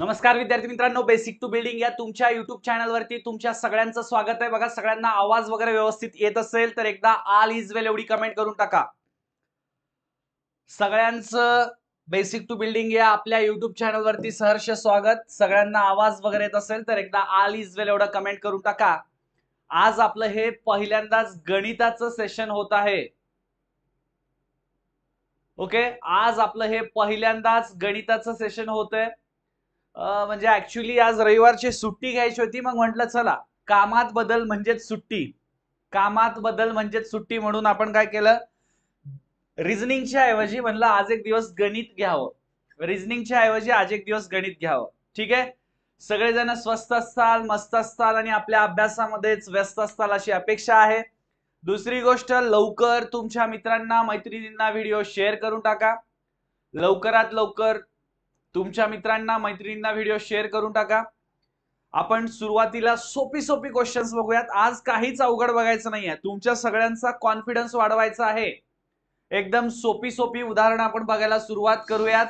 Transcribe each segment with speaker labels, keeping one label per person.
Speaker 1: नमस्कार विद्यार्थी मित्रांनो बेसिक टू बिल्डिंग या तुमच्या युट्यूब चॅनलवरती तुमच्या सगळ्यांचं स्वागत आहे बघा सगळ्यांना आवाज वगैरे व्यवस्थित येत असेल तर एकदा आल इज वेल एवढी कमेंट करून टाका सगळ्यांचं बेसिक टू बिल्डिंग या आपल्या युट्यूब चॅनलवरती सहर्ष स्वागत सगळ्यांना आवाज वगैरे येत असेल तर एकदा आल इज वेल एवढं कमेंट करून टाका आज आपलं हे पहिल्यांदाच गणिताचं सेशन होत आहे ओके आज आपलं हे पहिल्यांदाच गणिताचं सेशन होत आहे म्हणजे ऍक्च्युली आज रविवारची सुट्टी घ्यायची होती मग म्हटलं चला कामात बदल म्हणजेच सुट्टी कामात बदल म्हणजेच सुट्टी म्हणून आपण काय केलं रिझनिंगच्या ऐवजी म्हणलं आज एक दिवस गणित घ्यावं रिझनिंगच्या ऐवजी आज एक दिवस गणित घ्यावं ठीक आहे सगळेजण स्वस्त असताल मस्त असताल आणि आपल्या अभ्यासामध्येच व्यस्त असताल अशी अपेक्षा आहे दुसरी गोष्ट लवकर तुमच्या मित्रांना मैत्रिणींना व्हिडिओ शेअर करून टाका लवकरात लवकर तुमच्या मित्रांना मैत्रिणींना व्हिडिओ शेअर करून टाका आपण सुरुवातीला सोपी सोपी क्वेश्चन्स बघूयात आज काहीच अवघड बघायचं नाहीये तुमच्या सगळ्यांचा कॉन्फिडन्स वाढवायचा आहे एकदम सोपी सोपी उदाहरण आपण बघायला सुरुवात करूयात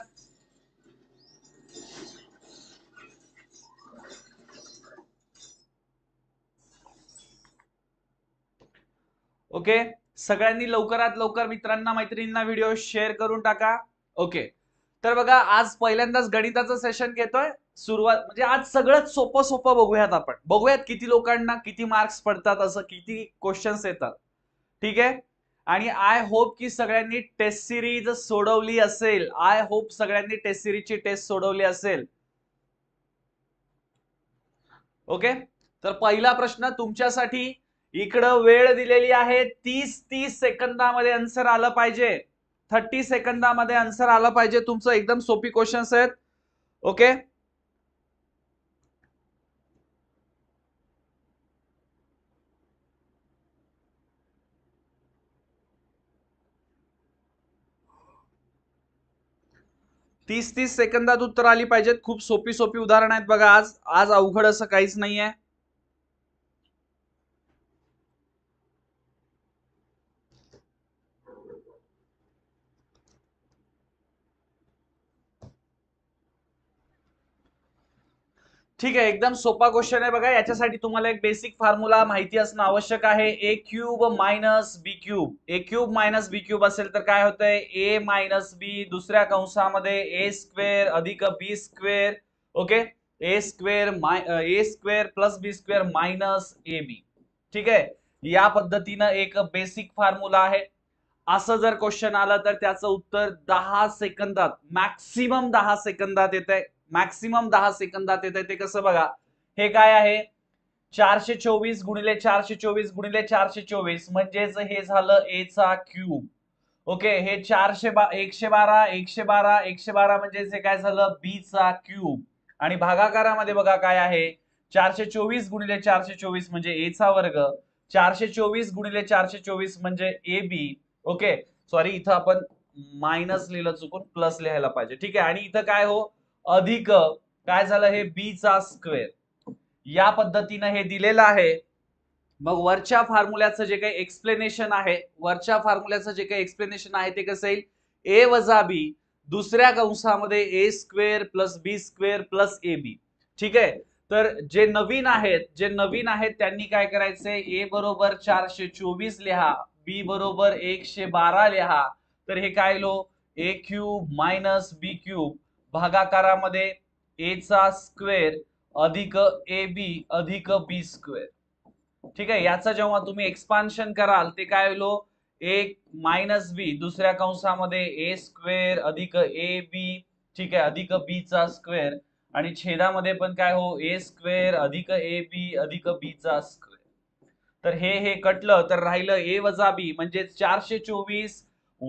Speaker 1: ओके सगळ्यांनी लवकरात लवकर मित्रांना मैत्रिणींना व्हिडिओ शेअर करून टाका ओके तर बघा आज पहिल्यांदाच गणिताचं सेशन घेतोय सुरुवात म्हणजे आज सगळंच सोपं सोपं बघूयात आपण बघूयात किती लोकांना किती मार्क्स पडतात असं किती क्वेश्चन्स येतात ठीक आहे आणि आय होप की सगळ्यांनी टेस्ट सिरीज सोडवली असेल आय होप सगळ्यांनी टेस्ट सिरीजची टेस्ट सोडवली असेल ओके तर पहिला प्रश्न तुमच्यासाठी इकडं वेळ दिलेली आहे तीस तीस सेकंदामध्ये आन्सर आलं पाहिजे थर्टी सेकंदामध्ये आन्सर आला पाहिजे तुमचं एकदम सोपी क्वेश्चन्स आहेत ओके तीस तीस सेकंदात उत्तर आली पाहिजेत खूप सोपी सोपी उदाहरण आहेत बघा आज आज अवघड असं काहीच आहे ठीक आहे एकदम सोपा क्वेश्चन आहे बघा याच्यासाठी तुम्हाला एक बेसिक फॉर्म्युला माहिती असणं आवश्यक आहे A cube minus B cube A cube minus B cube असेल तर काय होतंय ए मायनस बी दुसऱ्या कंसामध्ये ए स्क्वेअर अधिक B square okay A square my A square plus B square minus A B ठीक आहे या पद्धतीनं एक बेसिक फॉर्म्युला आहे असं जर क्वेश्चन आलं तर त्याचं उत्तर दहा सेकंदात मॅक्सिमम दहा सेकंदात येत आहे मॅक्सिमम दहा सेकंदात येत आहे ते कसं बघा हे काय आहे चारशे चोवीस गुणिले चारशे चोवीस गुणिले चारशे चोवीस म्हणजेच हे झालं ए चा क्यूब ओके हे चारशे बा एकशे बारा एकशे बारा एकशे बारा म्हणजेच हे काय झालं बी चा क्यूब आणि भागाकारामध्ये बघा काय आहे चारशे चोवीस गुणिले चारशे चोवीस म्हणजे ए चा वर्ग चारशे चोवीस गुणिले चारशे चोवीस म्हणजे ए बी ओके सॉरी इथं आपण मायनस लिहिलं चुकून प्लस लिहायला पाहिजे ठीक आहे आणि इथं काय हो अधिक काय झालं हे बी चा स्क्वेअर या पद्धतीनं हे दिलेलं आहे मग वरच्या फॉर्म्युल्याचं जे काही एक्सप्लेनेशन आहे वरच्या फॉर्म्युल्याचं जे काही एक्सप्लेनेशन आहे ते कसं येईल ए वजा बी दुसऱ्या कंसामध्ये A square plus B square plus A B ठीक आहे तर जे नवीन आहेत जे नवीन आहेत त्यांनी काय करायचंय ए बरोबर चारशे चोवीस लिहा बी बरोबर एकशे बारा लिहा तर हे काय लो A cube minus B cube भागाकारामध्ये ए चा स्क्वेअर अधिक ए बी अधिक बी स्क्वेअर ठीक आहे याचा जेव्हा तुम्ही एक्सपान्शन कराल ते काय होईल हो? एक मायनस बी दुसऱ्या कंसामध्ये ए स्क्वेअर अधिक ए बी ठीक आहे अधिक बी चा स्क्वेअर आणि छेदामध्ये पण काय हो ए स्क्वेअर अधिक ए बी अधिक बी चा स्क्वेअर तर हे हे कटलं तर राहिलं ए वजा बी म्हणजे चारशे चोवीस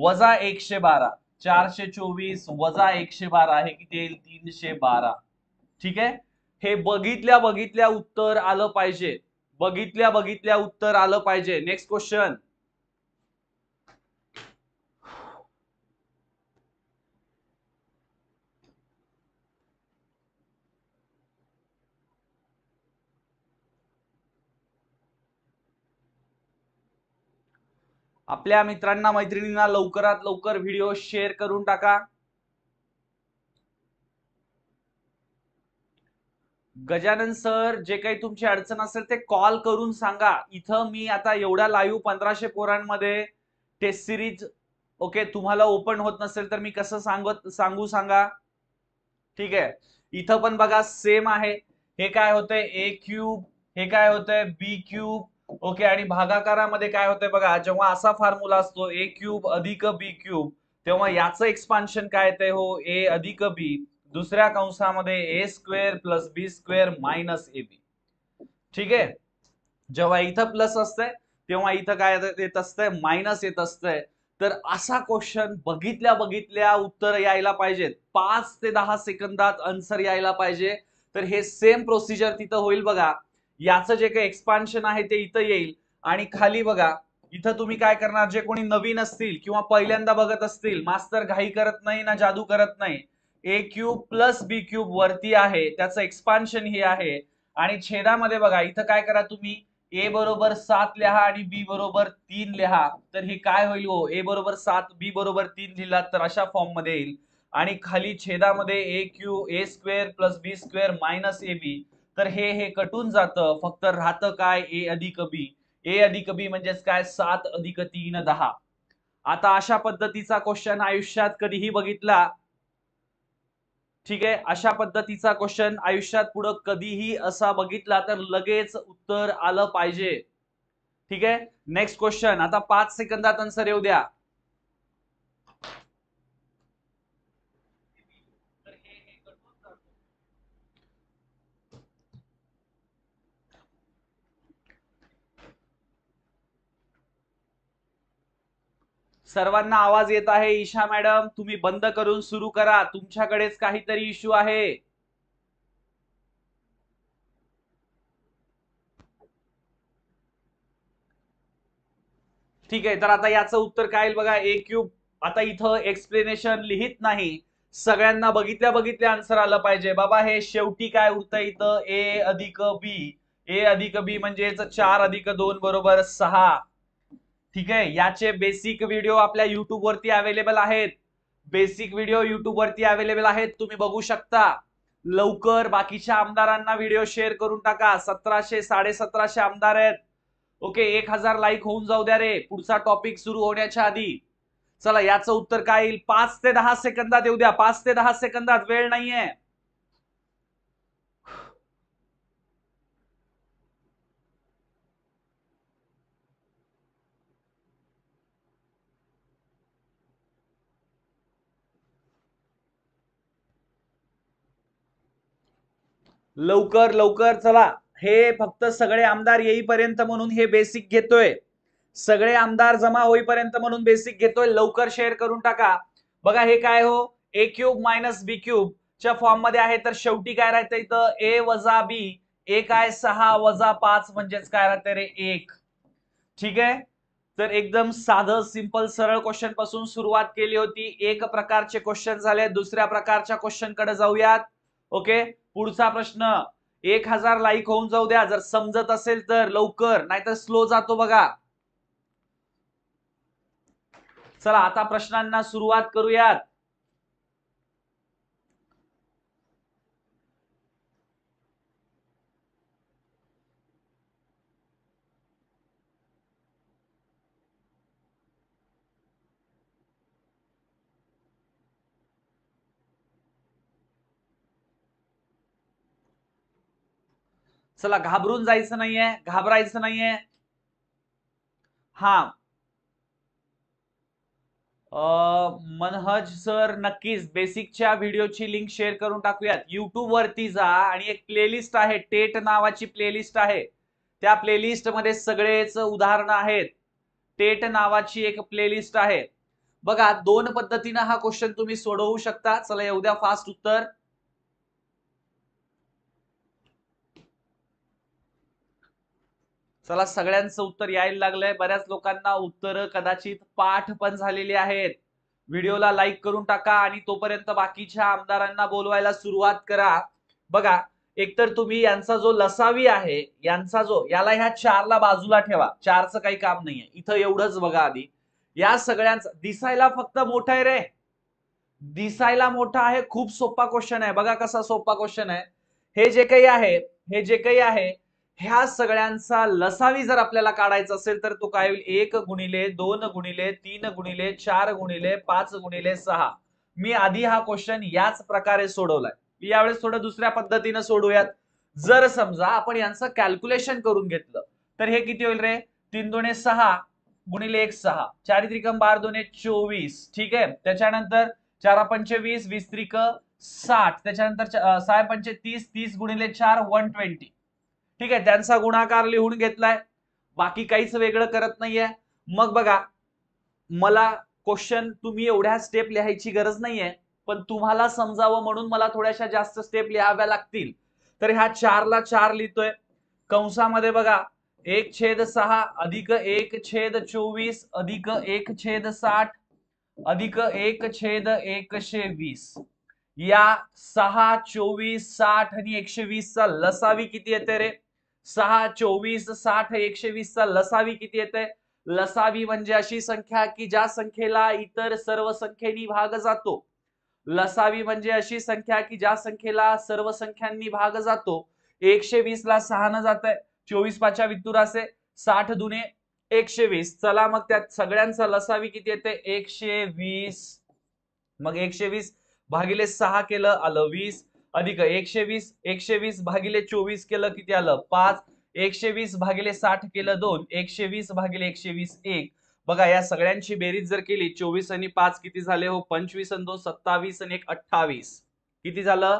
Speaker 1: वजा एकशे बारा चारशे चोवीस वजा एकशे बारा हे किती येईल तीनशे बारा ठीक आहे हे बघितल्या बघितल्या उत्तर आलं पाहिजे बघितल्या बघितल्या उत्तर आलं पाहिजे नेक्स्ट क्वेश्चन आपल्या मित्रांना मैत्रिणींना लवकरात लवकर व्हिडिओ शेअर करून टाका गजानन सर जे काही तुमची अडचण असेल ते कॉल करून सांगा इथं मी आता एवढ्या लाईव्ह पंधराशे पोरांमध्ये टेस्ट सिरीज ओके तुम्हाला ओपन होत नसेल तर मी कसं सांगत सांगू सांगा ठीक आहे इथं पण बघा सेम आहे हे काय होतंय ए क्यूब हे काय होतंय बी क्यूब ओके आणि भागाकारामध्ये काय होतंय बघा जेव्हा असा फॉर्म्युला असतो ए क्यूब अधिक बी क्यूब तेव्हा याचं एक्सपान्शन काय येते हो ए अधिक बी दुसऱ्या कंसामध्ये A square plus B square minus A B ठीक आहे जेव्हा इथं प्लस असतंय तेव्हा इथं काय येत असतंय मायनस येत असतंय तर असा क्वेश्चन बघितल्या बघितल्या उत्तर यायला पाहिजेत पाच ते दहा सेकंदात आन्सर यायला पाहिजे तर हे सेम प्रोसिजर तिथं होईल बघा याचं जे काही एक्सपान्शन आहे ते इथं येईल आणि खाली बघा इथं तुम्ही काय करणार जे कोणी नवीन असतील किंवा पहिल्यांदा बघत असतील मास्तर घाई करत नाही ना जादू करत नाही A cube plus B cube वरती आहे त्याचं एक्सपान्शन हे आहे आणि छेदामध्ये बघा इथं काय करा तुम्ही ए बरोबर सात लिहा आणि बी बरोबर तीन लिहा तर ही काय होईल हो ए बरोबर सात बी बरोबर तीन लिहिला तर अशा फॉर्म मध्ये येईल आणि खाली छेदामध्ये A Q A square plus B square minus A B तर हे हे कटून जातं फक्त राहतं काय ए अधिक बी ए अधिक बी म्हणजेच काय सात अधिक तीन दहा आता अशा पद्धतीचा क्वेश्चन आयुष्यात कधीही बघितला ठीक आहे अशा पद्धतीचा क्वेश्चन आयुष्यात पुढं कधीही असा बघितला तर लगेच उत्तर आलं पाहिजे ठीक आहे नेक्स्ट क्वेश्चन आता पाच सेकंदात आन्सर येऊ द्या सर्वांना आवाज येत आहे ईशा मॅडम तुम्ही बंद करून सुरू करा तुमच्याकडेच काहीतरी इश्यू आहे ठीक आहे तर आता याचं उत्तर काय येईल बघा ए क्यूब आता इथं एक्सप्लेनेशन लिहित नाही सगळ्यांना बघितल्या बघितल्या आन्सर आलं पाहिजे बाबा हे शेवटी काय उरतं इथं ए अधिक बी ए अधिक बी म्हणजेच चार अधिक दोन बरोबर सहा ठीक आहे याचे बेसिक व्हिडिओ आपल्या युट्यूब वरती अवेलेबल आहेत बेसिक व्हिडिओ युट्यूब वरती अवेलेबल आहेत तुम्ही बघू शकता लवकर बाकीच्या आमदारांना व्हिडिओ शेअर करून टाका सतराशे साडे सतराशे आमदार आहेत ओके एक हजार लाईक होऊन जाऊ द्या रे पुढचा टॉपिक सुरू होण्याच्या आधी चला याचं उत्तर काय येईल पाच ते दहा सेकंदात येऊ द्या पाच ते दहा सेकंदात वेळ नाहीये लवकर लवकर चला हे फक्त सगळे आमदार येईपर्यंत म्हणून हे बेसिक घेतोय सगळे आमदार जमा होईपर्यंत म्हणून बेसिक घेतोय लवकर शेअर करून टाका बघा हे काय हो A cube minus B cube च्या फॉर्म मध्ये आहे तर शेवटी काय राहते इथं ए वजा बी ए काय सहा वजा पाच म्हणजेच काय राहते रे एक ठीक आहे तर एकदम साधं सिंपल सरळ क्वेश्चन पासून सुरुवात केली होती एक प्रकारचे क्वेश्चन झाले दुसऱ्या प्रकारच्या क्वेश्चन कडे जाऊयात ओके पुढचा प्रश्न एक हजार लाईक होऊन जाऊ द्या जर समजत असेल तर लवकर नाहीतर स्लो जातो बघा चला आता प्रश्नांना सुरुवात करूयात चला घाबरून जायचं नाहीये घाबरायचं नाहीये हा मनहज सर नक्कीच बेसिकच्या व्हिडिओची लिंक शेअर करून टाकूयात युट्यूब वरती जा आणि एक प्लेलिस्ट आहे टेट नावाची प्लेलिस्ट आहे त्या प्लेलिस्ट मध्ये सगळेच उदाहरण आहेत टेट नावाची एक प्लेलिस्ट आहे बघा दोन पद्धतीनं हा क्वेश्चन तुम्ही सोडवू शकता चला एवढ्या फास्ट उत्तर चला सगळ्यांचं उत्तर यायला लागलंय बऱ्याच लोकांना उत्तर कदाचित पाठ पण झालेली आहेत व्हिडिओला लाईक करून टाका आणि तोपर्यंत बाकीच्या आमदारांना बोलवायला सुरुवात करा बघा एकतर तुम्ही यांचा जो लसावी आहे यांचा जो याला ह्या चारला बाजूला ठेवा चारचं काही काम नाहीये इथं एवढंच बघा आधी या सगळ्यांच दिसायला फक्त मोठा आहे रे दिसायला मोठा आहे खूप सोपा क्वेश्चन आहे बघा कसा सोपा क्वेश्चन आहे हे जे काही आहे हे जे काही आहे ह्या सगळ्यांचा लसावी जर आपल्याला काढायचा असेल तर तो काय होईल एक गुणिले दोन गुणिले तीन गुणिले चार गुणिले पाच गुणिले सहा मी आधी हा क्वेश्चन याच प्रकारे सोडवलाय यावेळेस थोडं दुसऱ्या पद्धतीनं सोडूयात जर समजा आपण यांचं कॅल्क्युलेशन करून घेतलं तर हे किती होईल रे तीन दोने सहा गुणिले एक सहा चारित्रिकम बार दोने चोवीस ठीक आहे त्याच्यानंतर चार पंचे वीस वीस त्रिक साठ त्याच्यानंतर सहा पंचे तीस तीस गुणिले चार वन ट्वेंटी ठीक आहे त्यांचा गुणाकार लिहून घेतलाय बाकी काहीच वेगळं करत नाहीये मग बघा मला क्वेश्चन तुम्ही एवढ्या स्टेप लिहायची गरज नाहीये पण तुम्हाला समजावं म्हणून मला थोड्याशा जास्त स्टेप लिहाव्या लागतील तर ह्या चारला चार लिहितोय कंसामध्ये बघा एक छेद सहा अधिक एक छेद चोवीस अधिक एक छेद साठ अधिक एक छेद एकशे वीस या सहा चोवीस साठ आणि एकशे वीस चा लसावी किती येते रे सहा चोवीस साठ एकशे चा लसावी किती येते लसावी म्हणजे अशी संख्या की ज्या संख्येला इतर सर्व संख्येनी भाग जातो लसावी म्हणजे अशी संख्या की ज्या संख्येला सर्व संख्यांनी भाग जातो एकशे वीस ला सहा न जात आहे चोवीस वितुर असे साठ दुने एकशे वीस चला मग त्यात सगळ्यांचा लसावी किती येते एकशे वीस मग एकशे वीस भागिले सहा केलं आलं वीस अधिक एकशे वीस एकशे वीस भागिले चोवीस केलं किती आलं पाच एकशे वीस भागिले साठ केलं दोन एकशे वीस भागिले एकशे वीस एक बघा या सगळ्यांची बेरीज जर केली चोवीस आणि पाच किती झाले हो पंचवीस आणि दोन सत्तावीस आणि एक अठ्ठावीस किती झालं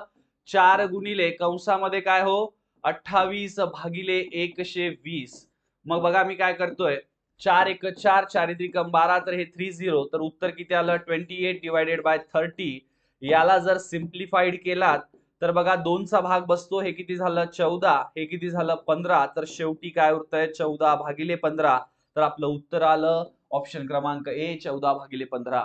Speaker 1: चार गुणिले कंसामध्ये काय हो अठ्ठावीस भागिले एकशे वीस मग बघा मी काय करतोय चार एक चार चारित्रिकम बारा तर हे थ्री झिरो तर उत्तर किती आलं twenty eight divided by thirty याला जर सिम्प्लिफाईड केलात तर बघा दोनचा भाग बसतो हे किती झालं चौदा हे किती झालं पंधरा तर शेवटी काय आहे चौदा भागिले पंधरा तर आपलं उत्तर आलं ऑप्शन क्रमांक ए चौदा भागिले पंधरा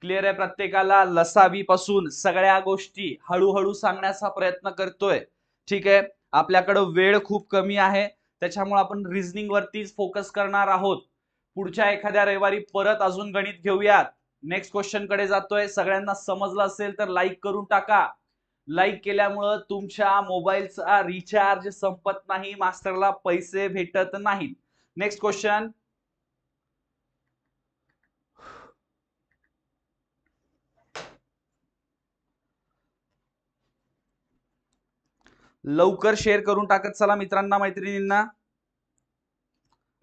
Speaker 1: क्लिअर आहे प्रत्येकाला लसावी पासून सगळ्या गोष्टी हळूहळू सांगण्याचा प्रयत्न करतोय ठीक आहे आपल्याकडं वेळ खूप कमी आहे त्याच्यामुळे आपण रिझनिंग वरतीच फोकस करणार आहोत पुढच्या एखाद्या रविवारी परत अजून गणित घेऊयात नेक्स्ट क्वेश्चन कडे जातोय सगळ्यांना समजलं असेल तर लाईक करून टाका लाईक केल्यामुळं तुमच्या मोबाईलचा रिचार्ज संपत नाही मास्टरला पैसे भेटत नाहीत नेक्स्ट क्वेश्चन लवकर शेअर करून टाकत चला मित्रांना मैत्रिणींना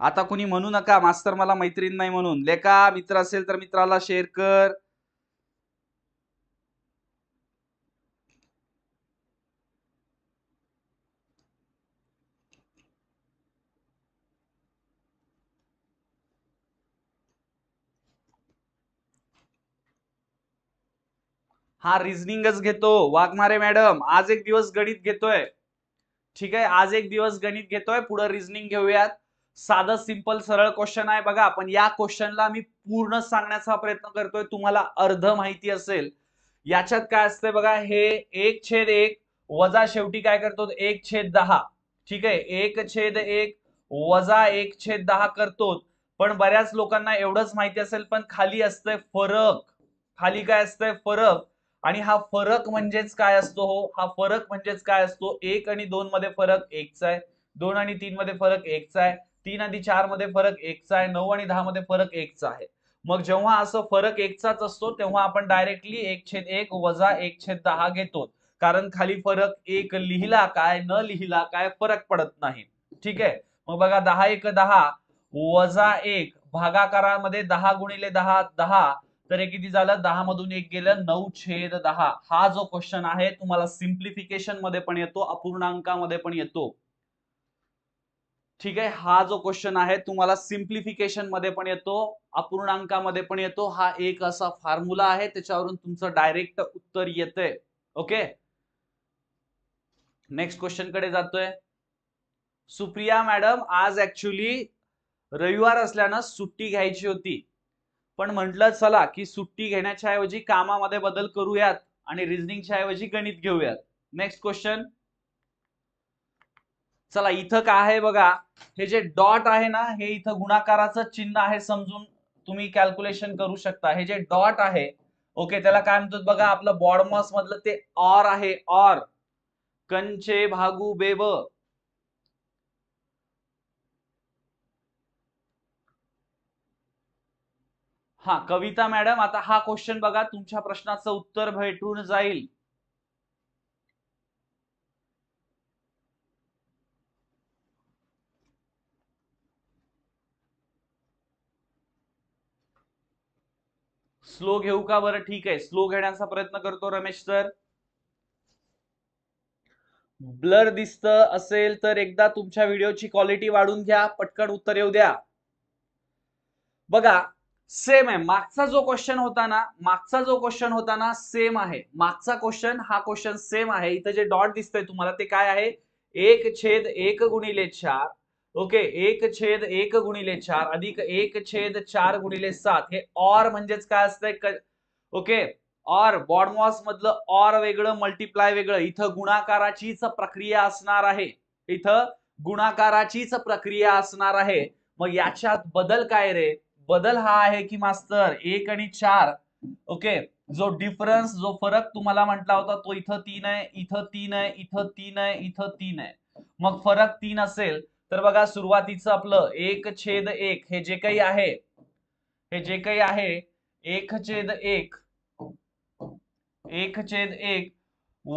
Speaker 1: आता कुणी म्हणू नका मास्तर मला मैत्रीण नाही म्हणून लेखा मित्र असेल तर मित्राला शेअर कर हा रिजनिंगच घेतो मारे मॅडम आज एक दिवस गणित घेतोय ठीक आहे आज एक दिवस गणित घेतोय पुढे रिजनिंग घेऊयात साधं सिंपल सरळ क्वेश्चन आहे बघा पण या क्वेश्चनला मी पूर्ण सांगण्याचा प्रयत्न करतोय तुम्हाला अर्ध माहिती असेल याच्यात काय असतंय बघा हे एक छेद एक वजा शेवटी काय करतो एक छेद दहा ठीक आहे एक छेद एक वजा एक छेद दहा करतो पण बऱ्याच लोकांना एवढंच माहिती असेल पण खाली असतंय फरक खाली काय असतंय फरक आणि हा फरक म्हणजेच काय असतो हो हा फरक म्हणजेच काय असतो एक आणि दोन मध्ये फरक एकचा आहे दोन आणि तीन मध्ये फरक एकचा आहे तीन आणि चार मध्ये फरक एकचा आहे नऊ आणि दहा मध्ये फरक एकचा आहे मग जेव्हा असं फरक एकचाच असतो तेव्हा आपण डायरेक्टली एक छेद एक वजा एक छेद दहा घेतो कारण खाली फरक एक लिहिला काय न लिहिला काय फरक पडत नाही ठीक आहे मग बघा दहा एक दहा वजा एक भागाकारामध्ये दहा गुणिले दहा दहा तर हे किती झालं दहा मधून एक गेलं नऊ छेद दहा हा जो क्वेश्चन आहे तुम्हाला सिम्प्लिफिकेशन मध्ये पण येतो अपूर्णांकामध्ये पण येतो ठीक आहे हा जो क्वेश्चन आहे तुम्हाला सिम्प्लिफिकेशन मध्ये पण येतो अपूर्णांकामध्ये पण येतो हा एक असा फॉर्म्युला आहे त्याच्यावरून तुमचं डायरेक्ट उत्तर येतंय ओके नेक्स्ट क्वेश्चन कडे जातोय सुप्रिया मॅडम आज ऍक्च्युली रविवार असल्यानं सुट्टी घ्यायची होती पण म्हटलं चला की सुट्टी घेण्याच्या ऐवजी कामामध्ये बदल करूयात आणि रिझनिंगच्या ऐवजी गणित घेऊयात नेक्स्ट क्वेश्चन चला इथं काय आहे बघा हे जे डॉट आहे ना हे इथं गुणाकाराचं चिन्ह आहे समजून तुम्ही कॅल्क्युलेशन करू शकता हे जे डॉट आहे ओके त्याला काय म्हणतात बघा आपलं बॉडमॉस मधलं ते ऑर आहे ऑर कंचे भागू बेब हा कविता मॅडम आता हा क्वेश्चन बघा तुमच्या प्रश्नाचं उत्तर भेटून जाईल स्लो घेऊ का बरं ठीक आहे स्लो घेण्याचा प्रयत्न करतो रमेश सर ब्लर दिसत असेल तर एकदा तुमच्या व्हिडिओची क्वालिटी वाढून घ्या पटकन उत्तर येऊ द्या बघा सेम आहे मागचा जो क्वेश्चन होता ना मागचा जो क्वेश्चन होता ना सेम आहे मागचा क्वेश्चन हा क्वेश्चन सेम आहे इथं जे डॉट दिसतंय तुम्हाला ते काय आहे एक छेद एक गुणिले चार ओके एक छेद एक गुणिले चार अधिक एक छेद चार गुणिले सात हे ऑर म्हणजेच काय असतंय ओके ऑर बॉडमॉस मधलं ऑर वेगळं मल्टिप्लाय वेगळं इथं गुणाकाराचीच प्रक्रिया असणार आहे इथं गुणाकाराचीच प्रक्रिया असणार आहे मग याच्यात बदल काय रे बदल हा आहे की मास्तर एक आणि चार ओके जो डिफरन्स जो फरक तुम्हाला म्हटला होता तो इथं तीन आहे इथं तीन आहे इथं तीन आहे इथं तीन आहे मग फरक तीन असेल तर बघा सुरुवातीचं आपलं एक छेद एक हे जे काही आहे हे जे काही आहे एक छेद एक एक छेद एक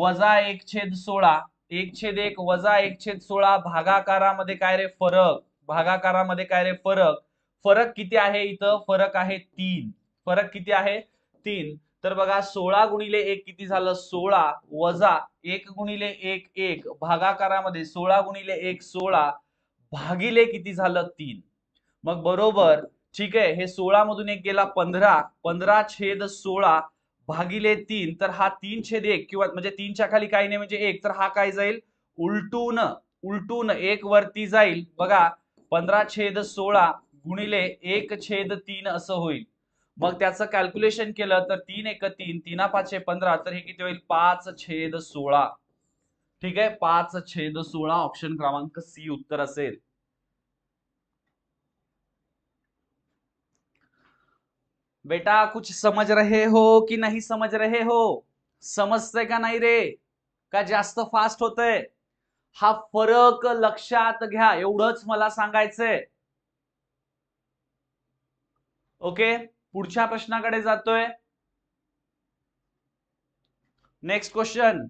Speaker 1: वजा एक छेद सोळा एक छेद एक वजा एक छेद सोळा भागाकारामध्ये काय रे फरक भागाकारामध्ये काय रे फरक फरक किती आहे इथं फरक आहे तीन फरक किती आहे तीन तर बघा सोळा गुणिले एक किती झालं सोळा वजा एक गुणिले एक एक भागाकारामध्ये सोळा गुणिले एक सोळा भागिले किती झालं तीन मग बरोबर ठीक आहे हे सोळा मधून एक गेला पंधरा पंधरा छेद सोळा भागिले तीन तर हा तीन छेद एक किंवा म्हणजे तीनच्या खाली काही नाही म्हणजे एक तर हा काय जाईल उलटून उलटून एक वरती जाईल बघा पंधरा छेद सोळा गुणिले एक छेद तीन असं होईल मग त्याचं कॅल्क्युलेशन केलं तर तीन एक तीन तीना पाचशे पंधरा तर हे किती होईल पाच छेद सोळा ठीक आहे पाच छेद सोळा ऑप्शन क्रमांक सी उत्तर असेल बेटा कुछ समज रहे हो की नाही समज रहे हो समजते का नाही रे का जास्त फास्ट होतंय हा फरक लक्षात घ्या एवढंच मला सांगायचंय ओके पुढच्या प्रश्नाकडे जातोय नेक्स्ट क्वेश्चन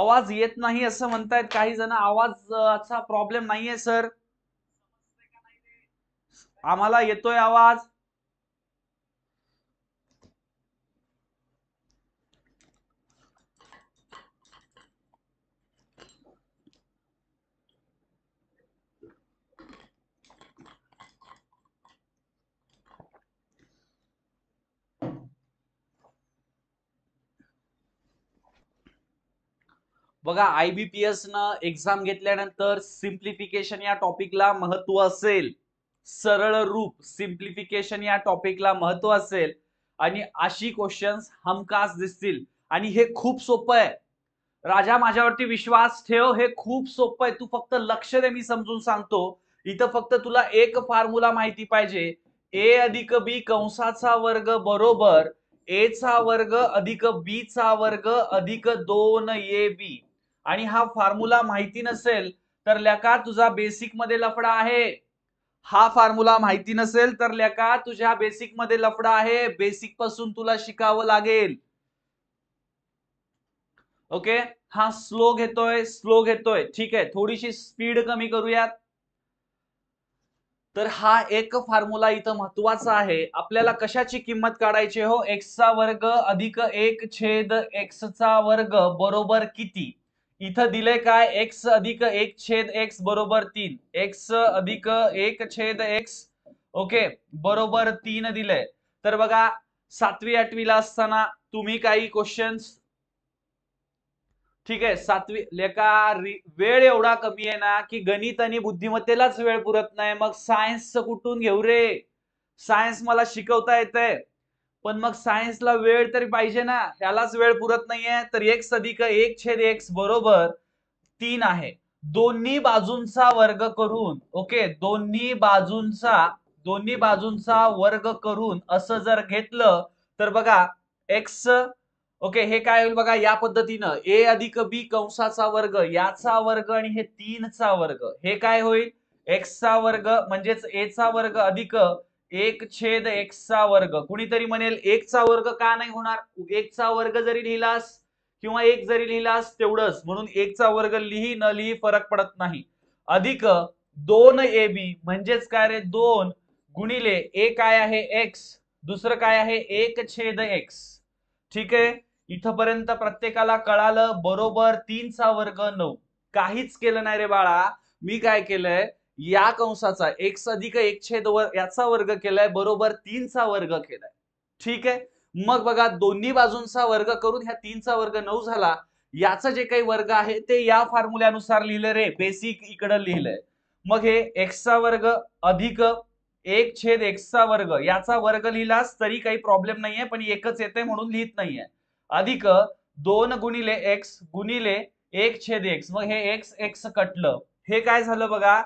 Speaker 1: आवाज येत नाही असं म्हणतायत काही जण आवाज चा प्रॉब्लेम नाहीये सर आम्हाला येतोय आवाज बघा आयबीपीएस न एक्झाम घेतल्यानंतर सिम्प्लिफिकेशन या टॉपिकला महत्व असेल सरळ रूप सिम्प्लिफिकेशन या टॉपिकला महत्व असेल आणि अशी क्वेश्चन्स हमखास दिसतील आणि हे खूप सोपं आहे राजा माझ्यावरती विश्वास ठेव हे खूप सोपं आहे तू फक्त लक्ष दे मी समजून सांगतो इथं फक्त तुला एक फॉर्म्युला माहिती पाहिजे ए अधिक बी कंसाचा वर्ग बरोबर ए चा वर्ग अधिक बी चा वर्ग अधिक दोन ए बी आणि हा फॉर्म्युला माहिती नसेल तर लेका तुझा बेसिक मध्ये लफडा आहे हा फॉर्म्युला माहिती नसेल तर लेका तुझ्या बेसिक मध्ये लफडा आहे बेसिक पासून तुला शिकावं लागेल ओके हा स्लो घेतोय स्लो घेतोय ठीक आहे थोडीशी स्पीड कमी करूयात तर हा एक फॉर्म्युला इथं महत्वाचा आहे आपल्याला कशाची किंमत काढायची हो एक्सचा वर्ग अधिक एक छेद एक्सचा वर्ग बरोबर किती इथं दिलंय काय एक्स अधिक एक छेद एक्स बरोबर तीन एक्स अधिक एक छेद एक्स ओके बरोबर तीन दिलंय तर बघा सातवी आठवीला असताना तुम्ही काही क्वेश्चन्स ठीक आहे सातवी लेखा वेळ एवढा कमी आहे ना की गणित आणि बुद्धिमत्तेलाच वेळ पुरत नाही मग सायन्सचं कुठून घेऊ रे सायन्स मला शिकवता येतंय पण मग सायन्सला वेळ तरी पाहिजे ना त्यालाच वेळ पुरत नाहीये तर एक सदिक एक छेद एक्स बरोबर तीन आहे दोन्ही बाजूंचा वर्ग करून ओके दोन्ही बाजूंचा दोन्ही बाजूंचा वर्ग करून असं जर घेतलं तर बघा एक्स ओके हे काय होईल बघा या पद्धतीनं ए अधिक बी कंसाचा वर्ग याचा वर्ग आणि हे तीनचा वर्ग हे काय होईल एक्सचा वर्ग म्हणजेच एचा वर्ग अधिक एक छेद एक्सचा वर्ग कुणीतरी म्हणेल एकचा वर्ग का नाही होणार एकचा वर्ग जरी लिहिलास किंवा एक जरी लिहिलास तेवढंच म्हणून एकचा वर्ग लिही न लिही फरक पडत नाही अधिक दोन ए बी म्हणजेच काय रे दोन गुणिले एक काय आहे एक्स दुसरं काय आहे एक छेद एक्स ठीक आहे इथपर्यंत प्रत्येकाला कळालं बरोबर तीनचा वर्ग नऊ काहीच केलं नाही रे बाळा मी काय केलंय या कंसाचा एक्स अधिक एक छेद वर याचा वर्ग केलाय बरोबर तीनचा वर्ग केलाय ठीक आहे मग बघा दोन्ही बाजूंचा वर्ग करून ह्या तीनचा वर्ग नऊ झाला याचा जे काही वर्ग आहे ते या फॉर्म्युल्यानुसार लिहिलं रे बेसिक इकडं लिहिलंय मग हे एक्सचा वर्ग अधिक एक छेद एक्सचा वर्ग याचा वर्ग लिहिलास तरी काही प्रॉब्लेम नाहीये पण एकच येते म्हणून लिहित नाहीये अधिक दोन गुणिले एक्स गुणिले एक छेद एक्स मग हे एक्स एक्स कटलं हे काय झालं बघा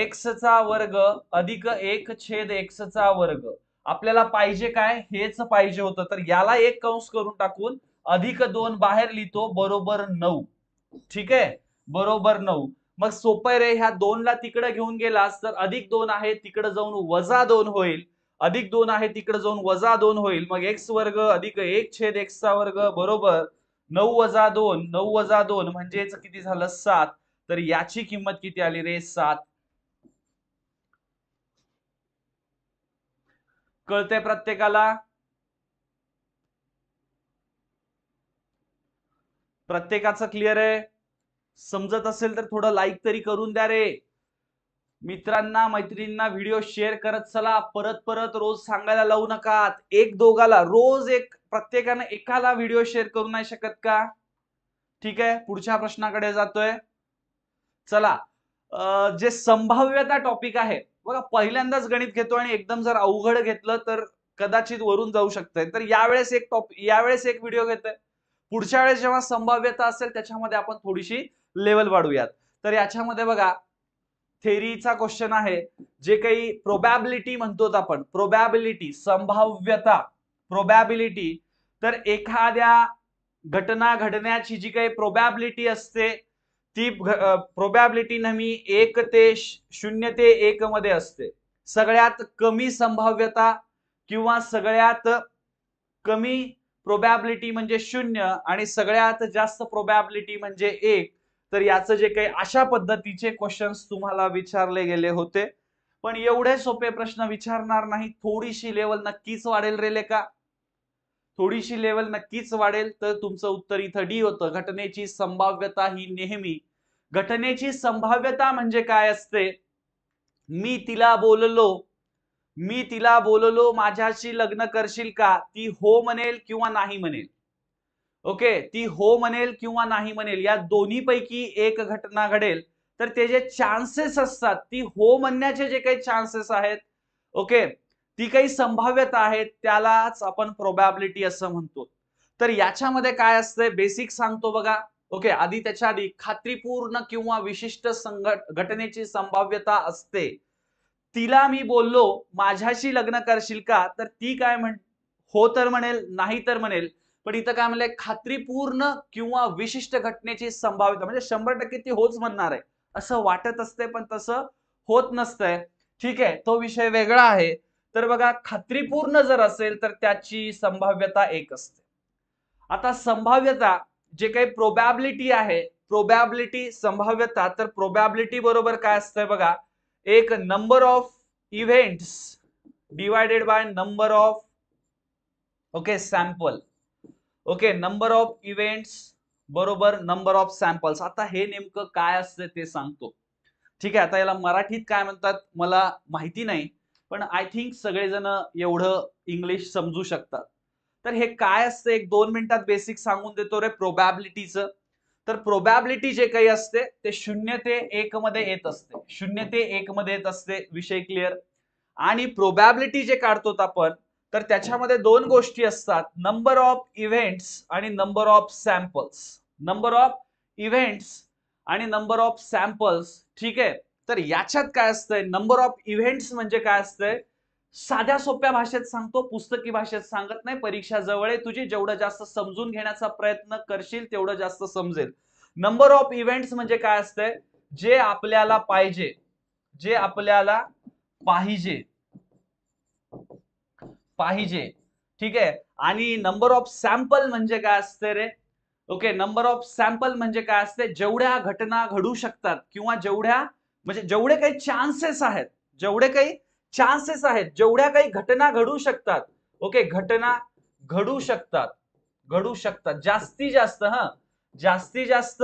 Speaker 1: एक्सचा वर्ग अधिक एक छेद एक्स चा वर्ग आपल्याला पाहिजे काय हेच पाहिजे होतं तर याला एक कंस करून टाकून अधिक दोन बाहेर लिहितो बरोबर नऊ ठीक आहे बरोबर नऊ मग सोपं रे ह्या दोनला तिकडे घेऊन गेलास तर अधिक दोन आहे तिकडे जाऊन वजा दोन होईल अधिक दोन आहे तिकडे जाऊन वजा दोन होईल मग एक्स वर्ग अधिक एक छेद एक्सचा वर्ग बरोबर नऊ वजा दोन नऊ वजा दोन म्हणजेच किती झालं सात तर याची किंमत किती आली रे सात कळतंय प्रत्येकाला प्रत्येकाचं क्लिअर आहे समजत असेल तर थोडं लाईक तरी करून द्या रे मित्रांना मैत्रिणींना व्हिडिओ शेअर करत चला परत परत रोज सांगायला लावू नका एक दोघाला रोज एक प्रत्येकानं एकाला व्हिडिओ शेअर करू नाही शकत का ठीक आहे पुढच्या प्रश्नाकडे जातोय चला जे संभाव्यता टॉपिक आहे बघा पहिल्यांदाच गणित घेतो आणि एकदम जर अवघड घेतलं तर कदाचित वरून जाऊ शकतंय तर यावेळेस एक टॉप यावेळेस एक व्हिडिओ घेतोय पुढच्या वेळेस जेव्हा संभाव्यता असेल त्याच्यामध्ये आपण थोडीशी लेवल वाढूयात तर याच्यामध्ये बघा थेरीचा क्वेश्चन आहे जे काही प्रोबॅबिलिटी म्हणतो आपण प्रोबॅबिलिटी संभाव्यता प्रोबॅबिलिटी तर एखाद्या घटना घडण्याची जी काही प्रोबॅबिलिटी असते ती प्रोबॅबिलिटी नेहमी एक ते शून्य ते एक मध्ये असते सगळ्यात कमी संभाव्यता किंवा सगळ्यात कमी प्रोबॅबिलिटी म्हणजे शून्य आणि सगळ्यात जास्त प्रोबॅबिलिटी म्हणजे एक तर याचं जे काही अशा पद्धतीचे क्वेश्चन्स तुम्हाला विचारले गेले होते पण एवढे सोपे प्रश्न विचारणार नाही थोडीशी लेवल नक्कीच वाढेल रेले का थोडीशी लेवल नक्कीच वाढेल तर तुमचं उत्तर इथं डी होतं घटनेची संभाव्यता ही नेहमी घटनेची संभाव्यता म्हणजे काय असते मी तिला बोललो मी तिला बोललो माझ्याशी लग्न करशील का ती हो म्हणेल किंवा नाही म्हणेल ओके ती हो म्हणेल किंवा नाही म्हणेल या दोन्ही पैकी एक घटना घडेल तर ते जे चान्सेस असतात ती हो म्हणण्याचे जे काही चान्सेस आहेत ओके ती काही संभाव्यता आहे त्यालाच आपण प्रोबॅबिलिटी असं म्हणतो तर याच्यामध्ये काय असतंय बेसिक सांगतो बघा ओके आधी त्याच्या आधी खात्रीपूर्ण किंवा विशिष्ट संघट घटनेची संभाव्यता असते तिला मी बोललो माझ्याशी लग्न करशील का तर ती काय म्हण हो तर म्हणेल नाही तर म्हणेल पण इथं काय म्हणलंय खात्रीपूर्ण किंवा विशिष्ट घटनेची संभाव्यता म्हणजे शंभर टक्के ती होच म्हणणार आहे असं वाटत असते पण तसं होत नसतंय ठीक आहे तो विषय वेगळा आहे तर बघा खात्रीपूर्ण जर असेल तर त्याची संभाव्यता एक असते आता संभाव्यता जे काही प्रोबॅबिलिटी आहे प्रोबॅबिलिटी संभाव्यता तर प्रोबॅबिलिटी बरोबर काय असतंय बघा एक number of events divided by number of okay sample okay number of events बरोबर नंबर ऑफ सॅम्पल्स आता हे नेमकं काय असतं ते सांगतो ठीक आहे आता याला मराठीत काय म्हणतात मला माहिती नाही पण आय थिंक सगळेजण एवढं इंग्लिश समजू शकतात तर हे काय असतं एक दोन मिनिटात बेसिक सांगून देतो रे प्रोबॅबिलिटीचं तर प्रोबॅबिलिटी जे काही असते ते शून्य ते एक मध्ये येत असते शून्य ते एक मध्ये येत असते विषय क्लिअर आणि प्रोबॅबिलिटी जे काढतो आपण तर त्याच्यामध्ये दोन गोष्टी असतात नंबर ऑफ इव्हेंट्स आणि number of samples number of events आणि नंबर ऑफ सॅम्पल्स ठीक आहे तर याच्यात काय असतंय नंबर ऑफ इव्हेंट्स म्हणजे काय असतंय साध्या सोप्या भाषेत सांगतो पुस्तकी भाषेत सांगत नाही परीक्षा जवळ आहे तुझी जेवढं जास्त समजून घेण्याचा प्रयत्न करशील तेवढं जास्त समजेल नंबर ऑफ इव्हेंट्स म्हणजे काय असतंय जे आपल्याला पाहिजे जे आपल्याला पाहिजे पाहिजे ठीक आहे आणि नंबर ऑफ सॅम्पल म्हणजे काय असते रे ओके नंबर ऑफ सॅम्पल म्हणजे काय असते जेवढ्या घटना घडू शकतात किंवा जेवढ्या म्हणजे जेवढे काही चान्सेस आहेत जेवढे काही चान्सेस आहेत जेवढ्या काही घटना घडू शकतात ओके घटना घडू शकतात घडू शकतात जास्ती जास्त ह जास्तीत जास्त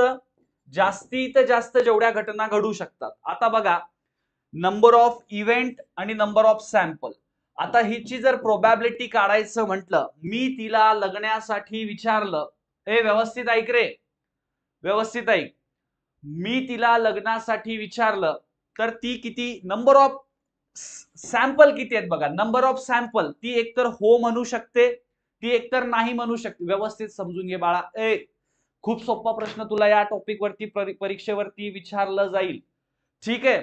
Speaker 1: जास्तीत जास्त जेवढ्या घटना घडू शकतात आता बघा नंबर ऑफ इव्हेंट आणि नंबर ऑफ सॅम्पल आता हिची जर प्रोबॅबिलिटी काढायचं म्हटलं मी तिला लग्नासाठी विचारलं हे व्यवस्थित ऐक रे व्यवस्थित ऐक मी तिला लग्नासाठी विचारलं तर ती किती नंबर ऑफ सॅम्पल किती आहेत बघा नंबर ऑफ सॅम्पल ती एकतर हो म्हणू शकते ती एकतर नाही म्हणू शकते व्यवस्थित समजून घे बाळा ए खूप सोपा प्रश्न तुला या टॉपिक वरती परीक्षेवरती विचारलं जाईल ठीक आहे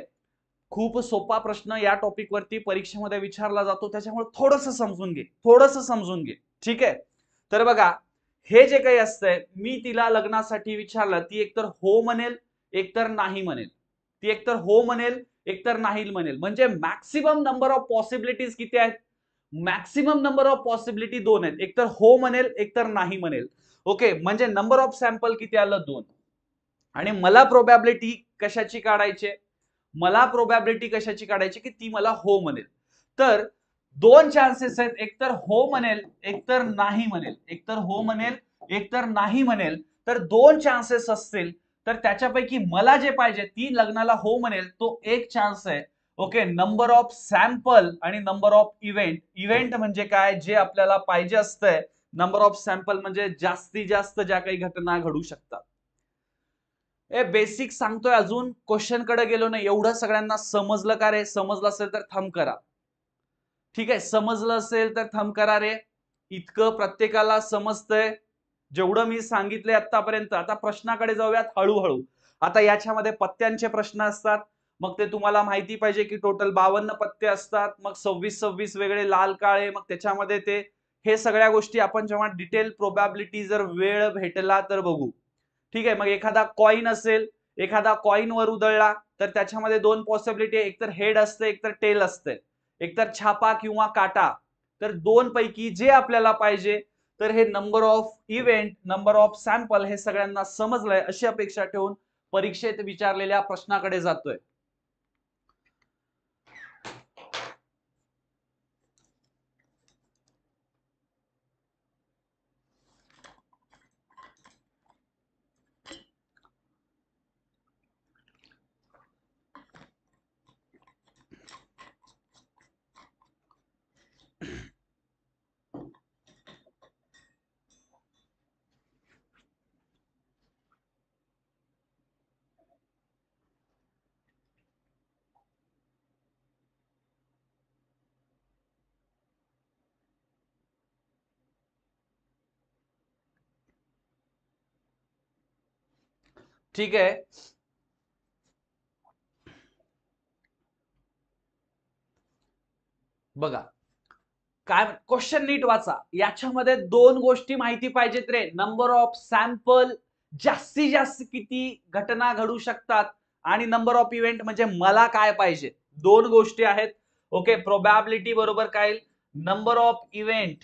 Speaker 1: खूप सोपा प्रश्न या टॉपिक वरती परीक्षेमध्ये विचारला जातो त्याच्यामुळे थोडस समजून घे थोडस समजून घे ठीक आहे तर बघा हे जे काही असतंय मी तिला लग्नासाठी विचारलं ती एकतर हो म्हणेल एकतर नाही म्हणेल ती एकतर हो म्हणेल एकतर नाही म्हणेल म्हणजे मॅक्सिमम नंबर ऑफ पॉसिबिलिटीज किती आहेत मॅक्सिमम नंबर ऑफ पॉसिबिलिटी दोन आहेत एकतर हो म्हणेल एकतर नाही म्हणेल ओके म्हणजे नंबर ऑफ सॅम्पल किती आलं दोन आणि मला प्रोबॅबिलिटी कशाची काढायची मला प्रोबॅबिलिटी कशाची काढायची की ती मला हो म्हणेल तर दोन चान्सेस आहेत एकतर हो म्हणेल एकतर नाही म्हणेल एकतर हो म्हणेल एकतर नाही म्हणेल तर दोन चान्सेस असतील तर त्याच्यापैकी मला जे पाहिजे ती लग्नाला हो म्हणेल तो एक चान्स आहे ओके नंबर ऑफ सॅम्पल आणि नंबर ऑफ इव्हेंट इव्हेंट म्हणजे काय जे आपल्याला पाहिजे असतंय नंबर ऑफ सॅम्पल म्हणजे जास्तीत जास्त ज्या काही घटना घडू शकतात ए बेसिक सांगतोय अजून क्वेश्चन कडे गेलो नाही एवढं सगळ्यांना समजलं का रे समजलं असेल तर थम करा ठीक आहे समजलं असेल तर थम करा रे इतकं प्रत्येकाला समजतंय जेवढं मी सांगितलंय आतापर्यंत आता प्रश्नाकडे जाऊयात हळूहळू आता याच्यामध्ये पत्त्यांचे प्रश्न असतात मग ते तुम्हाला माहिती पाहिजे की टोटल बावन्न पत्ते असतात मग सव्वीस सव्वीस वेगळे लाल काळे मग त्याच्यामध्ये ते हे सगळ्या गोष्टी आपण जेव्हा डिटेल प्रोबॅबिलिटी जर वेळ भेटला तर बघू ठीक आहे मग एखादा कॉईन असेल एखादा कॉईन वर उदळला तर त्याच्यामध्ये दोन पॉसिबिलिटी आहे एकतर हेड असते एकतर टेल असते एकतर छापा किंवा काटा तर दोन पैकी जे आपल्याला पाहिजे तर हे number of event number of sample हे सगळ्यांना समजलंय अशी अपेक्षा ठेवून परीक्षेत विचारलेल्या प्रश्नाकडे जातोय ठीक आहे बघा काय क्वेश्चन नीट वाचा याच्यामध्ये दोन गोष्टी माहिती पाहिजेत रे नंबर ऑफ सॅम्पल जास्तीत जास्त किती घटना घडू शकतात आणि नंबर ऑफ इव्हेंट म्हणजे मला काय पाहिजे दोन गोष्टी आहेत ओके प्रोबॅबिलिटी बरोबर काय नंबर ऑफ इव्हेंट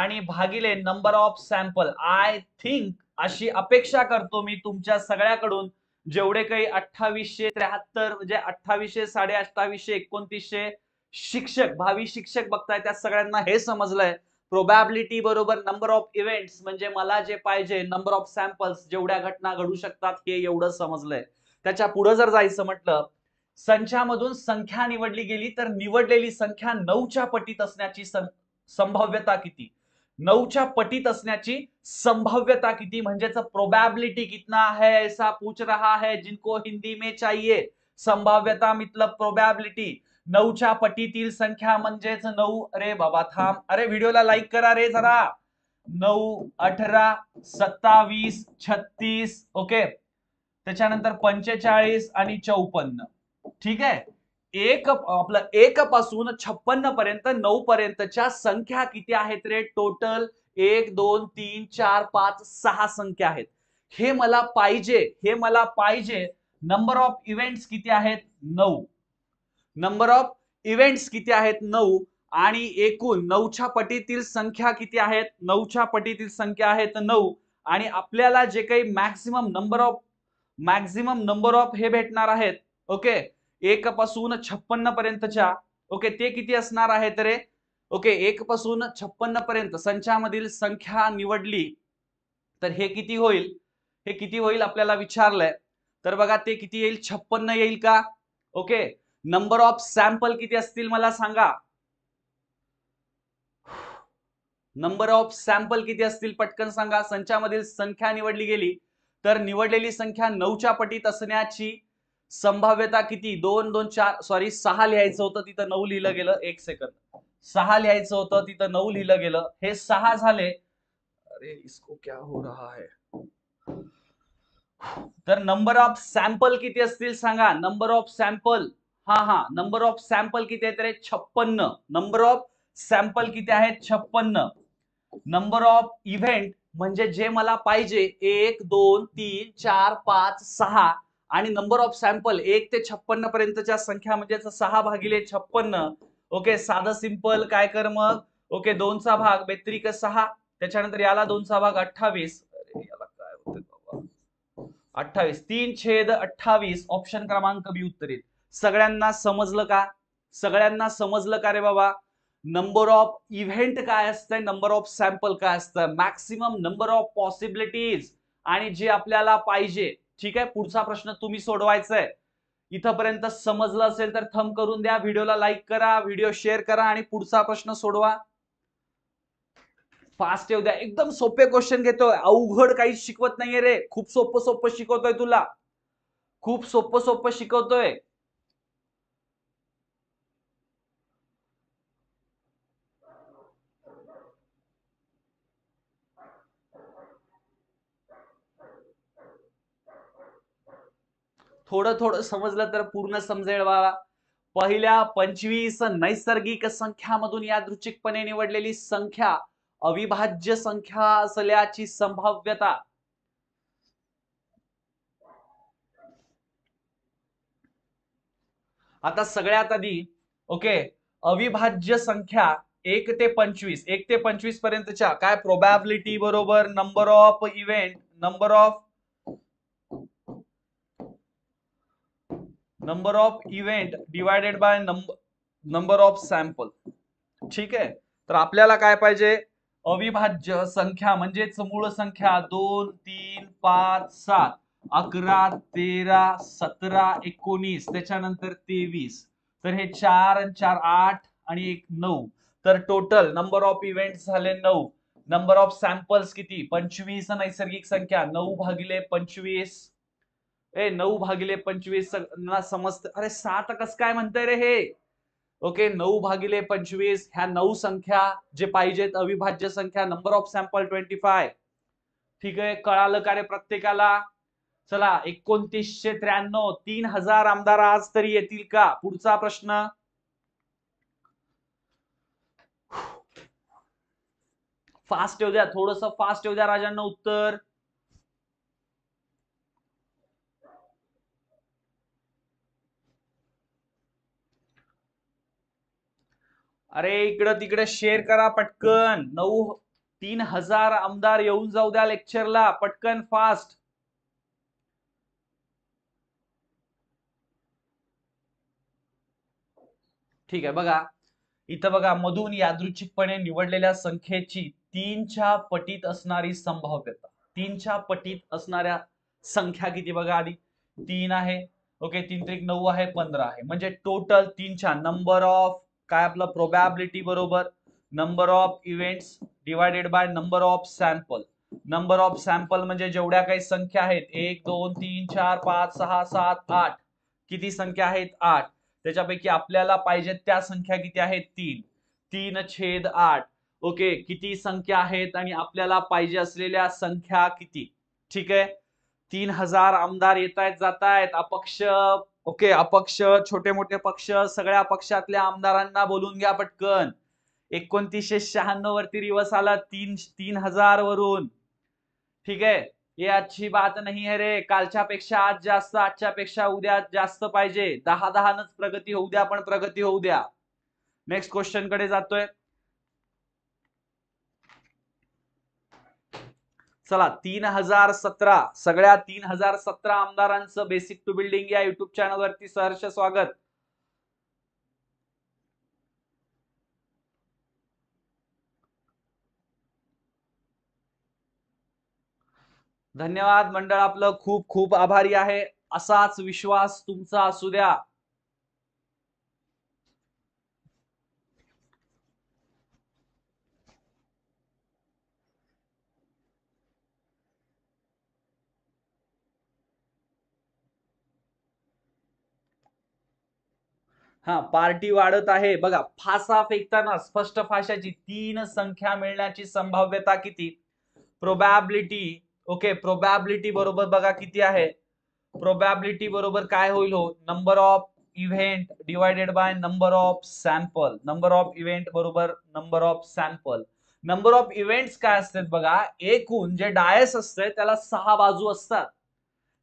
Speaker 1: आणि भागिले number of sample I think अशी अपेक्षा करतो मी तुमच्या सगळ्याकडून जेवढे काही अठ्ठावीसशे त्र्याहत्तर म्हणजे अठ्ठावीसशे साडे अठ्ठावीसशे एकोणतीसशे शिक्षक भावी शिक्षक बघताय त्या सगळ्यांना हे समजलंय प्रोबॅबिलिटी बरोबर नंबर ऑफ इव्हेंट्स म्हणजे मला जे पाहिजे नंबर ऑफ सॅम्पल्स जेवढ्या घटना घडू शकतात हे एवढं समजलंय त्याच्या पुढे जर जायचं म्हटलं संचामधून संख्या निवडली गेली तर निवडलेली संख्या नऊच्या पटीत असण्याची संभाव्यता किती नऊच्या पटीत असण्याची संभाव्यता किती म्हणजेच प्रोबॅबिलिटी कितना है ऐसा पूछ रहा है जिनको हिंदी में चाहिए संभाव्यता मतलब प्रोबॅबिलिटी नऊच्या पटीतील संख्या म्हणजेच नऊ अरे बाबा थांब अरे व्हिडिओला लाईक करा रे जरा नऊ अठरा सत्तावीस छत्तीस ओके त्याच्यानंतर पंचेचाळीस आणि चौपन्न ठीक आहे एक आपलं एक पासून छप्पन्न पर्यंत नऊ पर्यंतच्या संख्या किती आहेत रे टोटल एक दोन तीन चार पाच सहा संख्या आहेत हे मला पाहिजे हे मला पाहिजे नंबर ऑफ इव्हेंट्स किती आहेत नऊ नंबर ऑफ इव्हेंट्स किती आहेत नऊ आणि एकूण नऊच्या पटीतील संख्या किती आहेत नऊच्या पटीतील संख्या आहेत नऊ आणि आपल्याला जे काही maximum number of maximum number of हे भेटणार आहेत ओके एक पासून छप्पन्न पर्यंतच्या ओके ते किती असणार आहे तर ओके एक पासून छप्पन्न पर्यंत संचामधील संख्या निवडली तर हे किती होईल हे किती होईल आपल्याला विचारलंय तर बघा ते किती येईल छप्पन्न येईल का ओके नंबर ऑफ सॅम्पल किती असतील मला सांगा नंबर ऑफ सॅम्पल किती असतील पटकन सांगा संचामधील संख्या निवडली गेली तर निवडलेली संख्या नऊच्या पटीत असण्याची संभाव्यता किती दोन दोन चार सॉरी सहा लिहायचं होतं तिथं नऊ लिहिलं गेलं एक सेकंद सहा लिहायचं होतं तिथं नऊ लिहिलं गेलं हे सहा झाले अरे इसको क्या हो रहा है तर नंबर ऑफ सॅम्पल किती असतील सांगा नंबर ऑफ सॅम्पल हा हा नंबर ऑफ सॅम्पल किती आहे तर छप्पन्न नंबर ऑफ सॅम्पल किती आहेत छप्पन्न नंबर ऑफ इव्हेंट म्हणजे जे मला पाहिजे एक दोन तीन चार पाच सहा आणि नंबर ऑफ सॅम्पल एक ते छप्पन्न पर्यंतच्या संख्या म्हणजे सहा भागिले छप्पन्न ओके साधं सिंपल काय कर मग ओके दोनचा भाग बेत्रिक सहा त्याच्यानंतर याला दोनचा भाग अठ्ठावीस अठ्ठावीस तीन छेद अठ्ठावीस ऑप्शन क्रमांक बी येईल सगळ्यांना समजलं का सगळ्यांना समजलं का रे बाबा नंबर ऑफ इव्हेंट काय असतंय नंबर ऑफ सॅम्पल काय असतं मॅक्सिमम नंबर ऑफ पॉसिबिलिटीज आणि जे आपल्याला पाहिजे ठीक आहे पुढचा प्रश्न तुम्ही सोडवायचा आहे इथपर्यंत समजलं असेल तर थंब करून द्या व्हिडिओला लाईक करा व्हिडिओ शेअर करा आणि पुढचा प्रश्न सोडवा फास्ट येऊ द्या एकदम सोपे क्वेश्चन घेतोय अवघड काही शिकवत नाहीये रे खूप सोपं सोपं शिकवतोय तुला खूप सोपं सोपं शिकवतोय थोडं थोडं समजलं तर पूर्ण समजेल बाळा पहिल्या पंचवीस नैसर्गिक संख्यामधून यादृच्छिकपणे निवडलेली संख्या अविभाज्य संख्या असल्याची संभाव्यता आता सगळ्यात आधी ओके अविभाज्य संख्या एक ते पंचवीस एक ते पंचवीस पर्यंतच्या काय प्रोबॅबिलिटी बरोबर number of event number of number of event divided by number of sample ठीक आहे तर आपल्याला काय पाहिजे अविभाज्य संख्या म्हणजेच मूळ संख्या दोन तीन पाच सात अकरा तेरा सतरा एकोणीस त्याच्यानंतर तेवीस तर हे चार आणि चार आठ आणि एक नऊ तर टोटल नंबर ऑफ इव्हेंट झाले नऊ नंबर ऑफ सॅम्पल्स किती पंचवीस नैसर्गिक संख्या नऊ भागिले पंचवीस ए नऊ भागिले पंचवीस ना समजत अरे सात कस काय म्हणतंय रे हे ओके नऊ भागिले पंचवीस ह्या नऊ संख्या जे पाहिजेत अविभाज्य संख्या number of sample twenty five ठीक आहे कळालं का रे प्रत्येकाला चला एकोणतीसशे त्र्याण्णव तीन हजार आमदार आज तरी येतील का पुढचा प्रश्न फास्ट येऊ द्या थोडस फास्ट येऊ द्या राजांना उत्तर अरे इकडं तिकडे शेअर करा पटकन नऊ तीन हजार आमदार येऊन जाऊ द्या लेक्चरला पटकन फास्ट ठीक आहे बघा इथं बघा मधून यादृच्छिकपणे निवडलेल्या संख्येची तीनच्या पटीत असणारी संभाव्यता तीनच्या पटीत असणाऱ्या संख्या किती बघा आधी तीन आहे ओके तीन त्रिक नऊ आहे पंधरा आहे म्हणजे टोटल तीनच्या नंबर ऑफ काय आपलं प्रोबॅबिलिटी बरोबर number of events divided by number of sample number of sample म्हणजे जेवढ्या काही संख्या आहेत एक दोन तीन चार पाच सहा सात आठ किती संख्या आहेत आठ त्याच्यापैकी आपल्याला पाहिजे त्या संख्या किती आहेत तीन तीन छेद आठ ओके किती संख्या आहेत आणि आपल्याला पाहिजे असलेल्या संख्या किती ठीक आहे तीन हजार आमदार येत आहेत जात आहेत अपक्ष ओके अपक्ष छोटे मोठे पक्ष सगळ्या पक्षातल्या आमदारांना बोलून घ्या पटकन एकोणतीसशे शहाण्णव वरती रिवर्स आला तीन तीन हजार वरून ठीक आहे ये अच्छी बात नाही आहे रे कालच्या पेक्षा आज जास्त आजच्या पेक्षा उद्या जास्त पाहिजे दहा दहानच प्रगती होऊ द्या पण प्रगती होऊ द्या नेक्स्ट क्वेश्चन कडे जातोय चला तीन हजार सतरा सगळ्या तीन हजार सतरा आमदारांचं बेसिक टू बिल्डिंग या युट्यूब वरती सहर्ष स्वागत धन्यवाद मंडळ आपलं खूप खूप आभारी आहे असाच विश्वास तुमचा असू द्या हा पार्टी वाढत आहे बघा फासा फेकताना स्पष्ट फाशाची तीन संख्या मिळण्याची संभाव्यता किती प्रोबॅबिलिटी ओके प्रोबॅबिलिटी बरोबर बघा किती आहे प्रोबॅबिलिटी बरोबर काय होईल हो number of event divided by number of sample number of event बरोबर number of sample number of events काय असतात बघा एकूण जे डायस असते त्याला सहा बाजू असतात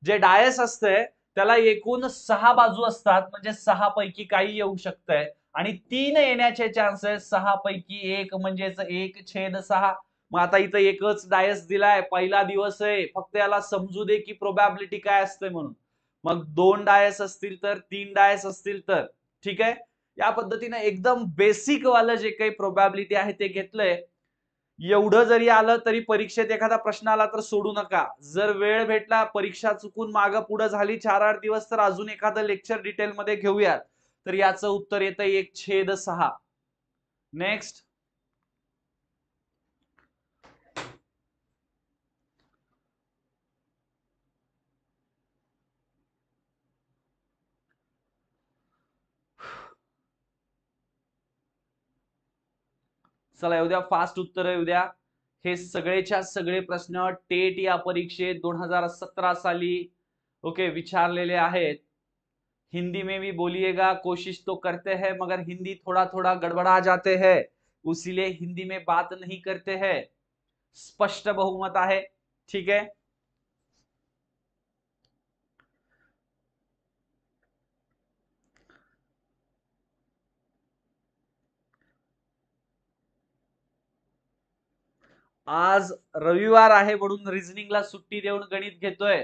Speaker 1: जे डायस असते त्याला एकूण सहा बाजू असतात म्हणजे सहा पैकी काही येऊ शकतंय आणि तीन येण्याचे चान्सेस सहा पैकी एक म्हणजेच एक छेद सहा मग आता इथं एकच डायस दिलाय पहिला दिवस आहे फक्त याला समजू दे की प्रोबॅबिलिटी काय असते म्हणून मग दोन डायस असतील तर तीन डायस असतील तर ठीक आहे या पद्धतीने एकदम बेसिक वाले जे काही प्रोबॅबिलिटी आहे ते घेतलंय एवढं जरी आलं तरी परीक्षेत एखादा प्रश्न आला तर सोडू नका जर वेळ भेटला परीक्षा चुकून मागं पुढं झाली चार आठ दिवस तर अजून एखादं लेक्चर डिटेलमध्ये घेऊयात तर याचं उत्तर येतं एक छेद सहा नेक्स्ट चला उद्या फास्ट उत्तर उद्या हे सगळेच्या सगळे प्रश्न टेट या परीक्षेत दोन हजार सतरा साली ओके विचारलेले आहेत हिंदी में भी बोलिएगा कोशिश तो करते हैं मगर हिंदी थोड़ा थोड़ा गड़बड़ा जाते हैं उसीलिए हिंदी में बात नहीं करते हैं स्पष्ट बहुमत है ठीक है आज रविवार आहे म्हणून रिझनिंगला सुट्टी देऊन गणित घेतोय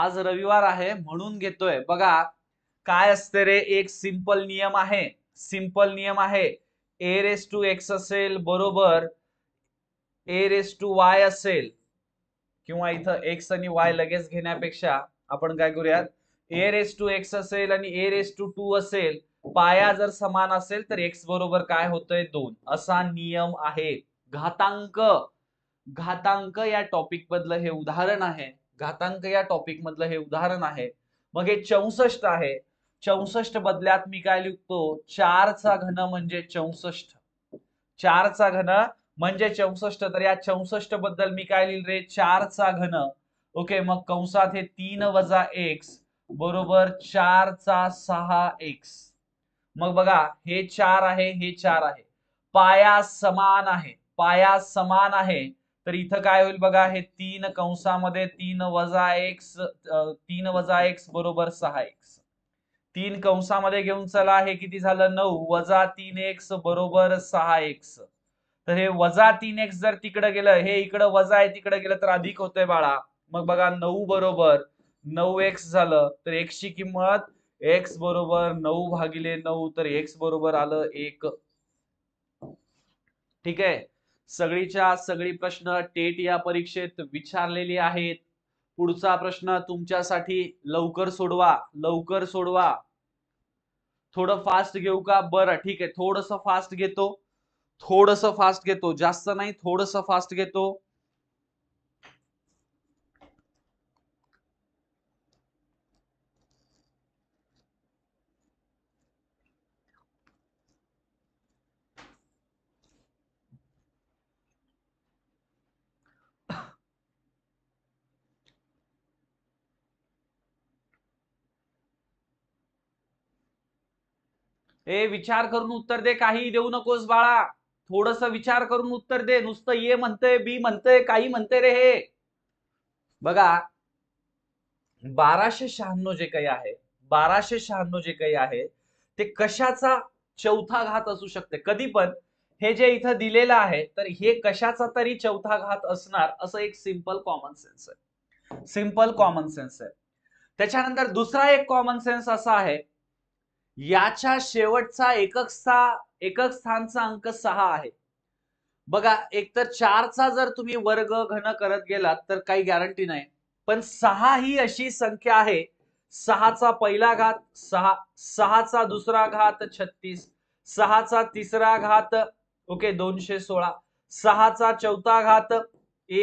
Speaker 1: आज रविवार आहे म्हणून घेतोय बघा काय असते रे एक सिंपल नियम आहे सिंपल नियम आहे ए रेस टू एक्स असेल बरोबर ए रेस टू वाय असेल किंवा इथं एक्स आणि वाय लगेच घेण्यापेक्षा आपण काय करूयात ए रेस टू एक्स असेल आणि ए रेस टू टू असेल पाया जर समान असेल तर एक्स बरोबर काय होतंय दोन असा नियम आहे घातांक घातांक या टॉपिक मधलं हे उदाहरण आहे घातांक या टॉपिक मधलं हे उदाहरण आहे मग हे चौसष्ट आहे चौसष्ट बदल्यात मी काय लिहितो चारचा घन म्हणजे चौसष्ट चारचा घन म्हणजे चौसष्ट तर या चौसष्ट बद्दल मी काय लिहिल रे चारचा घन ओके मग कंसात हे तीन वजा एक्स बरोबर चारचा सहा एक्स मग बघा हे चार आहे हे चार आहे पाया समान आहे पाया समान आहे तर इथं काय होईल बघा हे तीन कंसामध्ये तीन वजा एक्स तीन वजा एक्स बरोबर सहा एक्स तीन कंसामध्ये घेऊन चला हे किती झालं नऊ वजा तीन एक्स बरोबर सहा एक्स तर हे वजा तीन एक्स जर तिकडे गेलं हे इकडं वजा आहे तिकडे गेलं तर अधिक होतंय बाळा मग बघा नऊ बरोबर नऊ एक्स झालं तर एक्सची किंमत एक्स बरोबर नऊ भागिले नऊ तर एक्स बरोबर आलं एक ठीक आहे सगळीच्या सगळी प्रश्न टेट या परीक्षेत विचारलेली आहेत पुढचा प्रश्न तुमच्यासाठी लवकर सोडवा लवकर सोडवा थोडं फास्ट घेऊ का बरं ठीक आहे थोडस फास्ट घेतो थोडस फास्ट घेतो जास्त नाही थोडस फास्ट घेतो ए विचार करून उत्तर दे काही देऊ नकोस बाळा थोडस विचार करून उत्तर दे नुसतं ये म्हणतंय बी म्हणतंय काही म्हणतंय रे हे बघा बाराशे शहाण्णव जे काही आहे बाराशे शहाण्णव जे काही आहे ते कशाचा चौथा घात असू शकते कधी पण हे जे इथं दिलेलं आहे तर हे कशाचा तरी चौथा घात असणार असं एक सिंपल कॉमन सेन्स आहे सिंपल कॉमन सेन्स आहे त्याच्यानंतर दुसरा एक कॉमन सेन्स असा आहे याच्या शेवटचा एकक स्था एकक स्थानचा अंक सहा आहे बघा एकतर चारचा जर तुम्ही वर्ग घन करत गेलात तर काही गॅरंटी नाही पण सहा ही अशी संख्या आहे सहाचा पहिला घात सहा सहाचा दुसरा घात छत्तीस सहाचा तिसरा घात ओके दोनशे सोळा सहाचा चौथा घात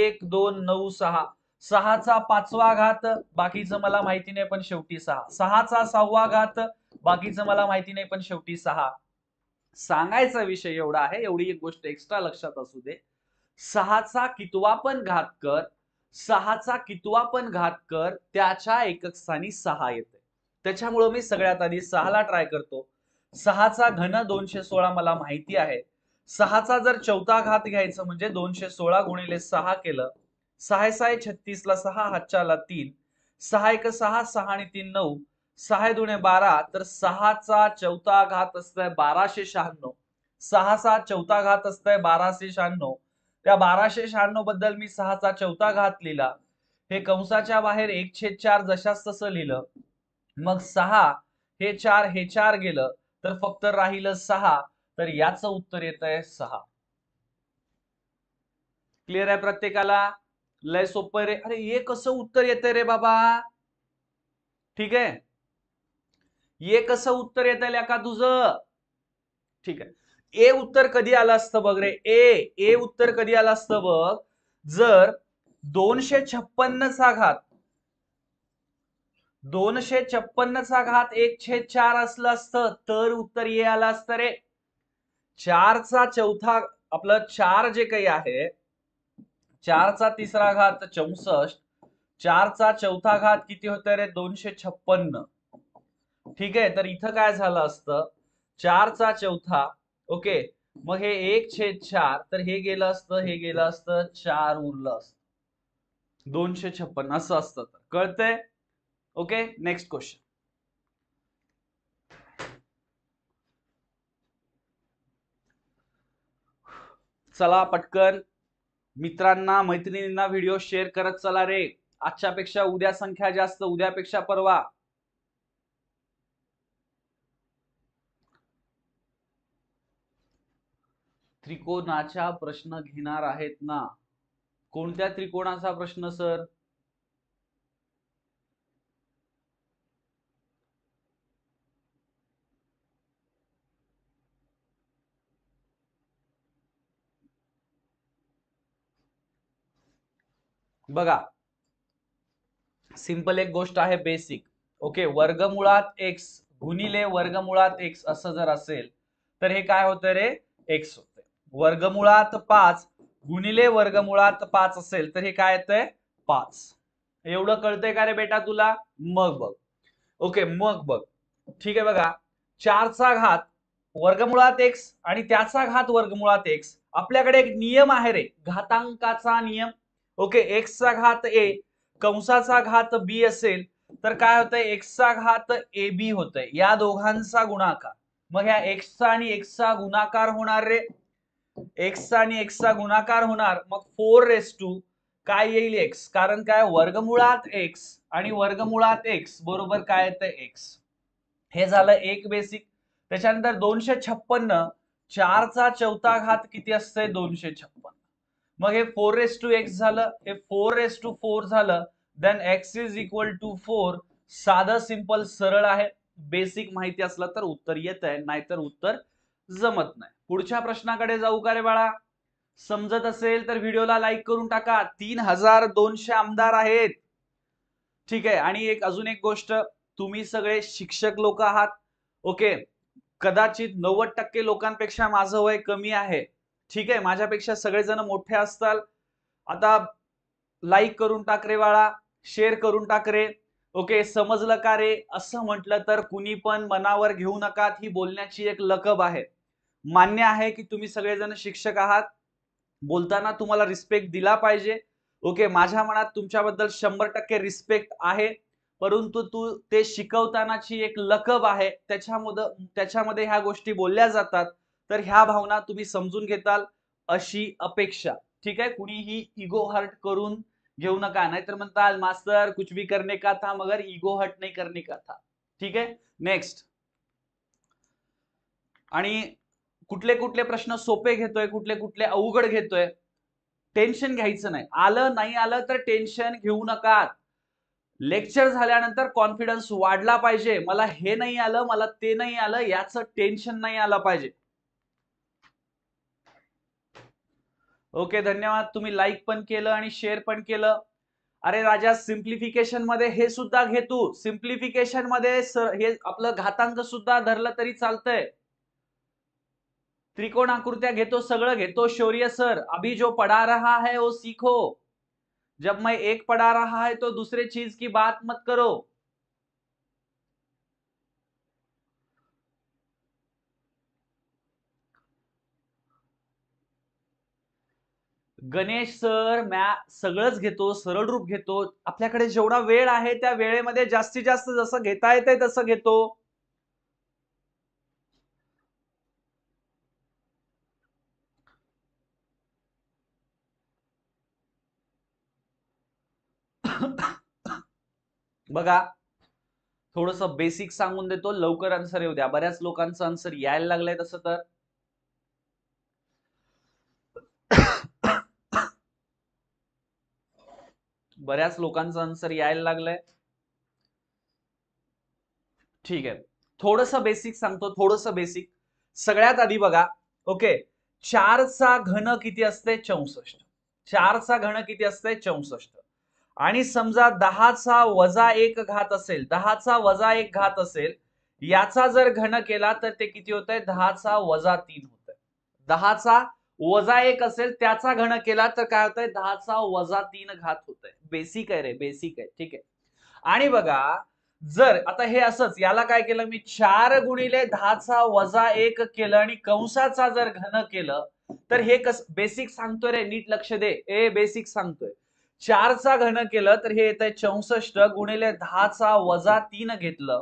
Speaker 1: एक दोन नऊ सहा सहाचा पाचवा घात बाकीचं मला माहिती नाही पण शेवटी सहा सहाचा सहावा घात बाकीचं मला माहिती नाही पण शेवटी सहा सांगायचा विषय एवढा आहे एवढी एक गोष्ट एक्स्ट्रा लक्षात असू दे सहाचा कितवा पण घात कर सहाचा कितवा पण घात कर त्याच्या एकक स्थानी सहा येते त्याच्यामुळं मी सगळ्यात आधी सहाला ट्राय करतो सहाचा घन दोनशे सोळा मला माहिती आहे सहाचा जर चौथा घात घ्यायचं म्हणजे दोनशे सोळा गुणिले सहा केलं सहा सहा छत्तीस ला सहा हातच्याला तीन सहा एक सहा सहा आणि तीन नऊ सहा दुणे बारा तर सहाचा चौथा घात असतोय बाराशे शहाण्णव सहाचा चौथा घात असतोय बाराशे शहाण्णव त्या बाराशे शहाण्णव बद्दल मी सहाचा चौथा घात लिहिला हे कंसाच्या बाहेर एक छेद चार जशास तसं लिहिलं मग सहा हे चार हे चार गेलं तर फक्त राहिलं सहा तर याचं उत्तर येत आहे सहा क्लिअर आहे प्रत्येकाला लय सोपं रे अरे हे कसं उत्तर येतंय रे बाबा ठीक आहे ये कसं उत्तर येतं का तुझ ठीक आहे ए उत्तर कधी आलं असतं बघ रे ए ए उत्तर कधी आलं असतं बघ जर दोनशे चा घात दोनशे चा घात एक छेद चार असलं असतं तर उत्तर ये आलं असतं रे चारचा चौथा आपलं चार जे काही आहे चारचा तिसरा घात चौसष्ट चारचा चौथा घात किती होतं रे दोनशे छप्पन्न ठीक आहे तर इथं काय झालं असतं चारचा चौथा ओके मग हे एक छेद चार तर हे गेलं असतं हे गेलं असतं चार उरलं असतं दोनशे छप्पन असं असतं कळतंय ओके नेक्स्ट क्वेश्चन चला पटकन मित्रांना मैत्रिणींना व्हिडिओ शेअर करत चला रे आजच्यापेक्षा उद्या संख्या जास्त उद्यापेक्षा परवा त्रिकोणाचा प्रश्न घेणार आहेत ना कोणत्या त्रिकोणाचा प्रश्न सर बघा सिंपल एक गोष्ट आहे बेसिक ओके वर्गमुळात एक्स गुणिले वर्गमुळात एक्स असं जर असेल तर हे काय होतं रे एक्स वर्गमुळात पाच गुणिले वर्गमुळात पाच असेल तर हे काय येतंय पाच एवढं कळतंय का रे बेटा तुला मग बघ ओके मग बघ ठीक आहे बघा चारचा घात वर्गमुळात एक्स आणि त्याचा घात वर्गमुळात एक्स आपल्याकडे एक नियम आहे रे घातांकाचा नियम ओके चा घात ए कंसाचा घात बी असेल तर काय होतंय चा घात ए बी होतंय या दोघांचा गुणाकार मग ह्या एक्सचा आणि एक्सचा गुणाकार होणार रे एक्सचा आणि एक्सचा गुणाकार होणार मग फोर रेस टू काय येईल एक्स कारण काय वर्गमुळात एक्स आणि वर्गमुळात एक्स बरोबर काय येतं एक्स हे झालं एक बेसिक त्याच्यानंतर दोनशे छप्पन्न चारचा चौथा घात किती असतंय दोनशे छप्पन मग हे फोर रेस टू एक्स झालं हे फोर रेस टू फोर झालं then X is equal to four साधं सिंपल सरळ आहे बेसिक माहिती असलं तर उत्तर येत आहे नाहीतर उत्तर जमत नाही पुढच्या प्रश्नाकडे जाऊ का रे बाळा समजत असेल तर व्हिडिओला लाईक करून टाका तीन हजार दोनशे आमदार आहेत ठीक आहे आणि एक अजून एक गोष्ट तुम्ही सगळे शिक्षक लोक आहात ओके कदाचित नव्वद टक्के लोकांपेक्षा माझं वय कमी आहे ठीक आहे माझ्यापेक्षा सगळेजण मोठे असतात आता लाईक करून टाक रे बाळा शेअर करून टाक रे ओके समजलं का रे असं म्हटलं तर कुणी पण मनावर घेऊ नका ही बोलण्याची एक लकब आहे मान्य आहे की तुम्ही सगळेजण शिक्षक आहात बोलताना तुम्हाला रिस्पेक्ट दिला पाहिजे ओके माझ्या मनात तुमच्याबद्दल शंभर टक्के रिस्पेक्ट आहे परंतु तू ते शिकवतानाची एक लकब आहे त्याच्यामध्ये त्याच्यामध्ये ह्या गोष्टी बोलल्या जातात तर ह्या भावना तुम्ही समजून घेताल अशी अपेक्षा ठीक आहे कुणीही इगो हर्ट करून घेऊ नका नाहीतर तर म्हणताल मास्तर कुछ भी करणे का था मगर इगो हर्ट नाही करणे का था ठीक आहे नेक्स्ट आणि कुठले कुठले प्रश्न सोपे घेतोय कुठले कुठले अवघड घेतोय टेन्शन घ्यायचं नाही आलं नाही आलं तर टेन्शन घेऊ नका लेक्चर झाल्यानंतर कॉन्फिडन्स वाढला पाहिजे मला हे नाही आलं मला ते नाही आलं याच टेन्शन नाही आलं पाहिजे ओके धन्यवाद तुम्ही लाईक पण केलं आणि शेअर पण केलं अरे राजा सिम्प्लिफिकेशन मध्ये हे सुद्धा घेतो सिम्प्लिफिकेशन मध्ये हे आपलं घातांक सुद्धा धरलं तरी चालतंय त्रिकोण आकृतिया घेतो सगळं घेतो शौर्य सर अभी जो पढ़ा रहा है वो सीखो जब मैं एक पढ़ा रहा है तो दूसरे चीज की बात मत करो गणेश सर मैं सगळंच घेतो सरळ रूप घेतो आपल्याकडे जेवढा वेळ आहे त्या वेळेमध्ये जास्तीत जास्त जसं घेता येतंय तसं घेतो बघा थोडस बेसिक सांगून देतो लवकर आन्सर येऊ द्या बऱ्याच लोकांचं आन्सर यायला लागलंय तसं तर बऱ्याच लोकांचं आन्सर यायला लागलंय ठीक आहे थोडस बेसिक सांगतो थोडस बेसिक सगळ्यात आधी बघा ओके चारचा घन किती असते चौसष्ट चारचा घन किती असते चौसष्ट आणि समजा दहाचा वजा एक घात असेल दहाचा वजा एक घात असेल याचा जर घन केला तर ते किती होत आहे दहाचा वजा तीन होत आहे दहाचा वजा एक असेल त्याचा घन केला तर काय होत आहे दहाचा वजा तीन घात होत आहे बेसिक आहे रे बेसिक आहे ठीक आहे आणि बघा जर आता हे असंच याला काय केलं मी चार गुणिले दहाचा वजा एक केलं आणि कंसाचा जर घन केलं तर हे कस बेसिक सांगतोय रे नीट लक्ष दे ए बेसिक सांगतोय चारचा घन केलं तर हे येत आहे चौसष्ट गुणिले दहाचा वजा तीन घेतलं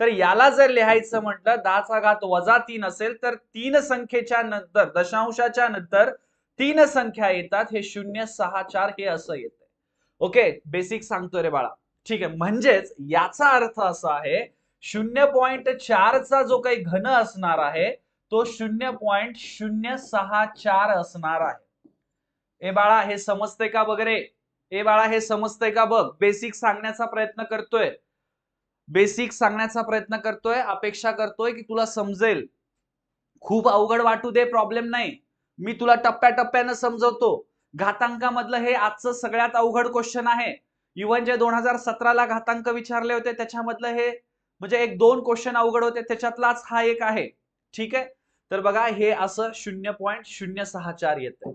Speaker 1: तर याला जर लिहायचं म्हटलं दहाचा घात वजा तीन असेल तर तीन संख्येच्या नंतर दशांशाच्या नंतर तीन संख्या येतात हे शून्य सहा चार हे असं येत ओके बेसिक सांगतो रे बाळा ठीक आहे म्हणजेच याचा अर्थ असा आहे शून्य पॉईंट चारचा जो काही घन असणार आहे तो शून्य पॉईंट शून्य सहा चार असणार आहे ए बाळा हे समजते का वगैरे हे बाळा हे समजतंय का बघ बेसिक सांगण्याचा प्रयत्न करतोय बेसिक सांगण्याचा प्रयत्न करतोय अपेक्षा करतोय की तुला समजेल खूप अवघड वाटू दे प्रॉब्लेम नाही मी तुला टप्प्या टप्प्यानं समजवतो घातांकामधलं हे आजचं सगळ्यात अवघड क्वेश्चन आहे इव्हन जे दोन हजार सतराला घातांक विचारले होते त्याच्यामधलं हे म्हणजे एक दोन क्वेश्चन अवघड होते त्याच्यातलाच हा एक आहे ठीक आहे तर बघा हे असं शून्य पॉईंट शून्य सहा चार येत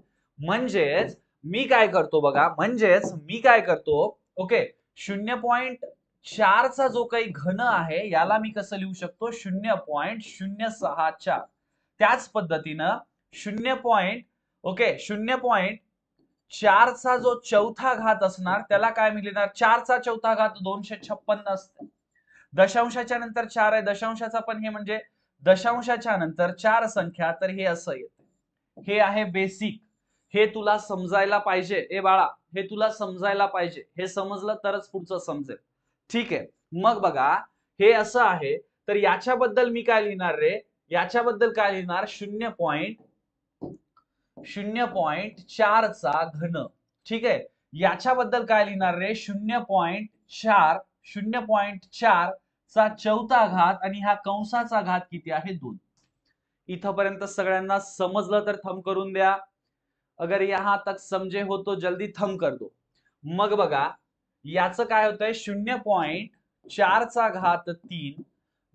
Speaker 1: म्हणजेच मी काय करतो बघा म्हणजेच मी काय करतो ओके शून्य पॉईंट चारचा जो काही घन आहे याला मी कसं लिहू शकतो शून्य पॉईंट शून्य सहा चार त्याच पद्धतीनं शून्य पॉईंट ओके शून्य पॉईंट चारचा जो चौथा घात असणार त्याला काय मी लिहिणार चारचा चौथा घात दोनशे छप्पन्न असते दशांशाच्या नंतर चार आहे दशांशाचा पण हे म्हणजे दशांशाच्या नंतर चार संख्या तर हे असं येते हे आहे बेसिक हे तुला समजायला पाहिजे ए बाळा हे तुला समजायला पाहिजे हे समजलं तरच पुढचं समजेल ठीक आहे मग बघा हे असं आहे तर याच्याबद्दल मी काय लिहिणार रे याच्याबद्दल काय लिहिणार शून्य पॉइंट शून्य पॉइंट चारचा घन ठीक आहे याच्याबद्दल काय लिहिणार रे शून्य पॉइंट चार शून्य पॉइंट चार चा चौथा घात आणि हा कंसाचा घात किती आहे दोन इथपर्यंत सगळ्यांना समजलं तर थम करून द्या अगर यहां तक समजे हो तो जल्दी थम कर दो मग बघा याचं काय होत शून्य पॉइंट चार चा घात तीन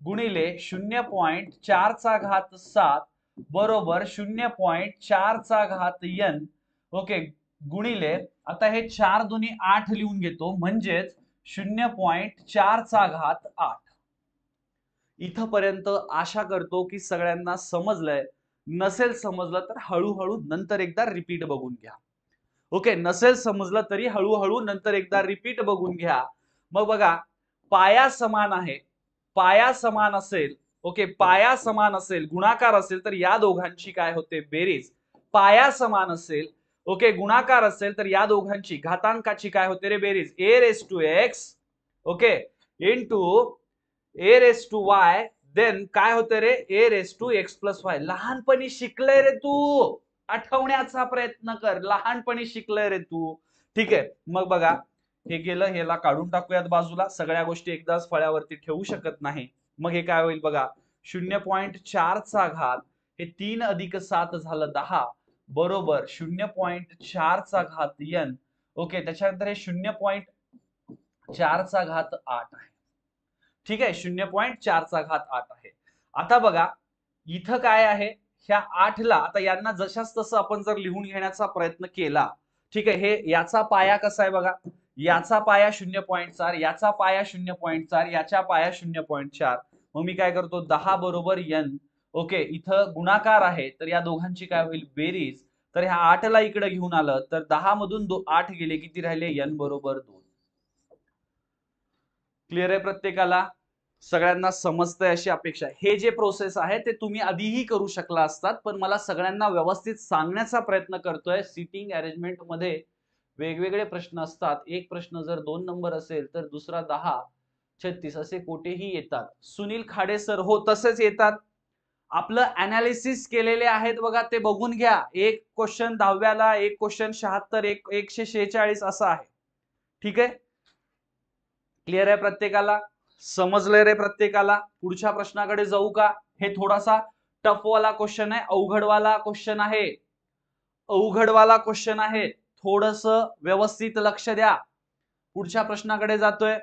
Speaker 1: गुणिले शून्य पॉइंट चा घात सात बरोबर शून्य पॉइंट चार चा घात यन ओके गुणिले आता हे चार दोन्ही आठ लिहून घेतो म्हणजेच शून्य पॉइंट चार चा घात आठ इथपर्यंत आशा करतो की सगळ्यांना समजलंय नसेल समजलं तर हळूहळू नंतर एकदा रिपीट बघून घ्या ओके नसेल समजलं तरी हळूहळू नंतर एकदा रिपीट बघून घ्या मग बघा पाया समान आहे पाया समान असेल ओके पाया समान असेल गुणाकार असेल तर या दोघांची काय होते बेरीज पाया समान असेल ओके गुणाकार असेल तर या दोघांची घातांकाची काय होते रे बेरीज A raise to X okay into A raise to Y then काय होतं रे A raise to X plus Y लहानपणी शिकलंय रे तू आठवण्याचा प्रयत्न कर लहानपणी शिकलंय रे तू ठीक आहे मग बघा हे गेलं हेला काढून टाकूयात बाजूला सगळ्या गोष्टी एकदाच फळ्यावरती ठेवू शकत नाही मग हे काय होईल बघा शून्य पॉईंट चारचा घात हे तीन अधिक सात झालं दहा बरोबर शून्य पॉईंट चारचा घात यन ओके त्याच्यानंतर हे शून्य पॉईंट चारचा घात आठ आहे ठीक आहे शून्य पॉईंट चारचा घात आठ आहे आता बघा इथं काय आहे ह्या आठला आता यांना जशाच तसं आपण जर लिहून घेण्याचा प्रयत्न केला ठीक आहे हे याचा पाया कसा आहे बघा याचा पाया शून्य पॉईंट चार याचा पाया शून्य पॉईंट चार याच्या पाया शून्य पॉईंट चार मग मी काय करतो दहा बरोबर एन ओके इथं गुणाकार आहे तर या दोघांची काय होईल बेरीज तर ह्या आठला इकडे घेऊन आलं तर दहा मधून आठ गेले किती राहिले एन बरोबर दोन क्लिअर आहे प्रत्येकाला सगळ्यांना समजतंय अशी अपेक्षा हे जे प्रोसेस आहे ते तुम्ही आधीही करू शकला असतात पण मला सगळ्यांना व्यवस्थित सांगण्याचा प्रयत्न करतोय सिटिंग अरेंजमेंट मध्ये वेगवेगळे प्रश्न असतात एक प्रश्न जर दोन नंबर असेल तर दुसरा दहा छत्तीस असे कोठेही येतात सुनील खाडे सर हो तसेच येतात आपलं अनालिसिस केलेले आहेत बघा ते बघून घ्या एक क्वेश्चन दहाव्याला एक क्वेश्चन शहात्तर एक एकशे शेहेचाळीस असं आहे ठीक आहे क्लिअर आहे प्रत्येकाला समजले रे प्रत्येकाला पुढच्या प्रश्नाकडे जाऊ का हे थोडासा टफवाला क्वेश्चन आहे अवघडवाला क्वेश्चन आहे अवघडवाला क्वेश्चन आहे थोडस व्यवस्थित लक्ष द्या पुढच्या प्रश्नाकडे जातोय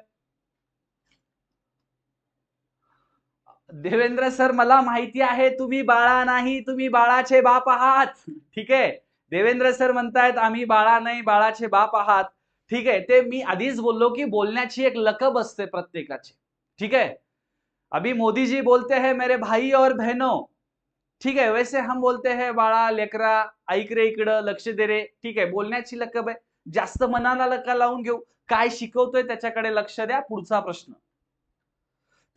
Speaker 1: देवेंद्र सर मला माहिती आहे तुम्ही बाळा नाही तुम्ही बाळाचे बाप आहात ठीक आहे देवेंद्र सर म्हणतायत आम्ही बाळा नाही बाळाचे बाप आहात ठीक आहे ते मी आधीच बोललो की बोलण्याची एक लकब असते प्रत्येकाची ठीक है अभी मोदी जी बोलते हैं मेरे भाई और बहनों ठीक है वैसे हम बोलते हैं बाळा लेकरा आईकडे रे इकडं लक्ष दे रे ठीक आहे बोलण्याची लकब जास्त मनाला लका लावून घेऊ काय शिकवतोय त्याच्याकडे लक्ष द्या पुढचा प्रश्न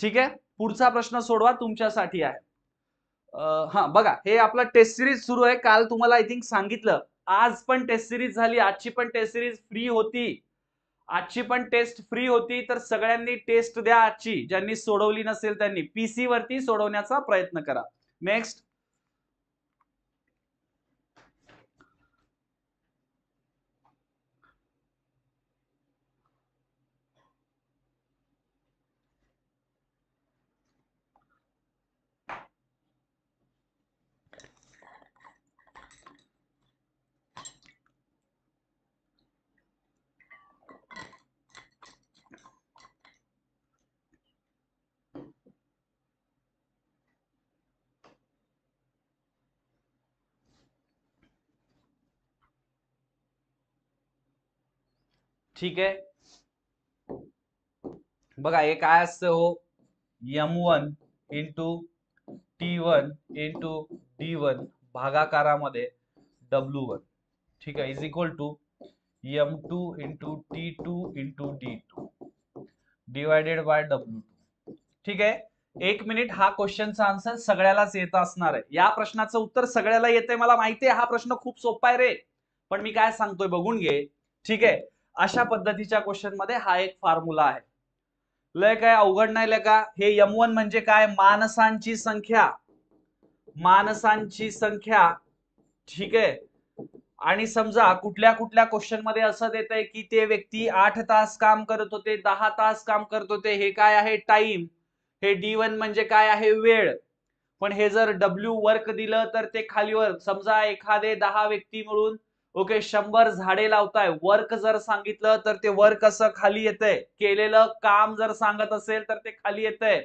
Speaker 1: ठीक आहे पुढचा प्रश्न सोडवा तुमच्यासाठी आहे हा बघा हे आपला टेस्ट सिरीज सुरू आहे काल तुम्हाला आय थिंक सांगितलं आज पण टेस्ट सिरीज झाली आजची पण टेस्ट सिरीज फ्री होती आजची पण टेस्ट फ्री होती तर सगळ्यांनी टेस्ट द्या आजची ज्यांनी सोडवली नसेल त्यांनी पीसी वरती सोडवण्याचा प्रयत्न करा नेक्स्ट ठीक आहे बघा हे काय असतं हो M one into T one into D one भागाकारामध्ये डब्ल्यू वन ठीक आहे is equal to M two into T two into D two divided by W two ठीक आहे एक मिनिट हा क्वेश्चनचा आन्सर सगळ्यालाच येत असणार आहे या प्रश्नाचं उत्तर सगळ्याला येते मला माहितीये हा प्रश्न खूप सोपा आहे रे पण मी काय सांगतोय बघून घे ठीक आहे अशा पद्धतीच्या क्वेश्चन मध्ये हा एक फॉर्म्युला आहे लय काय अवघड नाही लय का हे यम वन म्हणजे काय माणसांची संख्या माणसांची संख्या ठीक आहे आणि समजा कुठल्या कुठल्या क्वेश्चन मध्ये असं देत आहे की ते व्यक्ती आठ तास काम करत होते दहा तास काम करत होते हे काय आहे टाइम हे डी वन म्हणजे काय आहे वेळ पण हे जर डब्ल्यू वर्क दिलं तर ते खालीवर समजा एखादे दहा व्यक्ती मिळून ओके शंभर झाडे लावताय वर्क जर सांगितलं तर ते वर्क असं खाली येतंय केलेलं काम जर सांगत असेल तर ते खाली येतंय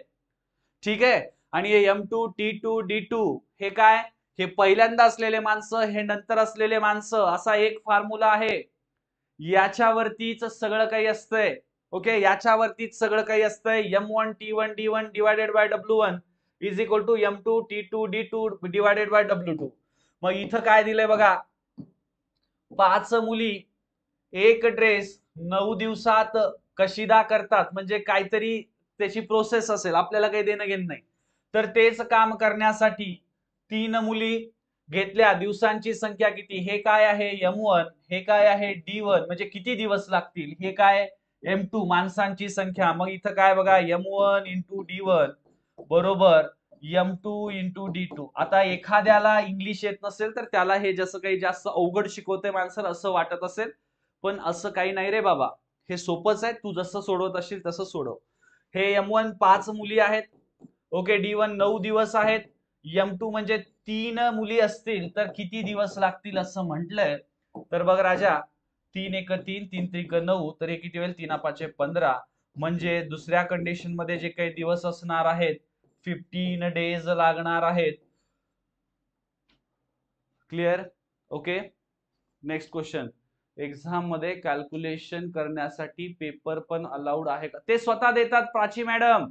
Speaker 1: ठीक आहे आणि हे M two T two D two हे काय हे पहिल्यांदा असलेले माणसं हे नंतर असलेले माणसं असा एक फॉर्म्युला आहे याच्यावरतीच सगळं काही असतंय ओके याच्यावरतीच सगळं काही असतंय M one T one D one divided by W one is equal to M two T two D two divided by W two मग इथं काय दिलंय बघा पाच मुली एक ड्रेस नऊ दिवसात कशीदा करतात म्हणजे काहीतरी त्याची प्रोसेस असेल आपल्याला काही देणं घेणं नाही तर तेच काम करण्यासाठी तीन मुली घेतल्या दिवसांची संख्या किती हे काय आहे एम वन हे काय आहे डी वन म्हणजे किती दिवस लागतील हे काय एम टू माणसांची संख्या मग इथं काय बघा M one two D one बरोबर M two into D two आता एखाद्याला इंग्लिश येत नसेल तर त्याला हे जसं काही जास्त अवघड शिकवते माणसं असं वाटत असेल पण असं काही नाही रे बाबा हे सोपंच आहे तू जसं सोडवत असेल तसं सोडव हे एम वन पाच मुली आहेत ओके डी वन नऊ दिवस आहेत एम टू म्हणजे तीन मुली असतील तर किती दिवस लागतील असं म्हटलंय तर बघ राजा तीन एक तीन तीन त्रिक नऊ तर हे किती होईल तीन पाचे पंधरा म्हणजे दुसऱ्या कंडिशन मध्ये जे काही दिवस असणार आहेत फिफ्टीन डेज लागणार आहेत clear okay next question exam मध्ये कॅल्क्युलेशन करण्यासाठी पेपर पण अलाउड आहे का ते स्वतः देतात प्राची मॅडम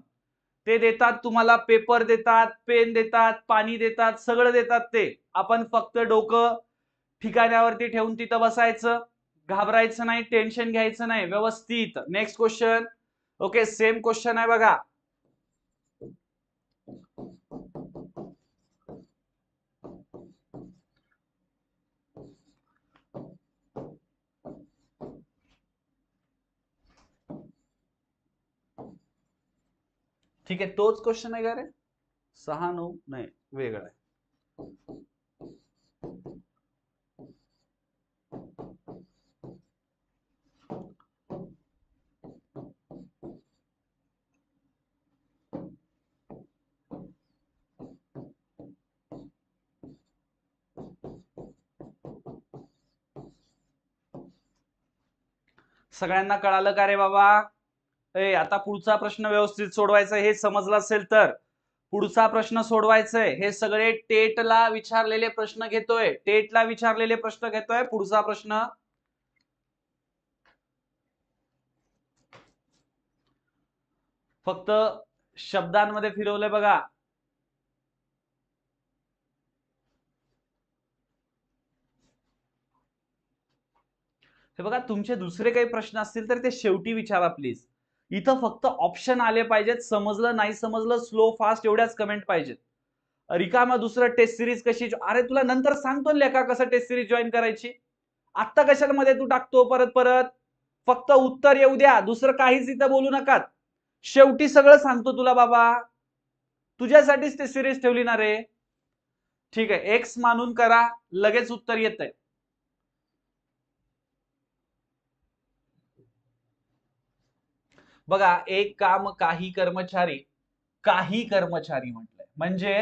Speaker 1: ते देतात तुम्हाला पेपर देतात पेन देतात पाणी देतात सगळं देतात ते आपण फक्त डोकं ठिकाण्यावरती ठेवून तिथं बसायचं घाबरायचं नाही टेन्शन घ्यायचं नाही व्यवस्थित next question okay same question आहे बघा ठीक आहे तोच क्वेश्चन आहे का रे सहा नऊ नाही वेगळा आहे सगळ्यांना कळालं का रे बाबा आता पुढचा प्रश्न व्यवस्थित सोडवायचा हे समजलं असेल तर पुढचा प्रश्न सोडवायचंय हे सगळे टेटला विचारलेले प्रश्न घेतोय टेटला विचारलेले प्रश्न घेतोय पुढचा प्रश्न फक्त शब्दांमध्ये फिरवलंय बघा हे बघा तुमचे दुसरे काही प्रश्न असतील तर ते शेवटी विचारा प्लीज इथं फक्त ऑप्शन आले पाहिजेत समजलं नाही समजलं स्लो फास्ट एवढ्याच कमेंट पाहिजेत रिकामा दुसरं टेस्ट सिरीज कशी अरे तुला नंतर सांगतो लेखा कसं टेस्ट सिरीज जॉईन करायची आत्ता कशामध्ये तू टाकतो परत परत फक्त उत्तर येऊ द्या दुसरं काहीच इथं बोलू नका शेवटी सगळं सांगतो तुला बाबा तुझ्यासाठीच टेस्ट सिरीज ठेवली ना रे ठीक आहे एक्स मानून करा लगेच उत्तर येत आहे बघा एक काम काही कर्मचारी काही कर्मचारी म्हटलंय म्हणजे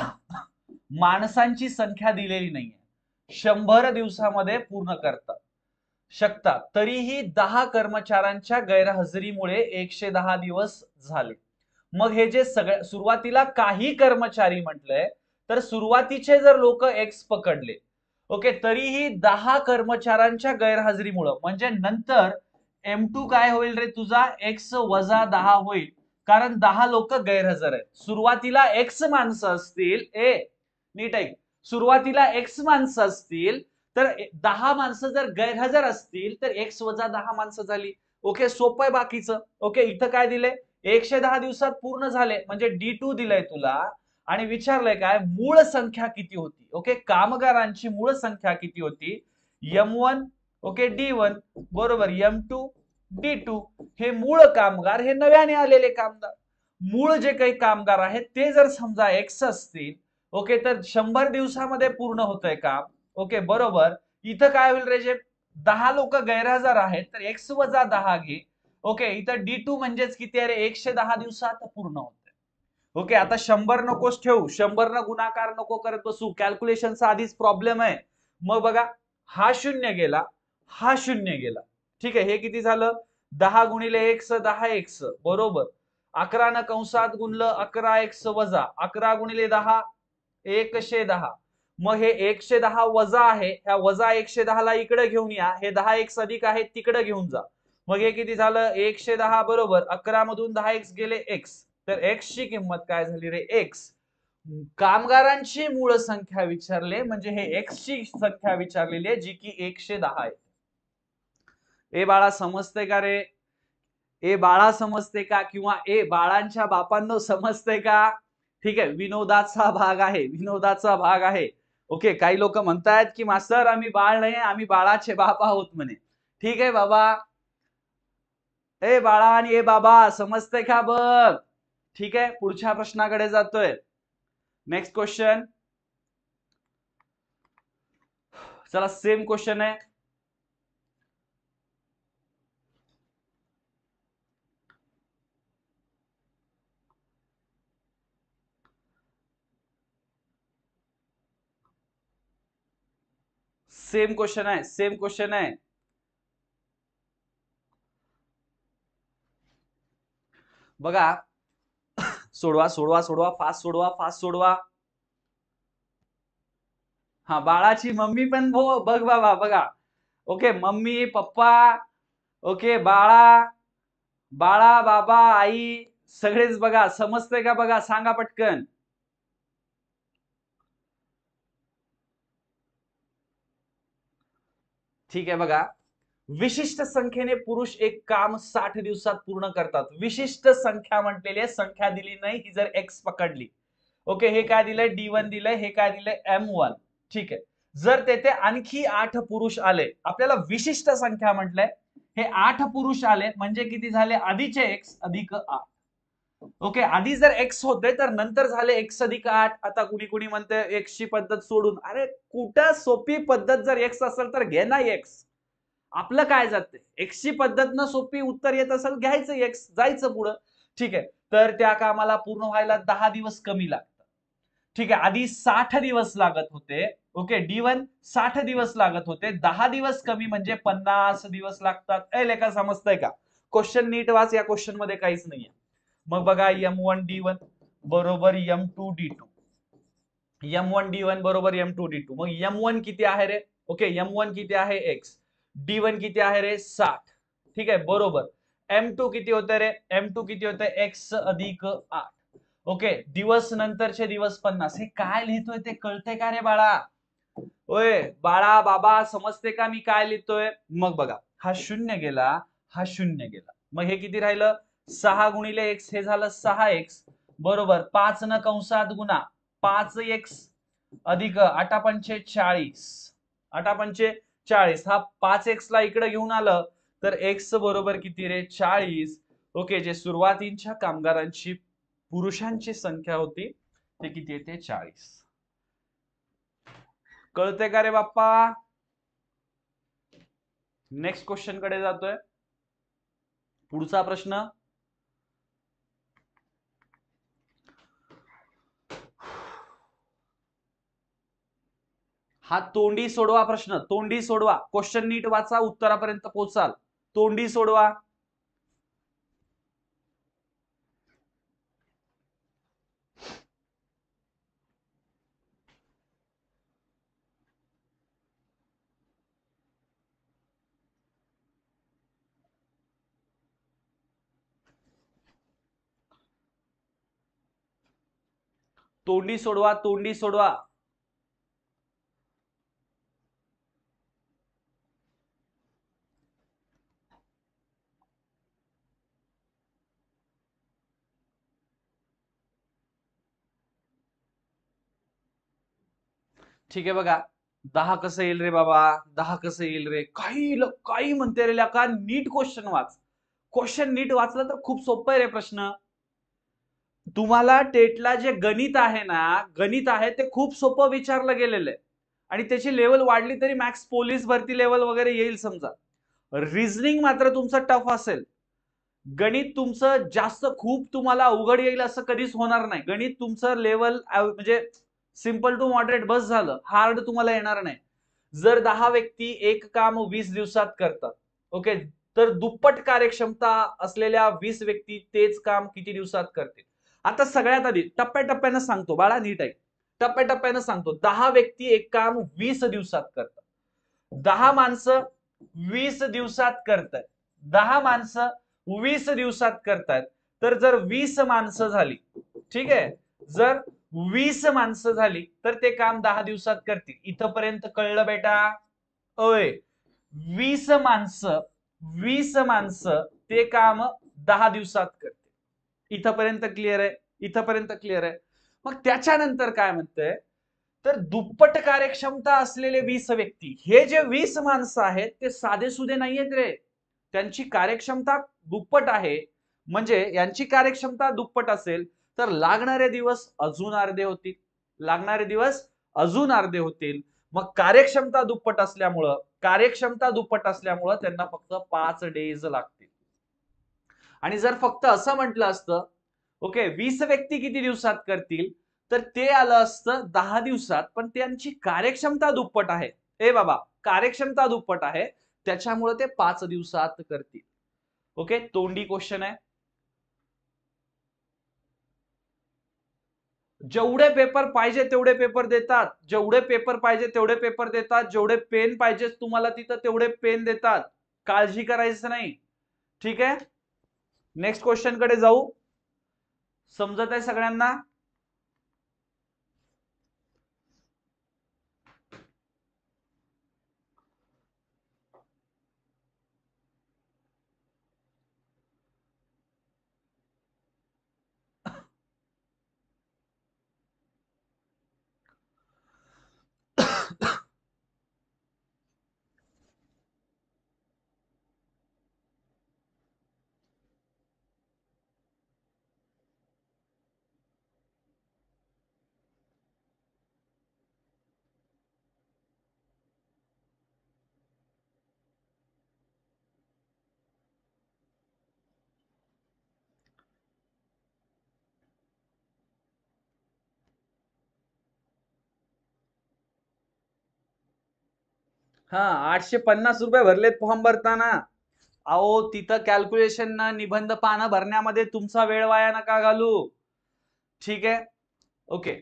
Speaker 1: माणसांची संख्या दिलेली नाहीये शंभर दिवसामध्ये पूर्ण करतात शकतात तरीही दहा कर्मचाऱ्यांच्या गैरहजेरीमुळे एकशे दहा दिवस झाले मग हे जे सगळ्या सुरुवातीला काही कर्मचारी म्हटलंय तर सुरुवातीचे जर लोक एक्स पकडले ओके तरीही दहा कर्मचाऱ्यांच्या गैरहजेरीमुळे म्हणजे नंतर एम टू काय होईल रे तुझा एक्स वजा दहा होईल कारण दहा लोक गैरहजर आहेत सुरुवातीला एक्स माणसं असतील ए नीट ऐक सुरुवातीला एक्स माणसं असतील तर दहा माणसं जर गैरहजर असतील तर एक्स वजा दहा माणसं झाली ओके सोपं आहे बाकीचं ओके इथं काय दिले एकशे दहा दिवसात पूर्ण झाले म्हणजे डी टू दिलंय तुला आणि विचारलंय काय मूळ संख्या किती होती ओके कामगारांची मूळ संख्या किती होती M one okay D one बरोबर यम टू डी टू हे मूळ कामगार हे नव्याने आलेले कामगार मूळ जे काही कामगार आहेत ते जर समजा एक्स असतील ओके तर शंभर दिवसामध्ये पूर्ण होतंय काम ओके बरोबर इथं काय होईल रे जे दहा लोक गैरहजर आहेत तर एक्स वजा दहा घे ओके इथं डी टू म्हणजेच किती आहे एकशे दहा दिवसात पूर्ण होतंय ओके आता शंभर नकोच ठेवू शंभर न गुणाकार नको करत बसू कॅल्क्युलेशनचा आधीच प्रॉब्लेम आहे मग बघा हा शून्य गेला हा शून्य गेला ठीक आहे हे किती झालं दहा गुणिले एक्स दहा एक्स बरोबर अकरा न कंसात गुणलं अकरा एक्स वजा अकरा गुणिले दहा एकशे दहा मग हे एकशे दहा वजा आहे ह्या वजा एकशे दहाला इकडे घेऊन या हे दहा एक्स अधिक आहे तिकडे घेऊन जा मग हे किती झालं एकशे दहा बरोबर अकरा मधून दहा एक्स गेले एक्स तर एक्स ची किंमत काय झाली रे एक्स कामगारांची मूळ संख्या विचारले म्हणजे हे एक्स ची संख्या विचारलेली आहे जी की एकशे दहा आहे ए बाळा समजते का रे ए बाळा समजते का किंवा ए बाळांच्या बापांनो समजते का ठीक आहे विनोदाचा भाग आहे विनोदाचा भाग आहे ओके काही लोक म्हणतायत की मास्तर आम्ही बाळ नाही आम्ही बाळाचे बाप आहोत म्हणे ठीक आहे बाबा ए बाळा आणि ए बाबा समजते का बघ ठीक आहे पुढच्या प्रश्नाकडे जातोय नेक्स्ट क्वेश्चन चला सेम क्वेश्चन आहे सेम क्वेश्चन आहे सेम क्वेश्चन आहे बघा सोडवा सोडवा सोडवा फास्ट सोडवा फास्ट सोडवा हा बाळाची मम्मी पण भो बघ बाबा बघा ओके मम्मी पप्पा ओके बाळा बाळा बाबा आई सगळेच बघा समजते का बघा सांगा पटकन ठीक आहे बघा विशिष्ट संख्येने पुरुष एक काम साठ दिवसात पूर्ण करतात विशिष्ट संख्या म्हटलेली आहे संख्या दिली नाही ही जर एक्स पकडली ओके हे काय दिलंय डी वन दिलंय हे काय दिलंय एम वन ठीक आहे जर तेथे आणखी आठ पुरुष आले आपल्याला विशिष्ट संख्या म्हटलंय हे आठ पुरुष आले म्हणजे किती झाले आधीचे एक्स अधिक आठ ओके आधी जर एक्स होते तर नंतर झाले एक्स अधिक आठ आता कुणी कुणी म्हणते एक्सची पद्धत सोडून अरे कुठं सोपी पद्धत जर एक्स असेल तर घे ना एक्स आपलं काय जाते एक्सची पद्धत न सोपी उत्तर येत असेल घ्यायचं एक्स जायचं पुढं ठीक आहे तर त्या कामाला पूर्ण व्हायला दहा दिवस कमी लागतात ठीक आहे आधी साठ दिवस लागत होते ओके डी वन साठ दिवस लागत होते दहा दिवस कमी म्हणजे पन्नास दिवस लागतात ए लेखा समजतंय का क्वेश्चन नीट वाच या क्वेश्चन मध्ये काहीच नाहीये मग बघा एम वन डी वन बरोबर M two D two M one D one बरोबर एम टू डी टू मग एम वन किती आहे रे ओके एम वन किती आहे एक्स डी वन किती आहे रे साठ ठीक आहे बरोबर एम टू किती होतं रे एम टू किती होतं एक्स अधिक आठ ओके दिवस नंतरचे दिवस पन्नास हे काय लिहितोय ते कळते का रे बाळा ओय बाळा बाबा समजते का मी काय लिहितोय मग बघा हा शून्य गेला हा शून्य गेला मग हे किती राहिलं सहा गुणिले एक्स हे झालं सहा एक्स बरोबर पाच न कंसात गुणा पाच एक्स अधिक आठापंचे चाळीस अठापनचे चाळीस हा पाच एक्स ला इकडे घेऊन आलं तर एक्स बरोबर किती रे चाळीस ओके जे सुरुवातींच्या कामगारांची पुरुषांची संख्या होती ते किती येते चाळीस कळते का रे बाप्पा नेक्स्ट क्वेश्चन कडे जातोय पुढचा प्रश्न हा तोंडी सोडवा प्रश्न तोंडी सोडवा क्वेश्चन नीट वाचा उत्तरापर्यंत पोहोचाल तोंडी सोडवा तोंडी सोडवा तोंडी सोडवा ठीक आहे बघा दहा कसं येईल रे बाबा दहा कसं येईल रे काही काही म्हणते रे का नीट क्वेश्चन वाच क्वेश्चन नीट वाचला तर खूप सोपं आहे रे प्रश्न तुम्हाला टेटला जे गणित आहे ना गणित आहे ते खूप सोपं विचारलं गेलेलं आहे आणि त्याची लेवल वाढली तरी मॅक्स पोलीस भरती लेवल वगैरे येईल समजा रिझनिंग मात्र तुमचं टफ असेल गणित तुमचं जास्त खूप तुम्हाला अवघड येईल असं कधीच होणार नाही गणित तुमचं लेवल म्हणजे सिम्पल टू मॉडरेट बस झालं हार्ड तुम्हाला येणार नाही जर दहा व्यक्ती एक काम वीस दिवसात करतात ओके तर दुप्पट कार्यक्षमता असलेल्या वीस व्यक्ती तेच काम किती दिवसात करतील आता सगळ्यात आधी टप्प्याटप्प्यानं सांगतो बाळा नीट आहे टप्प्याटप्प्यानं सांगतो दहा व्यक्ती एक काम वीस दिवसात करतात दहा माणसं वीस दिवसात करतायत दहा माणसं वीस दिवसात करतायत तर जर वीस माणसं झाली ठीक आहे जर वीस माणसं झाली तर ते काम दहा दिवसात करतील इथपर्यंत कळलं बेटा अय वीस माणसं वीस माणसं ते काम दहा दिवसात करते इथपर्यंत क्लिअर आहे इथपर्यंत क्लिअर आहे मग त्याच्यानंतर काय म्हणतंय तर दुप्पट कार्यक्षमता असलेले वीस व्यक्ती हे जे वीस माणसं आहेत ते साधेसुधे नाहीयेत रे त्यांची कार्यक्षमता दुप्पट आहे म्हणजे यांची कार्यक्षमता दुप्पट असेल तर लागणारे दिवस अजून अर्धे होतील लागणारे दिवस अजून अर्धे होतील मग कार्यक्षमता दुप्पट असल्यामुळं कार्यक्षमता दुप्पट असल्यामुळं त्यांना फक्त पाच डेज लागतील आणि जर फक्त असं म्हटलं असतं ओके वीस व्यक्ती किती दिवसात करतील तर ते आलं असतं दहा दिवसात पण त्यांची कार्यक्षमता दुप्पट आहे हे बाबा कार्यक्षमता दुप्पट आहे त्याच्यामुळे ते पाच दिवसात करतील ओके तोंडी क्वेश्चन आहे जेवढे पेपर पाहिजे तेवढे पेपर देतात जेवढे पेपर पाहिजे तेवढे पेपर देतात जेवढे पेन पाहिजे तुम्हाला तिथं तेवढे पेन देतात काळजी करायचं नाही ठीक आहे नेक्स्ट क्वेश्चन कडे जाऊ समजत आहे सगळ्यांना हा आठशे पन्नास रुपये भरलेत फॉर्म भरताना अहो तिथं कॅल्क्युलेशन ना निबंध पानं भरण्यामध्ये तुमचा वेळ वाया नका घालू ठीक आहे ओके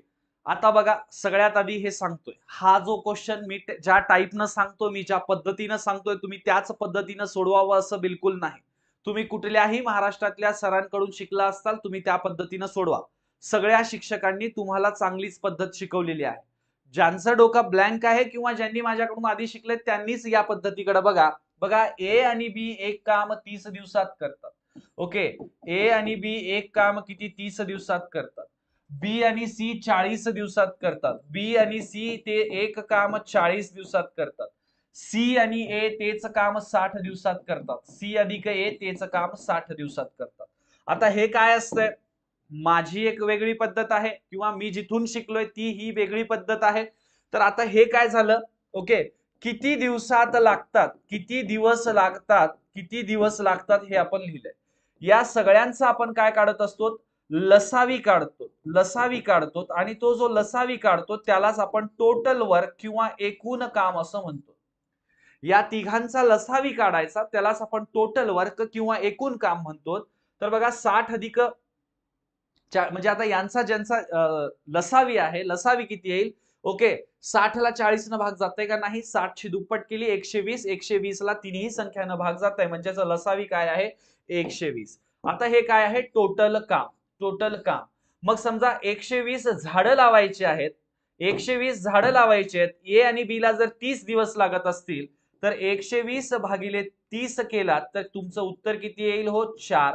Speaker 1: आता बघा सगळ्यात आधी हे सांगतोय हा जो क्वेश्चन मी ज्या न सांगतो मी ज्या पद्धतीनं सांगतोय तुम्ही त्याच पद्धतीनं सोडवावं असं बिलकुल नाही तुम्ही कुठल्याही महाराष्ट्रातल्या सरांकडून शिकला असाल तुम्ही त्या पद्धतीनं सोडवा सगळ्या शिक्षकांनी तुम्हाला चांगलीच पद्धत शिकवलेली आहे ज्यांचं डोकं ब्लँक आहे किंवा ज्यांनी माझ्याकडून आधी शिकले त्यांनीच या पद्धतीकडे बघा बघा ए आणि बी एक काम तीस दिवसात करतात ओके ए आणि बी एक काम किती तीस दिवसात करतात बी आणि सी चाळीस दिवसात करतात बी आणि सी ते एक काम चाळीस दिवसात करतात सी आणि ए तेच काम साठ दिवसात करतात सी अधिक ए तेच काम साठ दिवसात करतात आता हे काय असतंय माझी एक वेगळी पद्धत आहे किंवा मी जिथून शिकलोय ती ही वेगळी पद्धत आहे तर आता हे काय झालं ओके किती दिवसात लागतात किती दिवस लागतात किती दिवस लागतात हे आपण लिहिलंय या सगळ्यांचा आपण काय काढत असतो लसावी काढतो लसावी काढतो आणि तो जो लसावी काढतो त्यालाच आपण टोटल वर्क किंवा एकूण काम असं म्हणतो या तिघांचा लसावी काढायचा त्यालाच आपण टोटल वर्क किंवा एकूण काम म्हणतो तर बघा साठ अधिक म्हणजे आता यांचा ज्यांचा लसावी आहे लसावी किती येईल ओके साठला न भाग जात का नाही साठची दुप्पट केली एकशे वीस एकशे वीस ला तिन्ही संख्यानं भाग जात आहे म्हणजे त्याचा लसावी काय आहे एकशे वीस आता हे काय आहे टोटल काम टोटल काम मग समजा एकशे वीस झाडं लावायची आहेत एकशे वीस झाडं लावायची आहेत ए आणि बी ला जर तीस दिवस लागत असतील तर एकशे वीस भागिले तीस केला तर तुमचं उत्तर किती येईल हो चार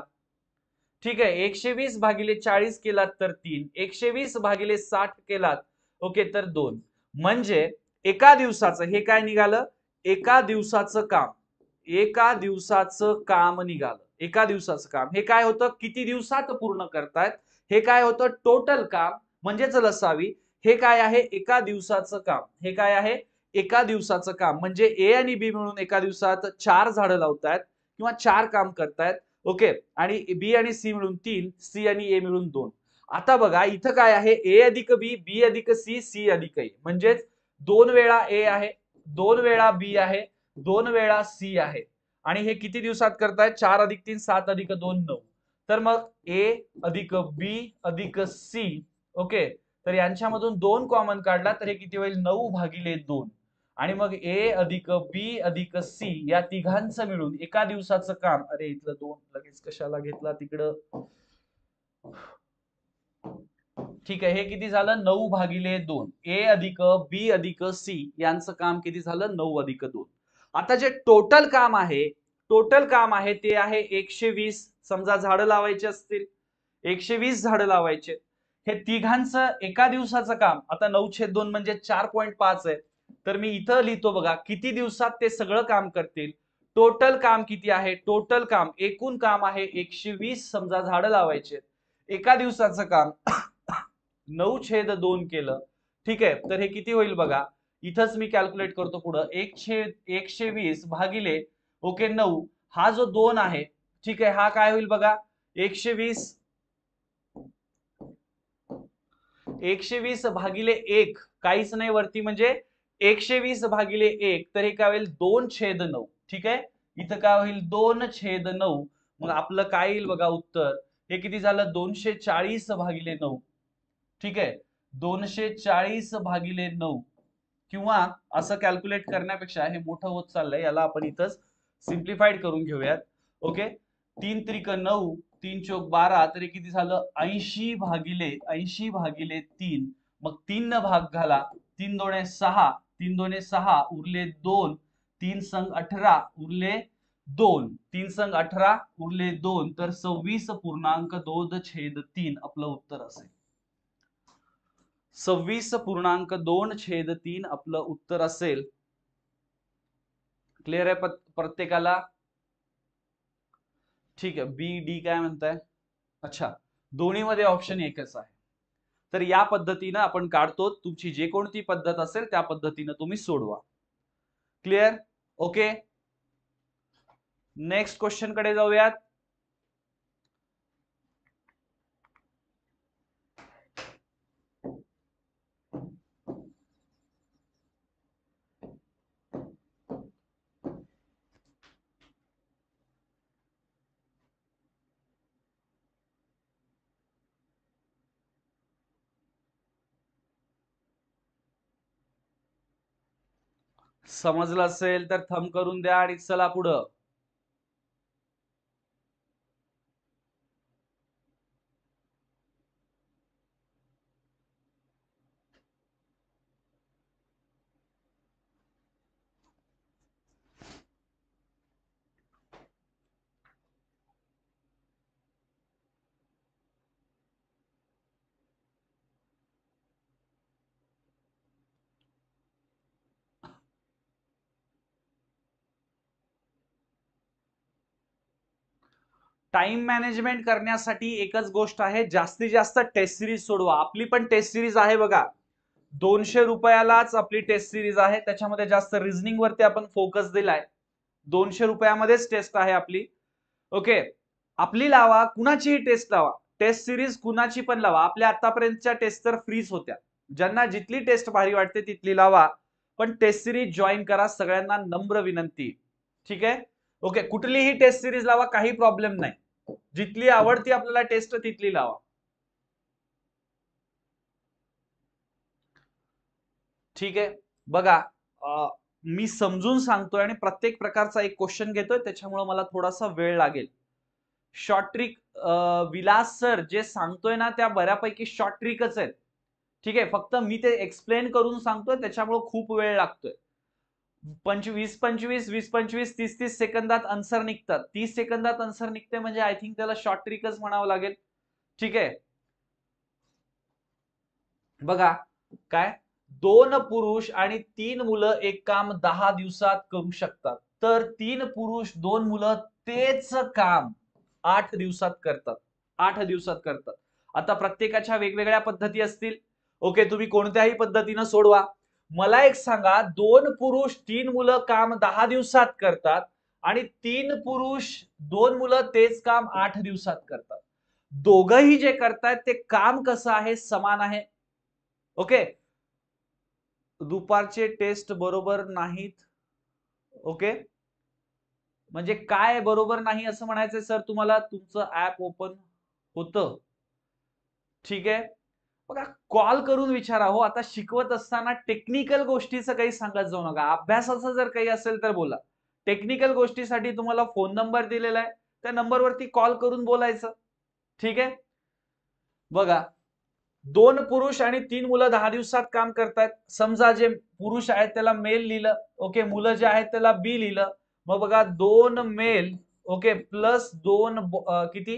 Speaker 1: ठीक आहे एकशे वीस भागिले चाळीस केलात तर तीन एकशे वीस भागिले साठ केलात ओके तर दोन म्हणजे एका दिवसाचं हे काय निघालं एका दिवसाचं काम एका दिवसाचं काम निघालं एका दिवसाचं काम हे काय होतं किती दिवसात पूर्ण करतायत हे काय होतं टोटल काम म्हणजेच लसावी हे काय आहे एका दिवसाचं काम हे काय आहे एका दिवसाचं काम म्हणजे ए आणि बी मिळून एका दिवसात चार झाडं लावतायत किंवा चार काम करतायत ओके आणि बी आणि सी मिळून तीन सी आणि ए मिळून दोन आता बघा इथं काय आहे ए अधिक बी बी अधिक सी सी अधिक ए म्हणजेच दोन वेळा ए आहे दोन वेळा बी आहे दोन वेळा सी आहे आणि हे किती दिवसात करताय चार अधिक तीन सात अधिक दोन नऊ तर मग ए अधिक बी अधिक सी ओके तर यांच्यामधून दोन कॉमन काढला तर हे किती होईल नऊ भागिले दोन आणि मग ए अधिक बी अधिक सी या तिघांचं मिळून एका दिवसाचं काम अरे इथलं दोन लगेच कशाला घेतला तिकडं ठीक आहे हे किती झालं नऊ भागिले दोन ए अधिक बी अधिक सी यांचं काम किती झालं नऊ अधिक दोन आता जे टोटल काम आहे टोटल काम आहे ते आहे एकशे वीस समजा झाडं लावायचे असतील एकशे वीस झाडं लावायचे हे तिघांचं एका दिवसाचं काम आता नऊ छेद दोन म्हणजे चार पॉईंट पाच आहे तर मी इथं लिहितो बघा किती दिवसात ते सगळं काम करतील टोटल काम किती आहे टोटल काम एकूण काम आहे एकशे वीस समजा झाडं लावायचे एका दिवसाचं काम नऊ छेद दोन केलं ठीक आहे तर हे किती होईल बघा इथंच मी कॅल्क्युलेट करतो पुढं एक छेद एकशे वीस भागिले ओके नऊ हा जो दोन आहे ठीक आहे हा काय होईल बघा एकशे वीस एकशे वीस भागिले एक काहीच नाही वरती म्हणजे एकशे वीस भागिले एक तर हे काय होईल दोन छेद नऊ ठीक आहे इथं काय होईल दोन छेद नऊ मग आपलं काय येईल बघा उत्तर हे किती झालं दोनशे चाळीस भागिले नऊ ठीक आहे दोनशे चाळीस भागिले नऊ किंवा असं कॅल्क्युलेट करण्यापेक्षा हे मोठं होत चाललंय याला आपण इथंच सिम्प्लिफाईड करून घेऊयात ओके तीन त्रिक नऊ तीन चोक बारा तरी किती झालं ऐंशी भागिले ऐंशी भागिले तीन मग तीन भाग घाला तीन दोन सहा तीन दोने सहा उरले दोन तीन संघ अठरा उरले दोन तीन संघ अठरा उरले दोन तर सव्वीस पूर्णांक दोन छेद तीन आपलं उत्तर असेल सव्वीस पूर्णांक दोन छेद तीन आपलं उत्तर असेल क्लिअर आहे प्रत्येकाला ठीक आहे बी डी काय म्हणताय अच्छा दोन्हीमध्ये ऑप्शन एकच आहे तर या पद्धतीनं आपण काढतो तुमची जे कोणती पद्धत असेल त्या पद्धतीनं तुम्ही सोडवा क्लिअर ओके नेक्स्ट क्वेश्चन कडे जाऊयात समजलं असेल तर थम करून द्या आणि चला पुढं टाइम मॅनेजमेंट करण्यासाठी एकच गोष्ट आहे जास्तीत जास्त टेस्ट सिरीज सोडवा आपली पण टेस्ट सिरीज आहे बघा दोनशे रुपयालाच आपली टेस्ट सिरीज आहे त्याच्यामध्ये जास्त रिजनिंग वरती आपण फोकस दिलाय दोनशे रुपयामध्येच टेस्ट आहे आपली ओके आपली लावा कुणाचीही टेस्ट लावा टेस्ट सिरीज कुणाची पण लावा आपल्या आतापर्यंतच्या टेस्ट तर फ्रीज होत्या ज्यांना जितली टेस्ट भारी वाटते तितली लावा पण टेस्ट सिरीज जॉईन करा सगळ्यांना नम्र विनंती ठीक आहे ओके कुठलीही टेस्ट सिरीज लावा काही प्रॉब्लेम नाही जितली आवडती आपल्याला टेस्ट तिथली लावा ठीक आहे बघा मी समजून सांगतोय आणि प्रत्येक प्रकारचा एक क्वेश्चन घेतोय त्याच्यामुळे मला थोडासा वेळ लागेल शॉर्ट ट्रिक विलास सर जे सांगतोय ना त्या बऱ्यापैकी शॉर्ट ट्रिकच आहेत ठीक आहे फक्त मी ते एक्सप्लेन करून सांगतोय त्याच्यामुळे खूप वेळ लागतोय पंचवीस पंचवीस वीस पंचवीस तीस तीस सेकंदात आन्सर निघतात तीस सेकंदात आन्सर निघते म्हणजे आय थिंक त्याला शॉर्ट ट्रिकच म्हणावं लागेल ठीक आहे बघा काय दोन पुरुष आणि तीन मुलं एक काम दहा दिवसात करू शकतात तर तीन पुरुष दोन मुलं तेच काम आठ दिवसात करतात आठ दिवसात करतात आता प्रत्येकाच्या वेगवेगळ्या पद्धती असतील ओके तुम्ही कोणत्याही पद्धतीनं सोडवा मला एक सांगा दोन पुरुष तीन मुलं काम दहा दिवसात करतात आणि तीन पुरुष दोन मुलं तेच काम आठ दिवसात करतात दोघही जे करतायत ते काम कसं आहे समान आहे ओके दुपारचे टेस्ट बरोबर नाहीत ओके म्हणजे काय बरोबर नाही असं म्हणायचंय सर तुम्हाला तुमचं ऍप ओपन होतं ठीक आहे बघा कॉल करून विचारा हो आता शिकवत असताना टेक्निकल गोष्टीचं काही सांगत जाऊ नका अभ्यासाचं जर काही असेल तर बोला टेक्निकल गोष्टीसाठी तुम्हाला फोन नंबर दिलेला आहे त्या नंबरवरती कॉल करून बोलायचं ठीक आहे बघा दोन पुरुष आणि तीन मुलं दहा दिवसात काम करतात समजा जे पुरुष आहेत त्याला मेल लिहिलं ओके मुलं जे आहेत त्याला बी लिहिलं मग बघा दोन मेल ओके प्लस दोन किती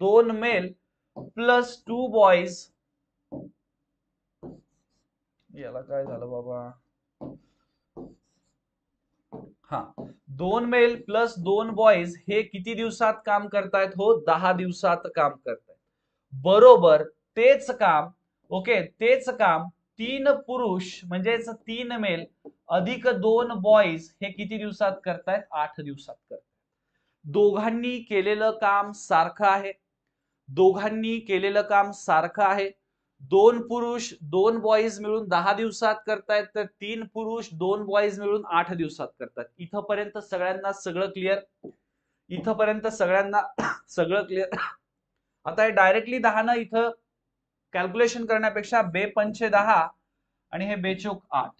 Speaker 1: दोन मेल प्लस टू बॉईज याला काय झालं बाबा हा दोन मेल प्लस दोन बॉयज हे किती दिवसात काम करतायत हो दहा दिवसात काम करतायत बरोबर तेच काम ओके तेच काम तीन पुरुष म्हणजेच तीन मेल अधिक दोन बॉयज हे किती दिवसात करतायत आठ दिवसात करतायत दोघांनी केलेलं काम सारखं आहे दोघांनी केलेलं काम सारखं आहे दोन पुरुष दोन बॉईज मिळून दहा दिवसात करतायत तर तीन पुरुष दोन बॉईज मिळून आठ दिवसात करतात इथंपर्यंत सगळ्यांना सगळं क्लिअर इथंपर्यंत सगळ्यांना सगळं क्लिअर आता हे डायरेक्टली दहा ना इथं कॅल्क्युलेशन करण्यापेक्षा बे पंचे दहा आणि हे बेचोक आठ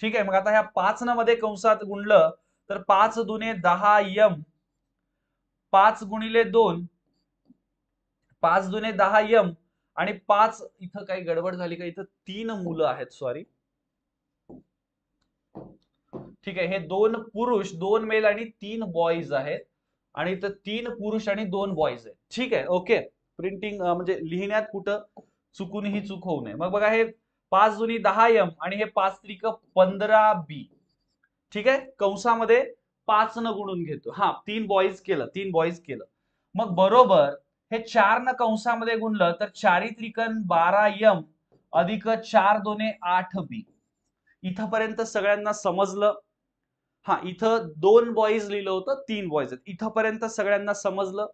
Speaker 1: ठीक आहे मग आता ह्या पाच न मध्ये कंसात गुणलं तर पाच दुने दहा यम पाच गुणिले दोन पाच दुने दहा यम आणि पाच इथं काही गडबड झाली का इथं तीन मुलं आहेत सॉरी ठीक आहे हे दोन पुरुष दोन मेल आणि तीन बॉईज आहेत आणि इथं तीन पुरुष आणि दोन बॉईज आहेत ठीक आहे ओके प्रिंटिंग म्हणजे लिहिण्यात कुठं चुकून ही चूक होऊ नये मग बघा हे पाच जुनी दहा यम आणि हे पाच त्रिक पंधरा बी ठीक आहे कंसामध्ये पाच न गुणून घेतो हा तीन बॉईज केलं तीन बॉईज केलं मग बरोबर हे चार न कंसामध्ये गुणलं तर चारित्रिकन बारा यम अधिक चार दोने आठ बी इथपर्यंत सगळ्यांना समजलं हा इथं दोन बॉईज लिहिलं होतं तीन बॉईज आहेत इथपर्यंत सगळ्यांना समजलं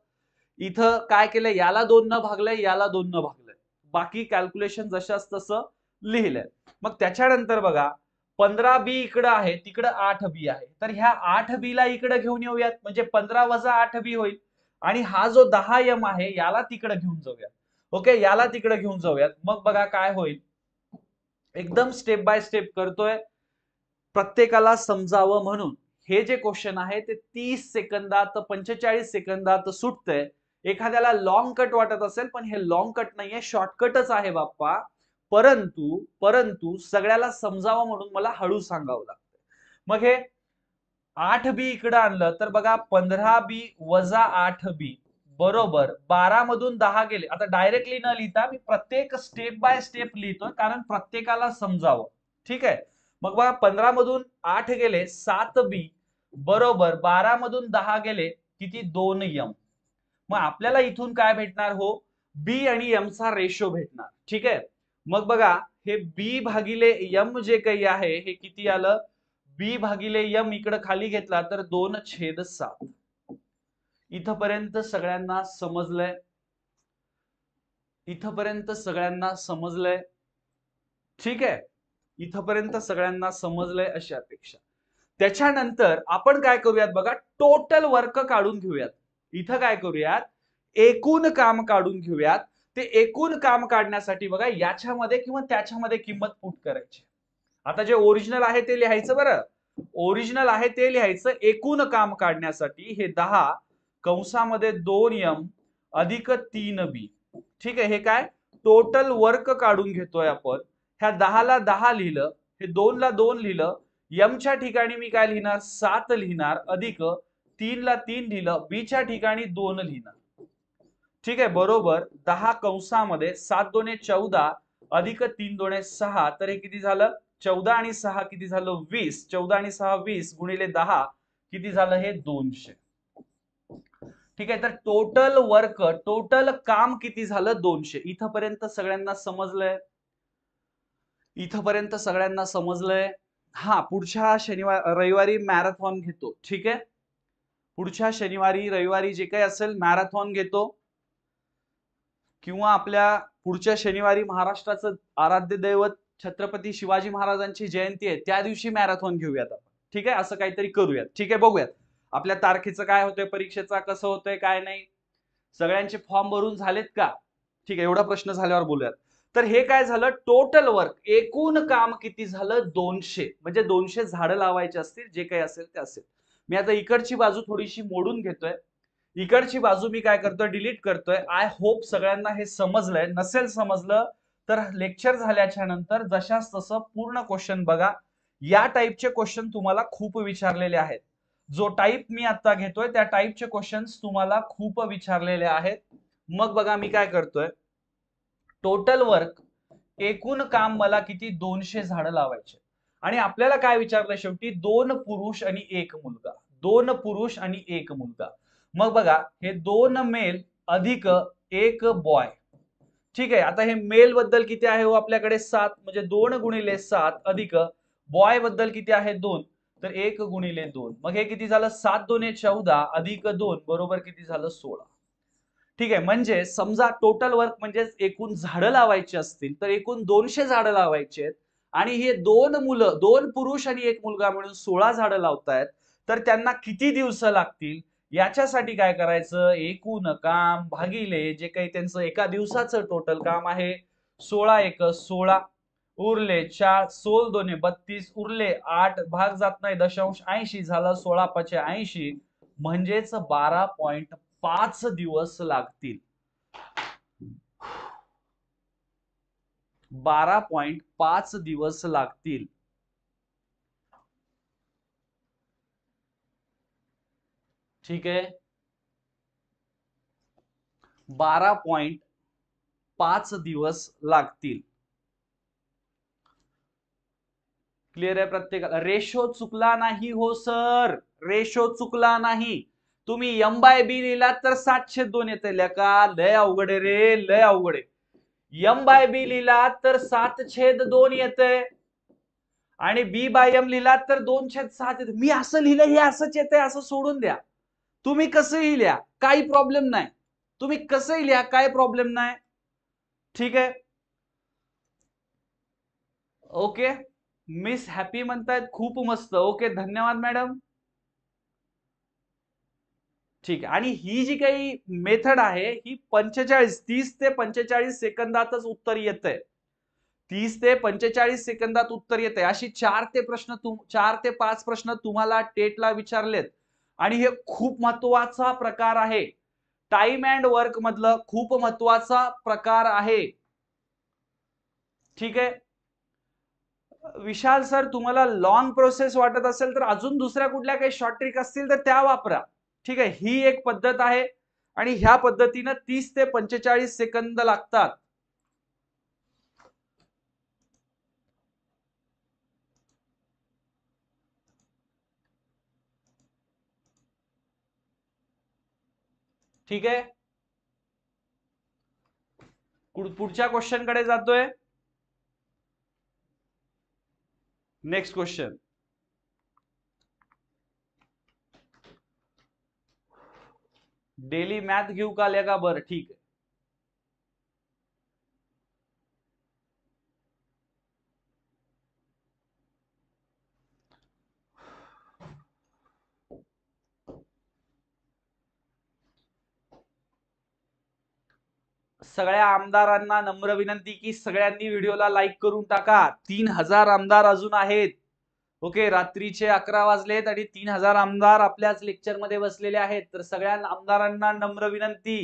Speaker 1: इथं काय केलंय याला दोन न भागलंय याला दोन न भागलंय बाकी कॅल्क्युलेशन जशाच तसं लिहिलंय मग त्याच्यानंतर बघा पंधरा बी इकडं आहे तिकडं आठ बी आहे तर ह्या आठ बी ला इकडं घेऊन येऊयात म्हणजे पंधरा वजा आठ बी होईल आणि हा जो दहा यम आहे याला तिकडे घेऊन जाऊया ओके याला तिकडे घेऊन जाऊयात मग बघा काय होईल एकदम स्टेप बाय स्टेप करतोय प्रत्येकाला समजावं म्हणून हे जे क्वेश्चन आहे ते तीस सेकंदात पंचेचाळीस सेकंदात सुटतंय एखाद्याला लॉंग कट वाटत असेल पण हे लॉंग कट नाहीये शॉर्टकटच आहे बाप्पा परंतु परंतु सगळ्याला समजावं म्हणून मला हळू सांगावं लागतं मग हे आठ बी इकडं आणलं तर बघा पंधरा बी वजा आठ बी बरोबर बारा मधून दहा गेले आता डायरेक्टली न लिहिता मी प्रत्येक स्टेप बाय स्टेप लिहितोय कारण प्रत्येकाला समजावं ठीक आहे मग बघा पंधरा मधून आठ गेले सात बी बरोबर बारा मधून दहा गेले किती दोन यम मग आपल्याला इथून काय भेटणार हो बी आणि यमचा रेशो भेटणार ठीक आहे मग बघा हे बी भागिले यम जे काही आहे हे किती आलं बी भागिले यम इकडं खाली घेतला तर दोन छेद सात इथपर्यंत सगळ्यांना समजलंय इथपर्यंत सगळ्यांना समजलंय ठीक आहे इथपर्यंत सगळ्यांना समजलंय अशी अपेक्षा त्याच्यानंतर आपण काय करूयात बघा टोटल वर्क काढून घेऊयात इथं काय करूयात एकूण काम काढून घेऊयात ते एकूण काम काढण्यासाठी बघा याच्यामध्ये किंवा त्याच्यामध्ये किंमत पुट करायची आता जे ओरिजिनल आहे ते लिहायचं बरं ओरिजिनल आहे ते लिहायचं एकूण काम काढण्यासाठी हे दहा कंसामध्ये दोन यम अधिक तीन बी ठीक आहे हे काय टोटल वर्क काढून घेतोय आपण ह्या दहाला दहा लिहिलं हे दोनला दोन लिहिलं च्या ठिकाणी मी काय लिहिणार सात लिहिणार अधिक तीनला तीन लिहिलं च्या ठिकाणी दोन लिहिणार ठीक आहे बरोबर दहा कंसामध्ये सात दोने चौदा अधिक तीन दोने सहा तर हे किती झालं चौदा आणि सहा किती झालं वीस चौदा आणि सहा वीस गुणिले दहा किती झालं हे दोनशे ठीक आहे तर टोटल वर्क टोटल काम किती झालं दोनशे इथपर्यंत सगळ्यांना समजलंय इथपर्यंत सगळ्यांना समजलंय हा पुढच्या शनिवार रविवारी मॅरेथॉन घेतो ठीक आहे पुढच्या शनिवारी रविवारी जे काही असेल मॅरेथॉन घेतो किंवा आपल्या पुढच्या शनिवारी महाराष्ट्राचं आराध्य दैवत छत्रपती शिवाजी महाराजांची जयंती आहे त्या दिवशी मॅरेथॉन घेऊयात आपण ठीक आहे असं काहीतरी करूयात ठीक आहे बघूयात आपल्या तारखेचं काय होतंय परीक्षेचा कसं होतंय काय नाही सगळ्यांचे फॉर्म भरून झालेत का ठीक आहे एवढा प्रश्न झाल्यावर बोलूयात तर हे काय झालं टोटल वर्क एकूण काम किती झालं दोनशे म्हणजे दोनशे झाडं लावायचे असतील जे काही असेल ते असेल मी आता इकडची बाजू थोडीशी मोडून घेतोय इकडची बाजू मी काय करतोय डिलीट करतोय आय होप सगळ्यांना हे समजलंय नसेल समजलं तर लेक्चर झाल्याच्या नंतर जशास तसं पूर्ण क्वेश्चन बघा या टाईपचे क्वेश्चन तुम्हाला खूप विचारलेले आहेत जो टाईप मी आता घेतोय त्या टाईपचे क्वेश्चन्स तुम्हाला खूप विचारलेले आहेत मग बघा मी काय करतोय टोटल वर्क एकूण काम मला किती दोनशे झाड लावायचे आणि आपल्याला काय विचारलं शेवटी दोन पुरुष आणि एक मुलगा दोन पुरुष आणि एक मुलगा मग बघा हे दोन मेल अधिक एक बॉय ठीक आहे आता हे मेल बद्दल किती आहे हो आपल्याकडे सात म्हणजे दोन गुणिले सात अधिक बॉय बद्दल किती आहे दोन तर एक गुणिले दोन मग हे किती झालं सात हे चौदा अधिक दोन बरोबर किती झालं सोळा ठीक आहे म्हणजे समजा टोटल वर्क म्हणजे एकूण झाडं लावायची असतील तर एकूण दोनशे झाडं लावायची आहेत आणि हे दोन मुलं दोन पुरुष आणि एक मुलगा म्हणून सोळा झाडं लावतायत तर त्यांना किती दिवस लागतील याच्यासाठी काय करायचं एकूण काम भागिले जे काही त्यांचं एका दिवसाचं टोटल काम आहे सोळा एक सोळा उरले चार सोल दोन्ही बत्तीस उरले आठ भाग जात नाही दशांश ऐंशी झाला सोळा पाचशे ऐंशी म्हणजेच बारा पॉइंट पाच दिवस लागतील बारा पॉइंट पाच दिवस लागतील ठीक आहे बारा पॉइंट पाच दिवस लागतील क्लिअर आहे प्रत्येकाला रेशो चुकला नाही हो सर रेशो चुकला नाही तुम्ही एम बाय बी लिहिलात तर छेद दोन येते का लय अवघड रे लय अवघड आहे बाय बी लिहिलात तर सात छेद दोन येतंय आणि बी बाय एम लिहिलात तर दोन छेद सात येत मी असं लिहिलं हे असंच येतंय असं सोडून द्या तुम्ही कसंही लिहा काही प्रॉब्लेम नाही तुम्ही कसंही लिहा काय प्रॉब्लेम नाही ठीक आहे ओके मिस हॅपी म्हणतायत खूप मस्त ओके धन्यवाद मॅडम ठीक आहे आणि ही जी काही मेथड आहे ही पंचेचाळीस तीस ते पंचेचाळीस सेकंदातच उत्तर येत आहे तीस ते पंचेचाळीस सेकंदात उत्तर येत आहे अशी चार ते प्रश्न चार ते पाच प्रश्न तुम्हाला टेटला विचारलेत आणि हे खूप महत्वाचा प्रकार आहे टाइम अँड वर्क मधलं खूप महत्वाचा प्रकार आहे ठीक आहे विशाल सर तुम्हाला लॉन्ग प्रोसेस वाटत असेल तर अजून दुसऱ्या कुठल्या काही शॉर्ट ट्रिक असतील तर त्या वापरा ठीक आहे ही एक पद्धत आहे आणि ह्या पद्धतीनं तीस ते पंचेचाळीस सेकंद लागतात ठीक आहे पुढच्या क्वेश्चन कडे जातोय नेक्स्ट क्वेश्चन डेली मॅथ घेऊ का लेगा बरं ठीक आहे सगळ्या आमदारांना नम्र विनंती की सगळ्यांनी व्हिडिओला लाईक करून टाका तीन हजार आमदार अजून आहेत ओके रात्रीचे अकरा वाजलेत आणि तीन हजार आमदार आपल्याच लेक्चर मध्ये बसलेले आहेत तर सगळ्या आमदारांना नम्र विनंती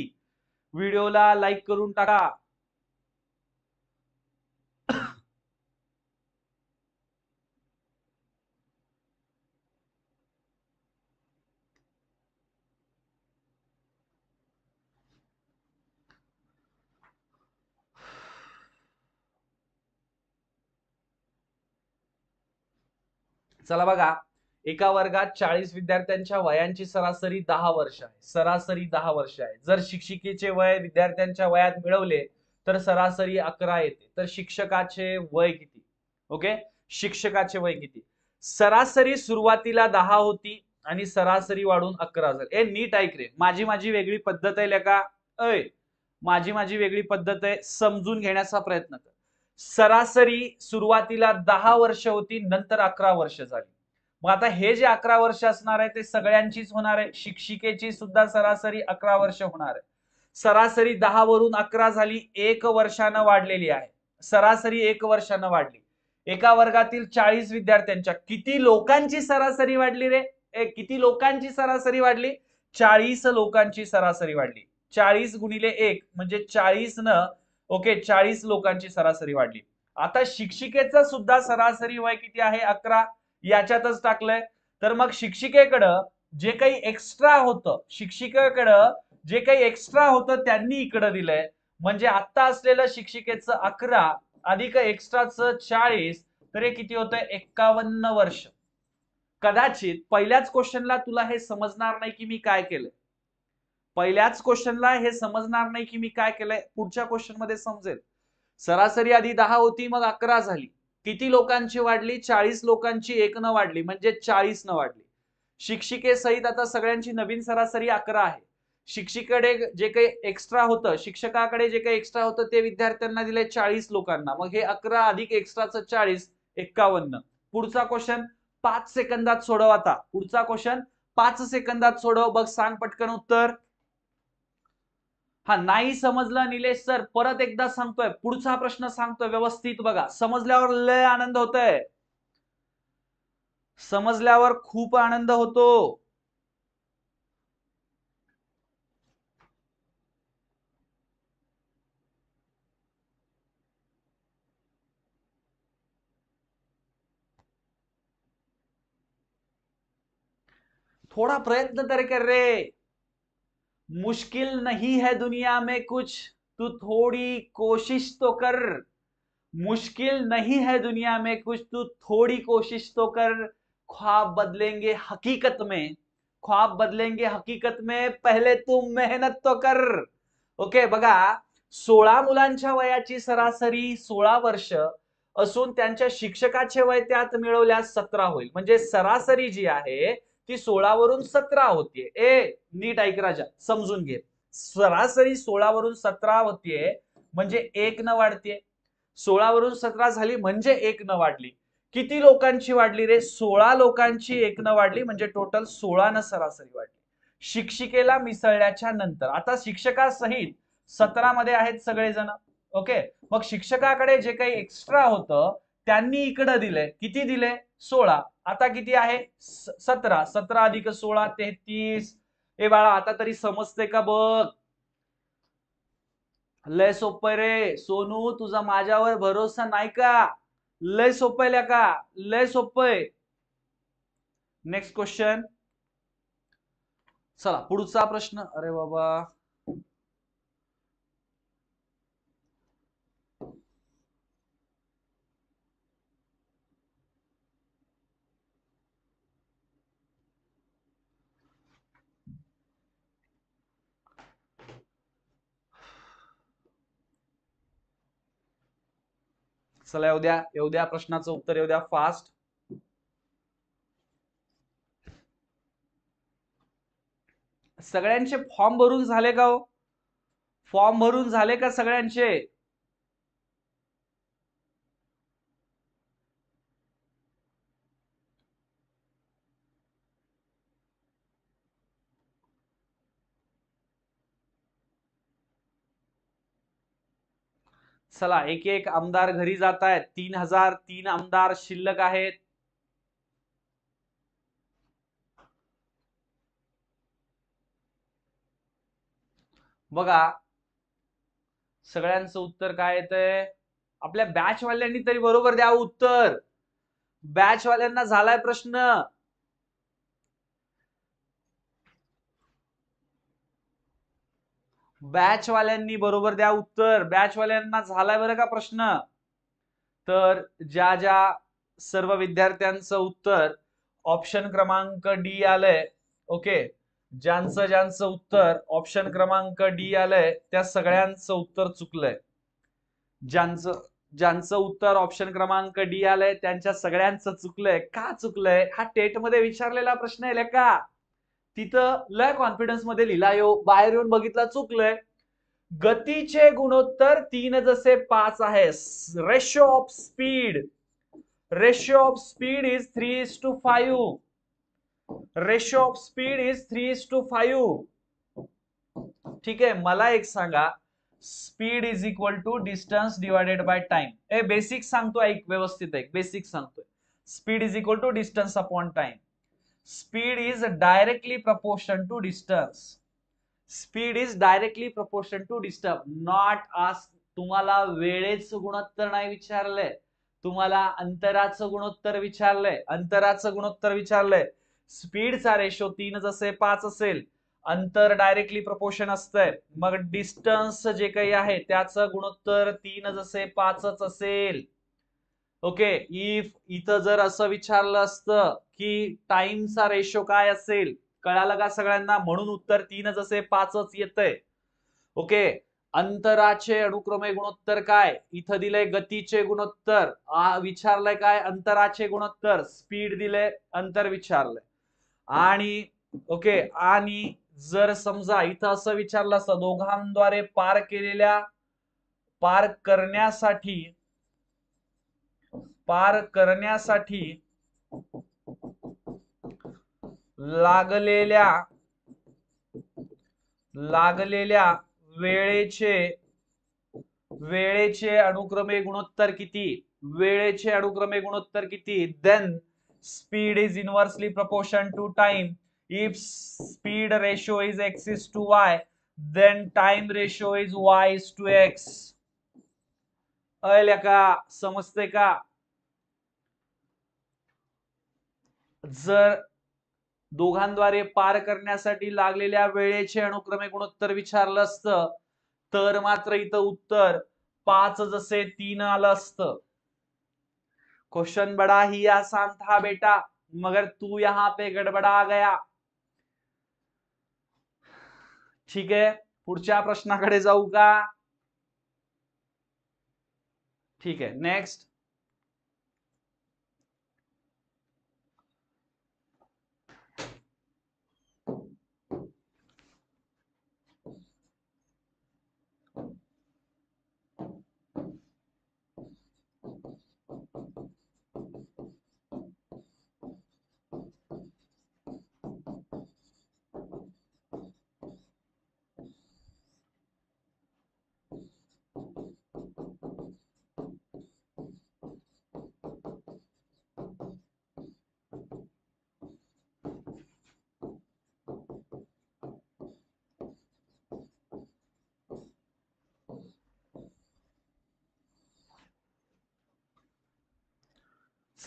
Speaker 1: व्हिडिओला लाईक करून टाका चला बघा एका वर्गात चाळीस विद्यार्थ्यांच्या वयांची सरासरी दहा वर्ष आहे सरासरी दहा वर्ष आहे जर शिक्षिकेचे वय विद्यार्थ्यांच्या वयात मिळवले तर सरासरी अकरा येते तर शिक्षकाचे वय किती ओके शिक्षकाचे वय किती सरासरी सुरुवातीला दहा होती आणि सरासरी वाढून अकरा झाली ए नीट ऐक रे माझी माझी वेगळी पद्धत आहे लेका अय माझी माझी वेगळी पद्धत आहे समजून घेण्याचा प्रयत्न कर सरासरी सुरुवातीला दहा वर्ष होती नंतर अकरा वर्ष झाली मग आता हे जे अकरा वर्ष असणार आहे ते सगळ्यांचीच होणार आहे शिक्षिकेची सुद्धा सरासरी अकरा वर्ष होणार आहे सरासरी दहा वरून अकरा झाली एक वर्षानं वाढलेली आहे सरासरी एक वर्षानं वाढली एका वर्गातील चाळीस विद्यार्थ्यांच्या किती लोकांची सरासरी वाढली रे ए किती लोकांची सरासरी वाढली चाळीस लोकांची सरासरी वाढली चाळीस गुणिले एक म्हणजे चाळीस न ओके चाळीस लोकांची सरासरी वाढली आता शिक्षिकेचा सुद्धा सरासरी वय किती आहे अकरा याच्यातच टाकलंय तर मग शिक्षिकेकडं जे काही एक्स्ट्रा होतं शिक्षिकेकडं जे काही एक्स्ट्रा होतं त्यांनी इकडं दिलंय म्हणजे आता असलेलं शिक्षिकेचं अकरा अधिक एक्स्ट्राचं चाळीस तर हे किती होतं एक्कावन्न वर्ष कदाचित पहिल्याच क्वेश्चनला तुला हे समजणार नाही की मी काय केलं पहिल्याच क्वेश्चनला हे समजणार नाही की मी काय केलंय पुढच्या क्वेश्चन मध्ये समजेल सरासरी आधी दहा होती मग अकरा झाली किती लोकांची वाढली चाळीस लोकांची एक न वाढली म्हणजे चाळीस न वाढली शिक्षिके सहित आता सगळ्यांची नवीन सरासरी अकरा आहे शिक्षिकेकडे जे काही एक्स्ट्रा होतं शिक्षकाकडे जे काही एक्स्ट्रा होतं ते विद्यार्थ्यांना दिले चाळीस लोकांना मग हे अकरा अधिक एक्स्ट्राचं चाळीस एक्कावन्न पुढचा क्वेश्चन पाच सेकंदात सोडव आता पुढचा क्वेश्चन पाच सेकंदात सोडव बघ सांग पटकन उत्तर हा नाही समजलं निलेश सर परत एकदा सांगतोय पुढचा प्रश्न सांगतोय व्यवस्थित बघा समजल्यावर लय आनंद होतोय समजल्यावर खूप आनंद होतो थोडा प्रयत्न तरी कर रे मुश्किल नहीं है दुनिया में कुछ तू थोड़ी कोशिश तो कर मुश्किल नहीं है दुनिया में कुछ तू थोड़ी कोशिश तो कर ख्वाब बदलेंगे हकीकत में ख्वाब बदलेंगे हकीकत में पहले तू मेहनत तो कर ओके बघा सोळा मुलांच्या वयाची सरासरी सोळा वर्ष असून त्यांच्या शिक्षकाचे वय त्यात मिळवल्यास सतरा होईल म्हणजे सरासरी जी आहे ती सोळावरून सतरा होतीये ए नीट ऐक राजा समजून घे सरासरी सोळावरून सतरा होतीये म्हणजे एक न वाढतीये सोळावरून सतरा झाली म्हणजे एक न वाढली किती लोकांची वाढली रे सोळा लोकांची एक न वाढली म्हणजे टोटल सोळा न सरासरी वाढली शिक्षिकेला मिसळण्याच्या नंतर आता शिक्षकासहित सतरा मध्ये आहेत सगळेजण ओके मग शिक्षकाकडे जे काही एक्स्ट्रा होतं त्यांनी इकडं दिले किती दिले सोळा आता किती आहे सतरा सतरा अधिक सोळा तेहतीस हे बाळा आता तरी समजते का बघ लय सोप रे सोनू तुझा माझ्यावर भरोसा नाही का लय सोपयल्या का लय सोपय नेक्स्ट क्वेश्चन चला पुढचा प्रश्न अरे बाबा सला येऊ द्या येऊ द्या प्रश्नाचं उत्तर येऊ द्या फास्ट सगळ्यांचे फॉर्म भरून झाले का हो फॉर्म भरून झाले का सगळ्यांचे चला एक एक आमदार घरी जात आहेत तीन हजार तीन आमदार शिल्लक आहेत बघा सगळ्यांचं उत्तर काय येतंय आपल्या बॅचवाल्यांनी तरी बरोबर द्यावं उत्तर वाल्यांना झालाय प्रश्न बॅचवाल्यांनी बरोबर द्या उत्तर बॅचवाल्यांना झालाय बरं का प्रश्न तर ज्या ज्या सर्व विद्यार्थ्यांचं उत्तर ऑप्शन क्रमांक डी आलंय ओके ज्यांचं ज्यांचं उत्तर ऑप्शन क्रमांक डी आलंय त्या सगळ्यांचं उत्तर चुकलंय ज्यांचं ज्यांचं उत्तर ऑप्शन क्रमांक डी आलंय त्यांच्या सगळ्यांचं चुकलंय का चुकलंय हा टेट मध्ये विचारलेला प्रश्न आहे का तिथं लय कॉन्फिडन्स मध्ये लिहिला यो बाहेर येऊन बघितला चुकलंय गतीचे गुणोत्तर तीन जसे पाच आहे ratio of speed ratio of speed is three is to five ratio of speed is three is to five ठीक आहे मला एक सांगा speed is equal to distance divided by time a basic सांगतो ऐक व्यवस्थित एक बेसिक सांगतोय speed is equal to distance upon time speed is directly proportion to distance speed is directly proportion to disturb not ask तुम्हाला वेळेच गुणोत्तर नाही विचारलंय तुम्हाला अंतराचं गुणोत्तर विचारलंय अंतराचं गुणोत्तर विचारलंय स्पीडचा रेशो तीन जसे पाच असेल अंतर डायरेक्टली प्रपोर्शन असतंय मग डिस्टन्स जे काही आहे त्याचं गुणोत्तर तीन जसे पाचच असेल ओके इफ इथं जर असं विचारलं असतं की टाइमचा रेशो काय असेल कळालं का सगळ्यांना म्हणून उत्तर तीनच असे पाचच येतंय ओके अंतराचे अनुक्रमे गुणोत्तर काय इथं दिले गतीचे गुणोत्तर विचारलंय काय अंतराचे गुणोत्तर स्पीड दिले अंतर विचारलंय आणि ओके आणि जर समजा इथं असं विचारलं असतं दोघांद्वारे पार केलेल्या पार करण्यासाठी पार करण्यासाठी लागलेल्या लागलेल्या वेळेचे वेळेचे अनुक्रमे गुणोत्तर किती वेळेचे अनुक्रमे गुणोत्तर किती then speed is inversely proportion to time if speed ratio is x is to Y then time ratio is y is to x अय समजते का जर दोघांद्वारे पार करण्यासाठी लागलेल्या वेळेचे अनुक्रमे गुणोत्तर विचारलं असतं तर मात्र इथं उत्तर पाच जसे तीन आलं असत क्वेश्चन बडा ही आसान था बेटा मगर तू यहां पे गडबडा गया ठीक आहे पुढच्या प्रश्नाकडे जाऊ का ठीक आहे नेक्स्ट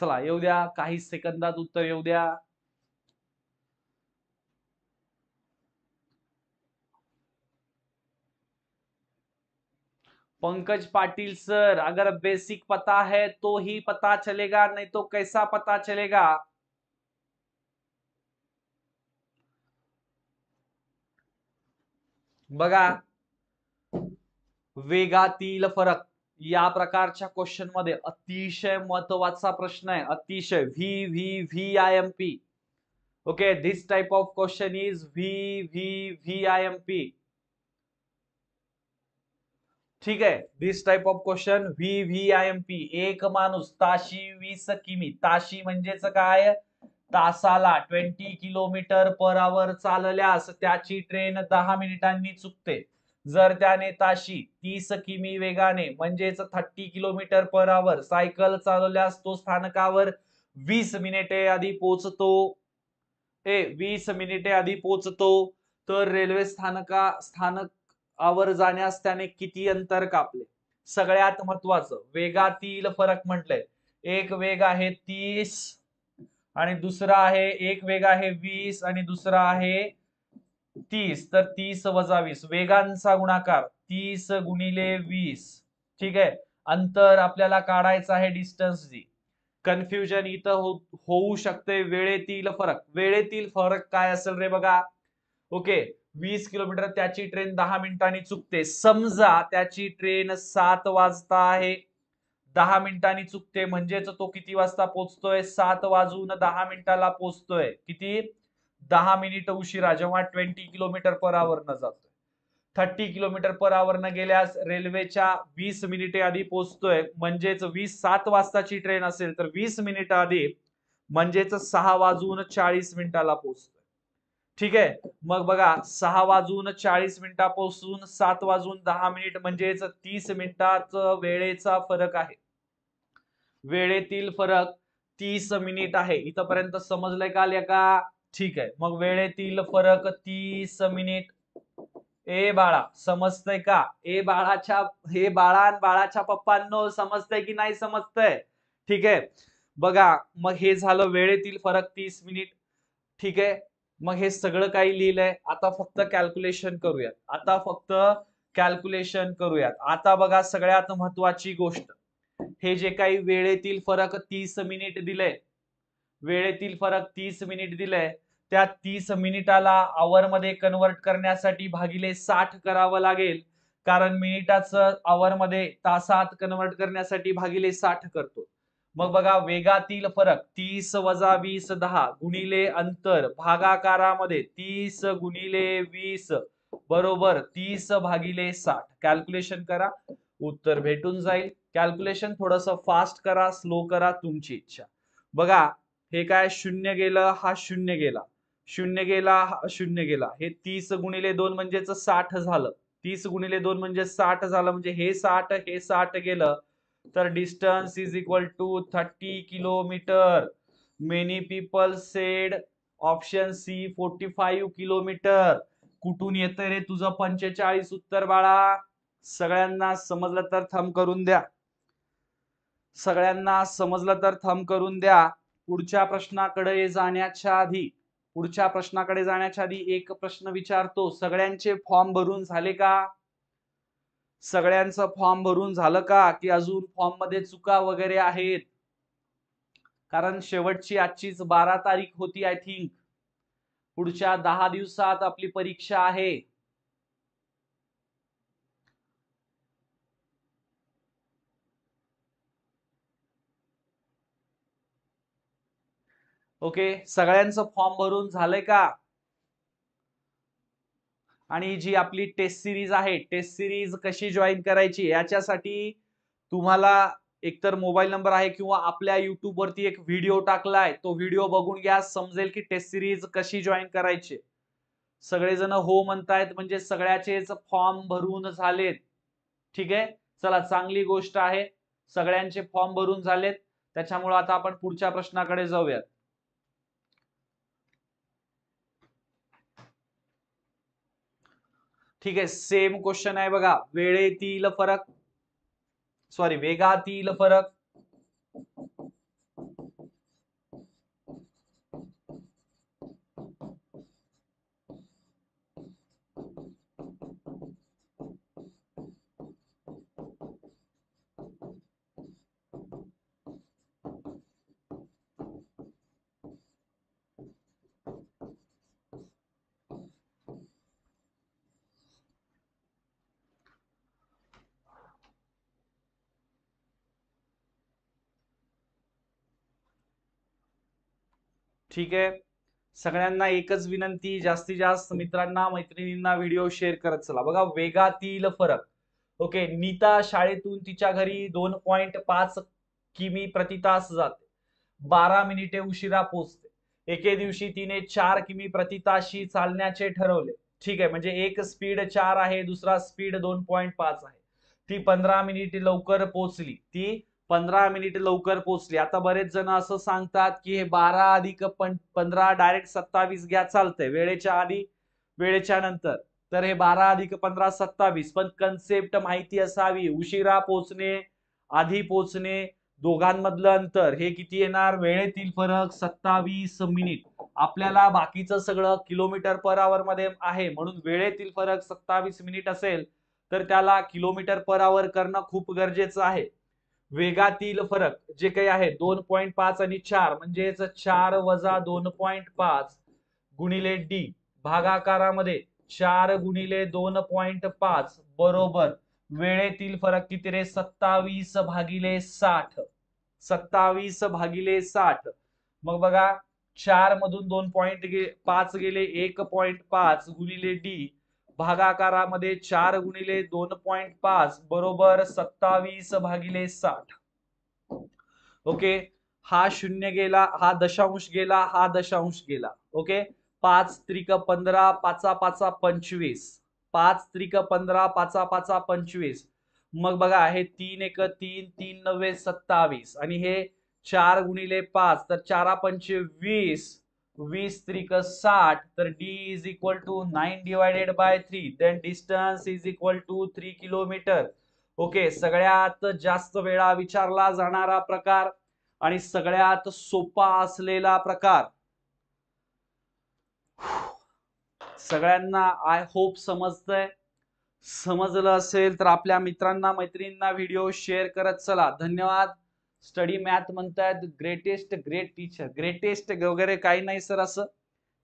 Speaker 1: चला यू दया का सेकंदात उत्तर यू दया पंकज पाटिल सर अगर बेसिक पता है तो ही पता चलेगा नहीं तो कैसा पता चलेगा बघा वेगातील फरक या प्रकारच्या क्वेश्चन मध्ये अतिशय महत्वाचा प्रश्न आहे अतिशय V V V I M P okay this type of question is V V V I M P ठीक आहे this type of question V V I M P एक माणूस ताशी वीस किमी ताशी म्हणजेच काय तासाला ट्वेंटी किलोमीटर पर आवर चालल्यास त्याची ट्रेन दहा मिनिटांनी चुकते जर त्याने ताशी तीस किमी वेगाने म्हणजेच thirty kilometre per hour cycle चालवल्यास तो स्थानकावर वीस मिनिटे आधी पोचतो ए वीस मिनिटे आधी पोचतो तर रेल्वे स्थानका स्थानक आवर जाण्यास त्याने किती अंतर कापले सगळ्यात महत्वाचं वेगातील फरक म्हटलंय एक वेग आहे तीस आणि दुसरा आहे एक वेग आहे वीस आणि दुसरा आहे तीस तर तीस वजा वीस वेगांचा गुणाकार तीस गुणिले वीस ठीक आहे अंतर आपल्याला काढायचं आहे डिस्टन्स जी कन्फ्युजन इथं हो, होऊ शकते वेळेतील फरक वेळेतील फरक काय असेल रे बघा ओके वीस किलोमीटर त्याची ट्रेन दहा मिनिटांनी चुकते समजा त्याची ट्रेन सात वाजता आहे दहा मिनिटांनी चुकते म्हणजेच तो किती वाजता पोचतोय सात वाजून दहा मिनिटाला पोचतोय किती दहा मिनिट उशिरा जेव्हा ट्वेंटी किलोमीटर पर आवरनं जातोय थर्टी किलोमीटर पर आवरनं गेल्यास रेल्वेच्या वीस मिनिटे आधी पोहोचतोय म्हणजेच वीस सात वाजताची ट्रेन असेल तर वीस मिनिट आधी म्हणजेच सहा वाजून चाळीस मिनिटाला पोहोचतोय ठीक आहे मग बघा सहा वाजून चाळीस पोहोचून सात वाजून दहा मिनिट म्हणजेच तीस मिनिटाच वेळेचा फरक आहे वेळेतील फरक तीस मिनिट आहे इथपर्यंत समजलंय का लेका ठीक आहे मग वेळेतील फरक तीस मिनिट ए बाळा समजतंय का ए बाळाच्या हे बाळा बाळाच्या पप्पांनो समजतंय की नाही समजतंय ठीक आहे बघा मग हे झालं वेळेतील फरक तीस मिनिट ठीक आहे मग हे सगळं काही लिहिलंय आता फक्त कॅल्क्युलेशन करूयात आता फक्त कॅल्क्युलेशन करूयात आता बघा सगळ्यात महत्वाची गोष्ट हे जे काही वेळेतील फरक तीस मिनिट दिले वेळेतील फरक तीस मिनिट दिले त्या तीस मिनिटाला आवर मध्ये कन्वर्ट करण्यासाठी भागिले साठ करावं लागेल कारण मिनिटाचं मध्ये तासात कन्वर्ट करण्यासाठी भागिले साठ करतो मग बघा वेगातील फरक तीस वजा वीस दहा गुणिले अंतर भागाकारामध्ये तीस गुणिले वीस बरोबर तीस भागिले साठ कॅल्क्युलेशन करा उत्तर भेटून जाईल कॅल्क्युलेशन थोडस फास्ट करा स्लो करा तुमची इच्छा बघा हे काय शून्य गेलं हा शून्य गेला शून्य गेला हा शून्य गेला हे तीस गुणिले दोन म्हणजेच साठ झालं तीस गुणिले दोन म्हणजे साठ झालं म्हणजे हे साठ हे साठ गेलं तर distance is equal to thirty kilometre many people said option C forty five kilometre कुठून येतंय रे तुझं पंचेचाळीस उत्तर बाळा सगळ्यांना समजलं तर थम करून द्या सगळ्यांना समजलं तर थम करून द्या पुढच्या प्रश्नाकडे जाण्याच्या आधी पुढच्या प्रश्नाकडे जाण्याच्या आधी एक प्रश्न विचारतो सगळ्यांचे फॉर्म भरून झाले का सगळ्यांचं फॉर्म भरून झालं का की अजून फॉर्म मध्ये चुका वगैरे आहेत कारण शेवटची आजचीच बारा तारीख होती आय थिंक पुढच्या दहा दिवसात आपली परीक्षा आहे ओके सगळ्यांचं फॉर्म भरून झालंय का आणि जी आपली टेस्ट सिरीज आहे टेस्ट सिरीज कशी जॉईन करायची याच्यासाठी तुम्हाला एकतर मोबाईल नंबर आहे किंवा आपल्या युट्यूबवरती एक व्हिडिओ टाकलाय तो व्हिडिओ बघून घ्या समजेल की टेस्ट सिरीज कशी जॉईन करायची सगळेजण हो म्हणतायत म्हणजे सगळ्याचेच फॉर्म भरून झालेत ठीक आहे चला चांगली गोष्ट आहे सगळ्यांचे फॉर्म भरून झालेत त्याच्यामुळे आता आपण पुढच्या प्रश्नाकडे जाऊयात ठीक आहे सेम क्वेश्चन आहे बघा वेळेतील फरक सॉरी वेगातील फरक ठीक आहे सगळ्यांना एकच विनंती जास्तीत जास्त मित्रांना मैत्रिणींना व्हिडिओ शेअर करत चला बघा वेगातील फरक ओके नीता शाळेतून तिच्या घरी दोन पॉइंट पाच किमी प्रतितास जाते बारा मिनिटे उशिरा पोचते एके दिवशी तिने चार किमी प्रतिताशी चालण्याचे ठरवले ठीक आहे म्हणजे एक स्पीड चार आहे दुसरा स्पीड दोन पॉईंट पाच आहे ती पंधरा मिनिट लवकर पोचली ती पंधरा मिनिट लवकर पोहोचली आता बरेच जण असं सांगतात की हे बारा अधिक पंधरा डायरेक्ट सत्तावीस घ्या चालतंय वेळेच्या आधी वेळेच्या नंतर तर हे बारा अधिक पंधरा सत्तावीस पण कन्सेप्ट माहिती असावी उशिरा पोचणे आधी पोचणे दोघांमधलं अंतर हे किती येणार वेळेतील फरक सत्तावीस मिनिट आपल्याला बाकीचं सगळं किलोमीटर पर आवर मध्ये आहे म्हणून वेळेतील फरक सत्तावीस मिनिट असेल तर त्याला किलोमीटर पर आवर करणं खूप गरजेचं आहे वेगातील फरक जे काही आहे दोन पॉईंट पाच आणि चार म्हणजेच चार वजा दोन पॉईंट पाच गुणिले डी भागाकारामध्ये चार गुणिले दोन पॉईंट पाच बरोबर वेळेतील फरक किती रे सत्तावीस भागिले साठ सत्तावीस भागिले साठ मग बघा चार मधून दोन पॉईंट गे, पाच गेले एक पॉईंट पाच गुणिले डी भागाकारामध्ये चार गुणिले दोन पॉइंट पाच बरोबर सत्तावीस भागिले साठ ओके हा शून्य गेला हा दशांश गेला हा दशांश गेला ओके पाच त्रिक पंधरा पाचा पाचा पंचवीस पाच त्रिक पंधरा पाचा पाचा पंचवीस मग बघा हे तीन एक तीन तीन नव्हे सत्तावीस आणि हे चार गुणिले पाच तर चारा पंचवीस वीस त्रिक साठ तर D is equal to nine divided by three then distance is equal to three kilometre okay सगळ्यात जास्त वेळा विचारला जाणारा प्रकार आणि सगळ्यात सोपा असलेला प्रकार सगळ्यांना आय होप समजतंय समजलं असेल तर आपल्या मित्रांना मैत्रिणींना व्हिडिओ शेअर करत चला धन्यवाद स्टडी मॅथ म्हणतायत ग्रेटेस्ट ग्रेट टीचर ग्रेटेस्ट वगैरे काही नाही सर असं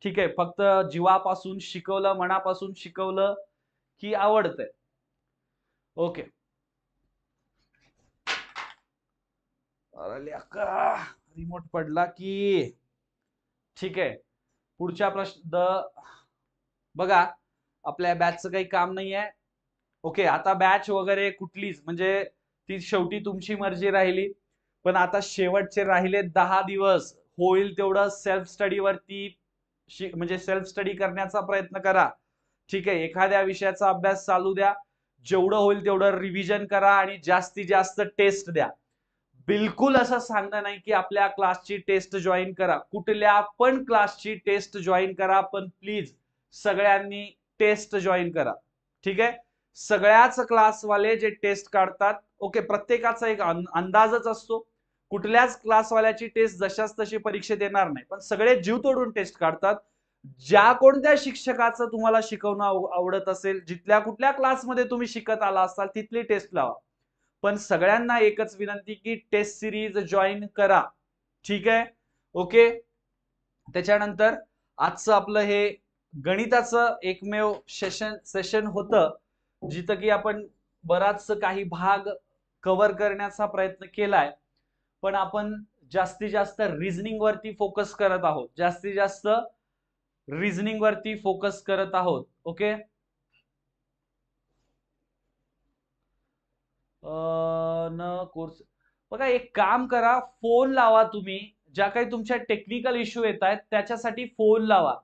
Speaker 1: ठीक आहे फक्त जीवापासून शिकवलं मनापासून शिकवलं की आवडत ओके रिमोट पडला की ठीक आहे पुढच्या प्रश्न बघा आपल्या बॅचचं काही काम नाही आहे ओके आता बॅच वगैरे कुठलीच म्हणजे ती शेवटी तुमची मर्जी राहिली पण आता शेवटचे राहिले दहा दिवस होईल तेवढं सेल्फ स्टडीवरती म्हणजे सेल्फ स्टडी करण्याचा प्रयत्न करा ठीक आहे एखाद्या विषयाचा अभ्यास चालू द्या जेवढं होईल तेवढं रिव्हिजन करा आणि जास्तीत जास्त टेस्ट द्या बिलकुल असं सांगणं नाही की आपल्या क्लासची टेस्ट जॉईन करा कुठल्या पण क्लासची टेस्ट जॉईन करा पण प्लीज सगळ्यांनी टेस्ट जॉईन करा ठीक आहे सगळ्याच क्लासवाले जे टेस्ट काढतात ओके प्रत्येकाचा एक अंदाजच असतो कुठल्याच क्लासवाल्याची टेस्ट जशाच तशी परीक्षेत येणार नाही पण सगळे जीव तोडून टेस्ट काढतात ज्या कोणत्या शिक्षकाचं तुम्हाला शिकवणं आवडत असेल जिथल्या कुठल्या क्लासमध्ये तुम्ही शिकत आला असाल तिथली टेस्ट लावा पण सगळ्यांना एकच विनंती की टेस्ट सिरीज जॉईन करा ठीक आहे ओके त्याच्यानंतर आजचं आपलं हे गणिताचं एकमेव सेशन सेशन होतं जिथं की आपण बराच काही भाग कव्हर करण्याचा प्रयत्न केलाय पण आपण जास्तीत जास्त वरती फोकस करत आहोत जास्तीत जास्त वरती फोकस करत आहोत ओके न कोर्स बघा एक काम करा फोन लावा तुम्ही ज्या काही तुमच्या टेक्निकल इश्यू येत आहेत त्याच्यासाठी फोन लावा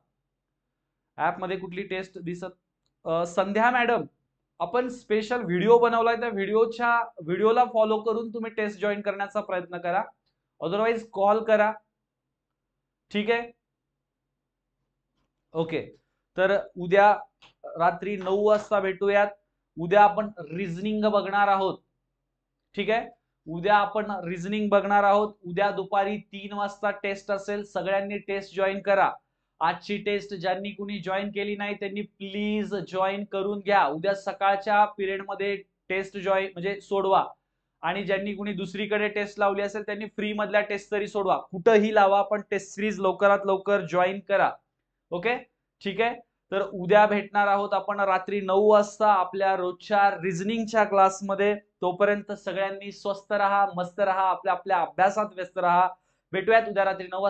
Speaker 1: ऍपमध्ये कुठली टेस्ट दिसत संध्या मॅडम आपण स्पेशल व्हिडिओ बनवलाय त्या व्हिडिओच्या व्हिडिओला फॉलो करून तुम्ही टेस्ट जॉईन करण्याचा प्रयत्न करा अदरवाइज कॉल करा ठीक आहे ओके तर उद्या रात्री नऊ वाजता भेटूयात उद्या आपण रिझनिंग बघणार आहोत ठीक आहे उद्या आपण रिझनिंग बघणार आहोत उद्या दुपारी तीन वाजता टेस्ट असेल सगळ्यांनी टेस्ट जॉईन करा आजची टेस्ट ज्यांनी कुणी जॉईन केली नाही त्यांनी प्लीज जॉईन करून घ्या उद्या सकाळच्या पिरियडमध्ये टेस्ट जॉईन म्हणजे सोडवा आणि ज्यांनी कुणी दुसरीकडे टेस्ट लावली असेल त्यांनी फ्री मधल्या टेस्ट तरी सोडवा कुठंही लावा पण टेस्ट सिरीज लवकरात लवकर जॉईन करा ओके ठीक आहे तर उद्या भेटणार आहोत आपण रात्री नऊ वाजता आपल्या रोजच्या रिझनिंगच्या क्लासमध्ये तोपर्यंत सगळ्यांनी स्वस्त राहा मस्त राहा आपल्या आपल्या अभ्यासात व्यस्त राहा भेटूयात उद्या रात्री नऊ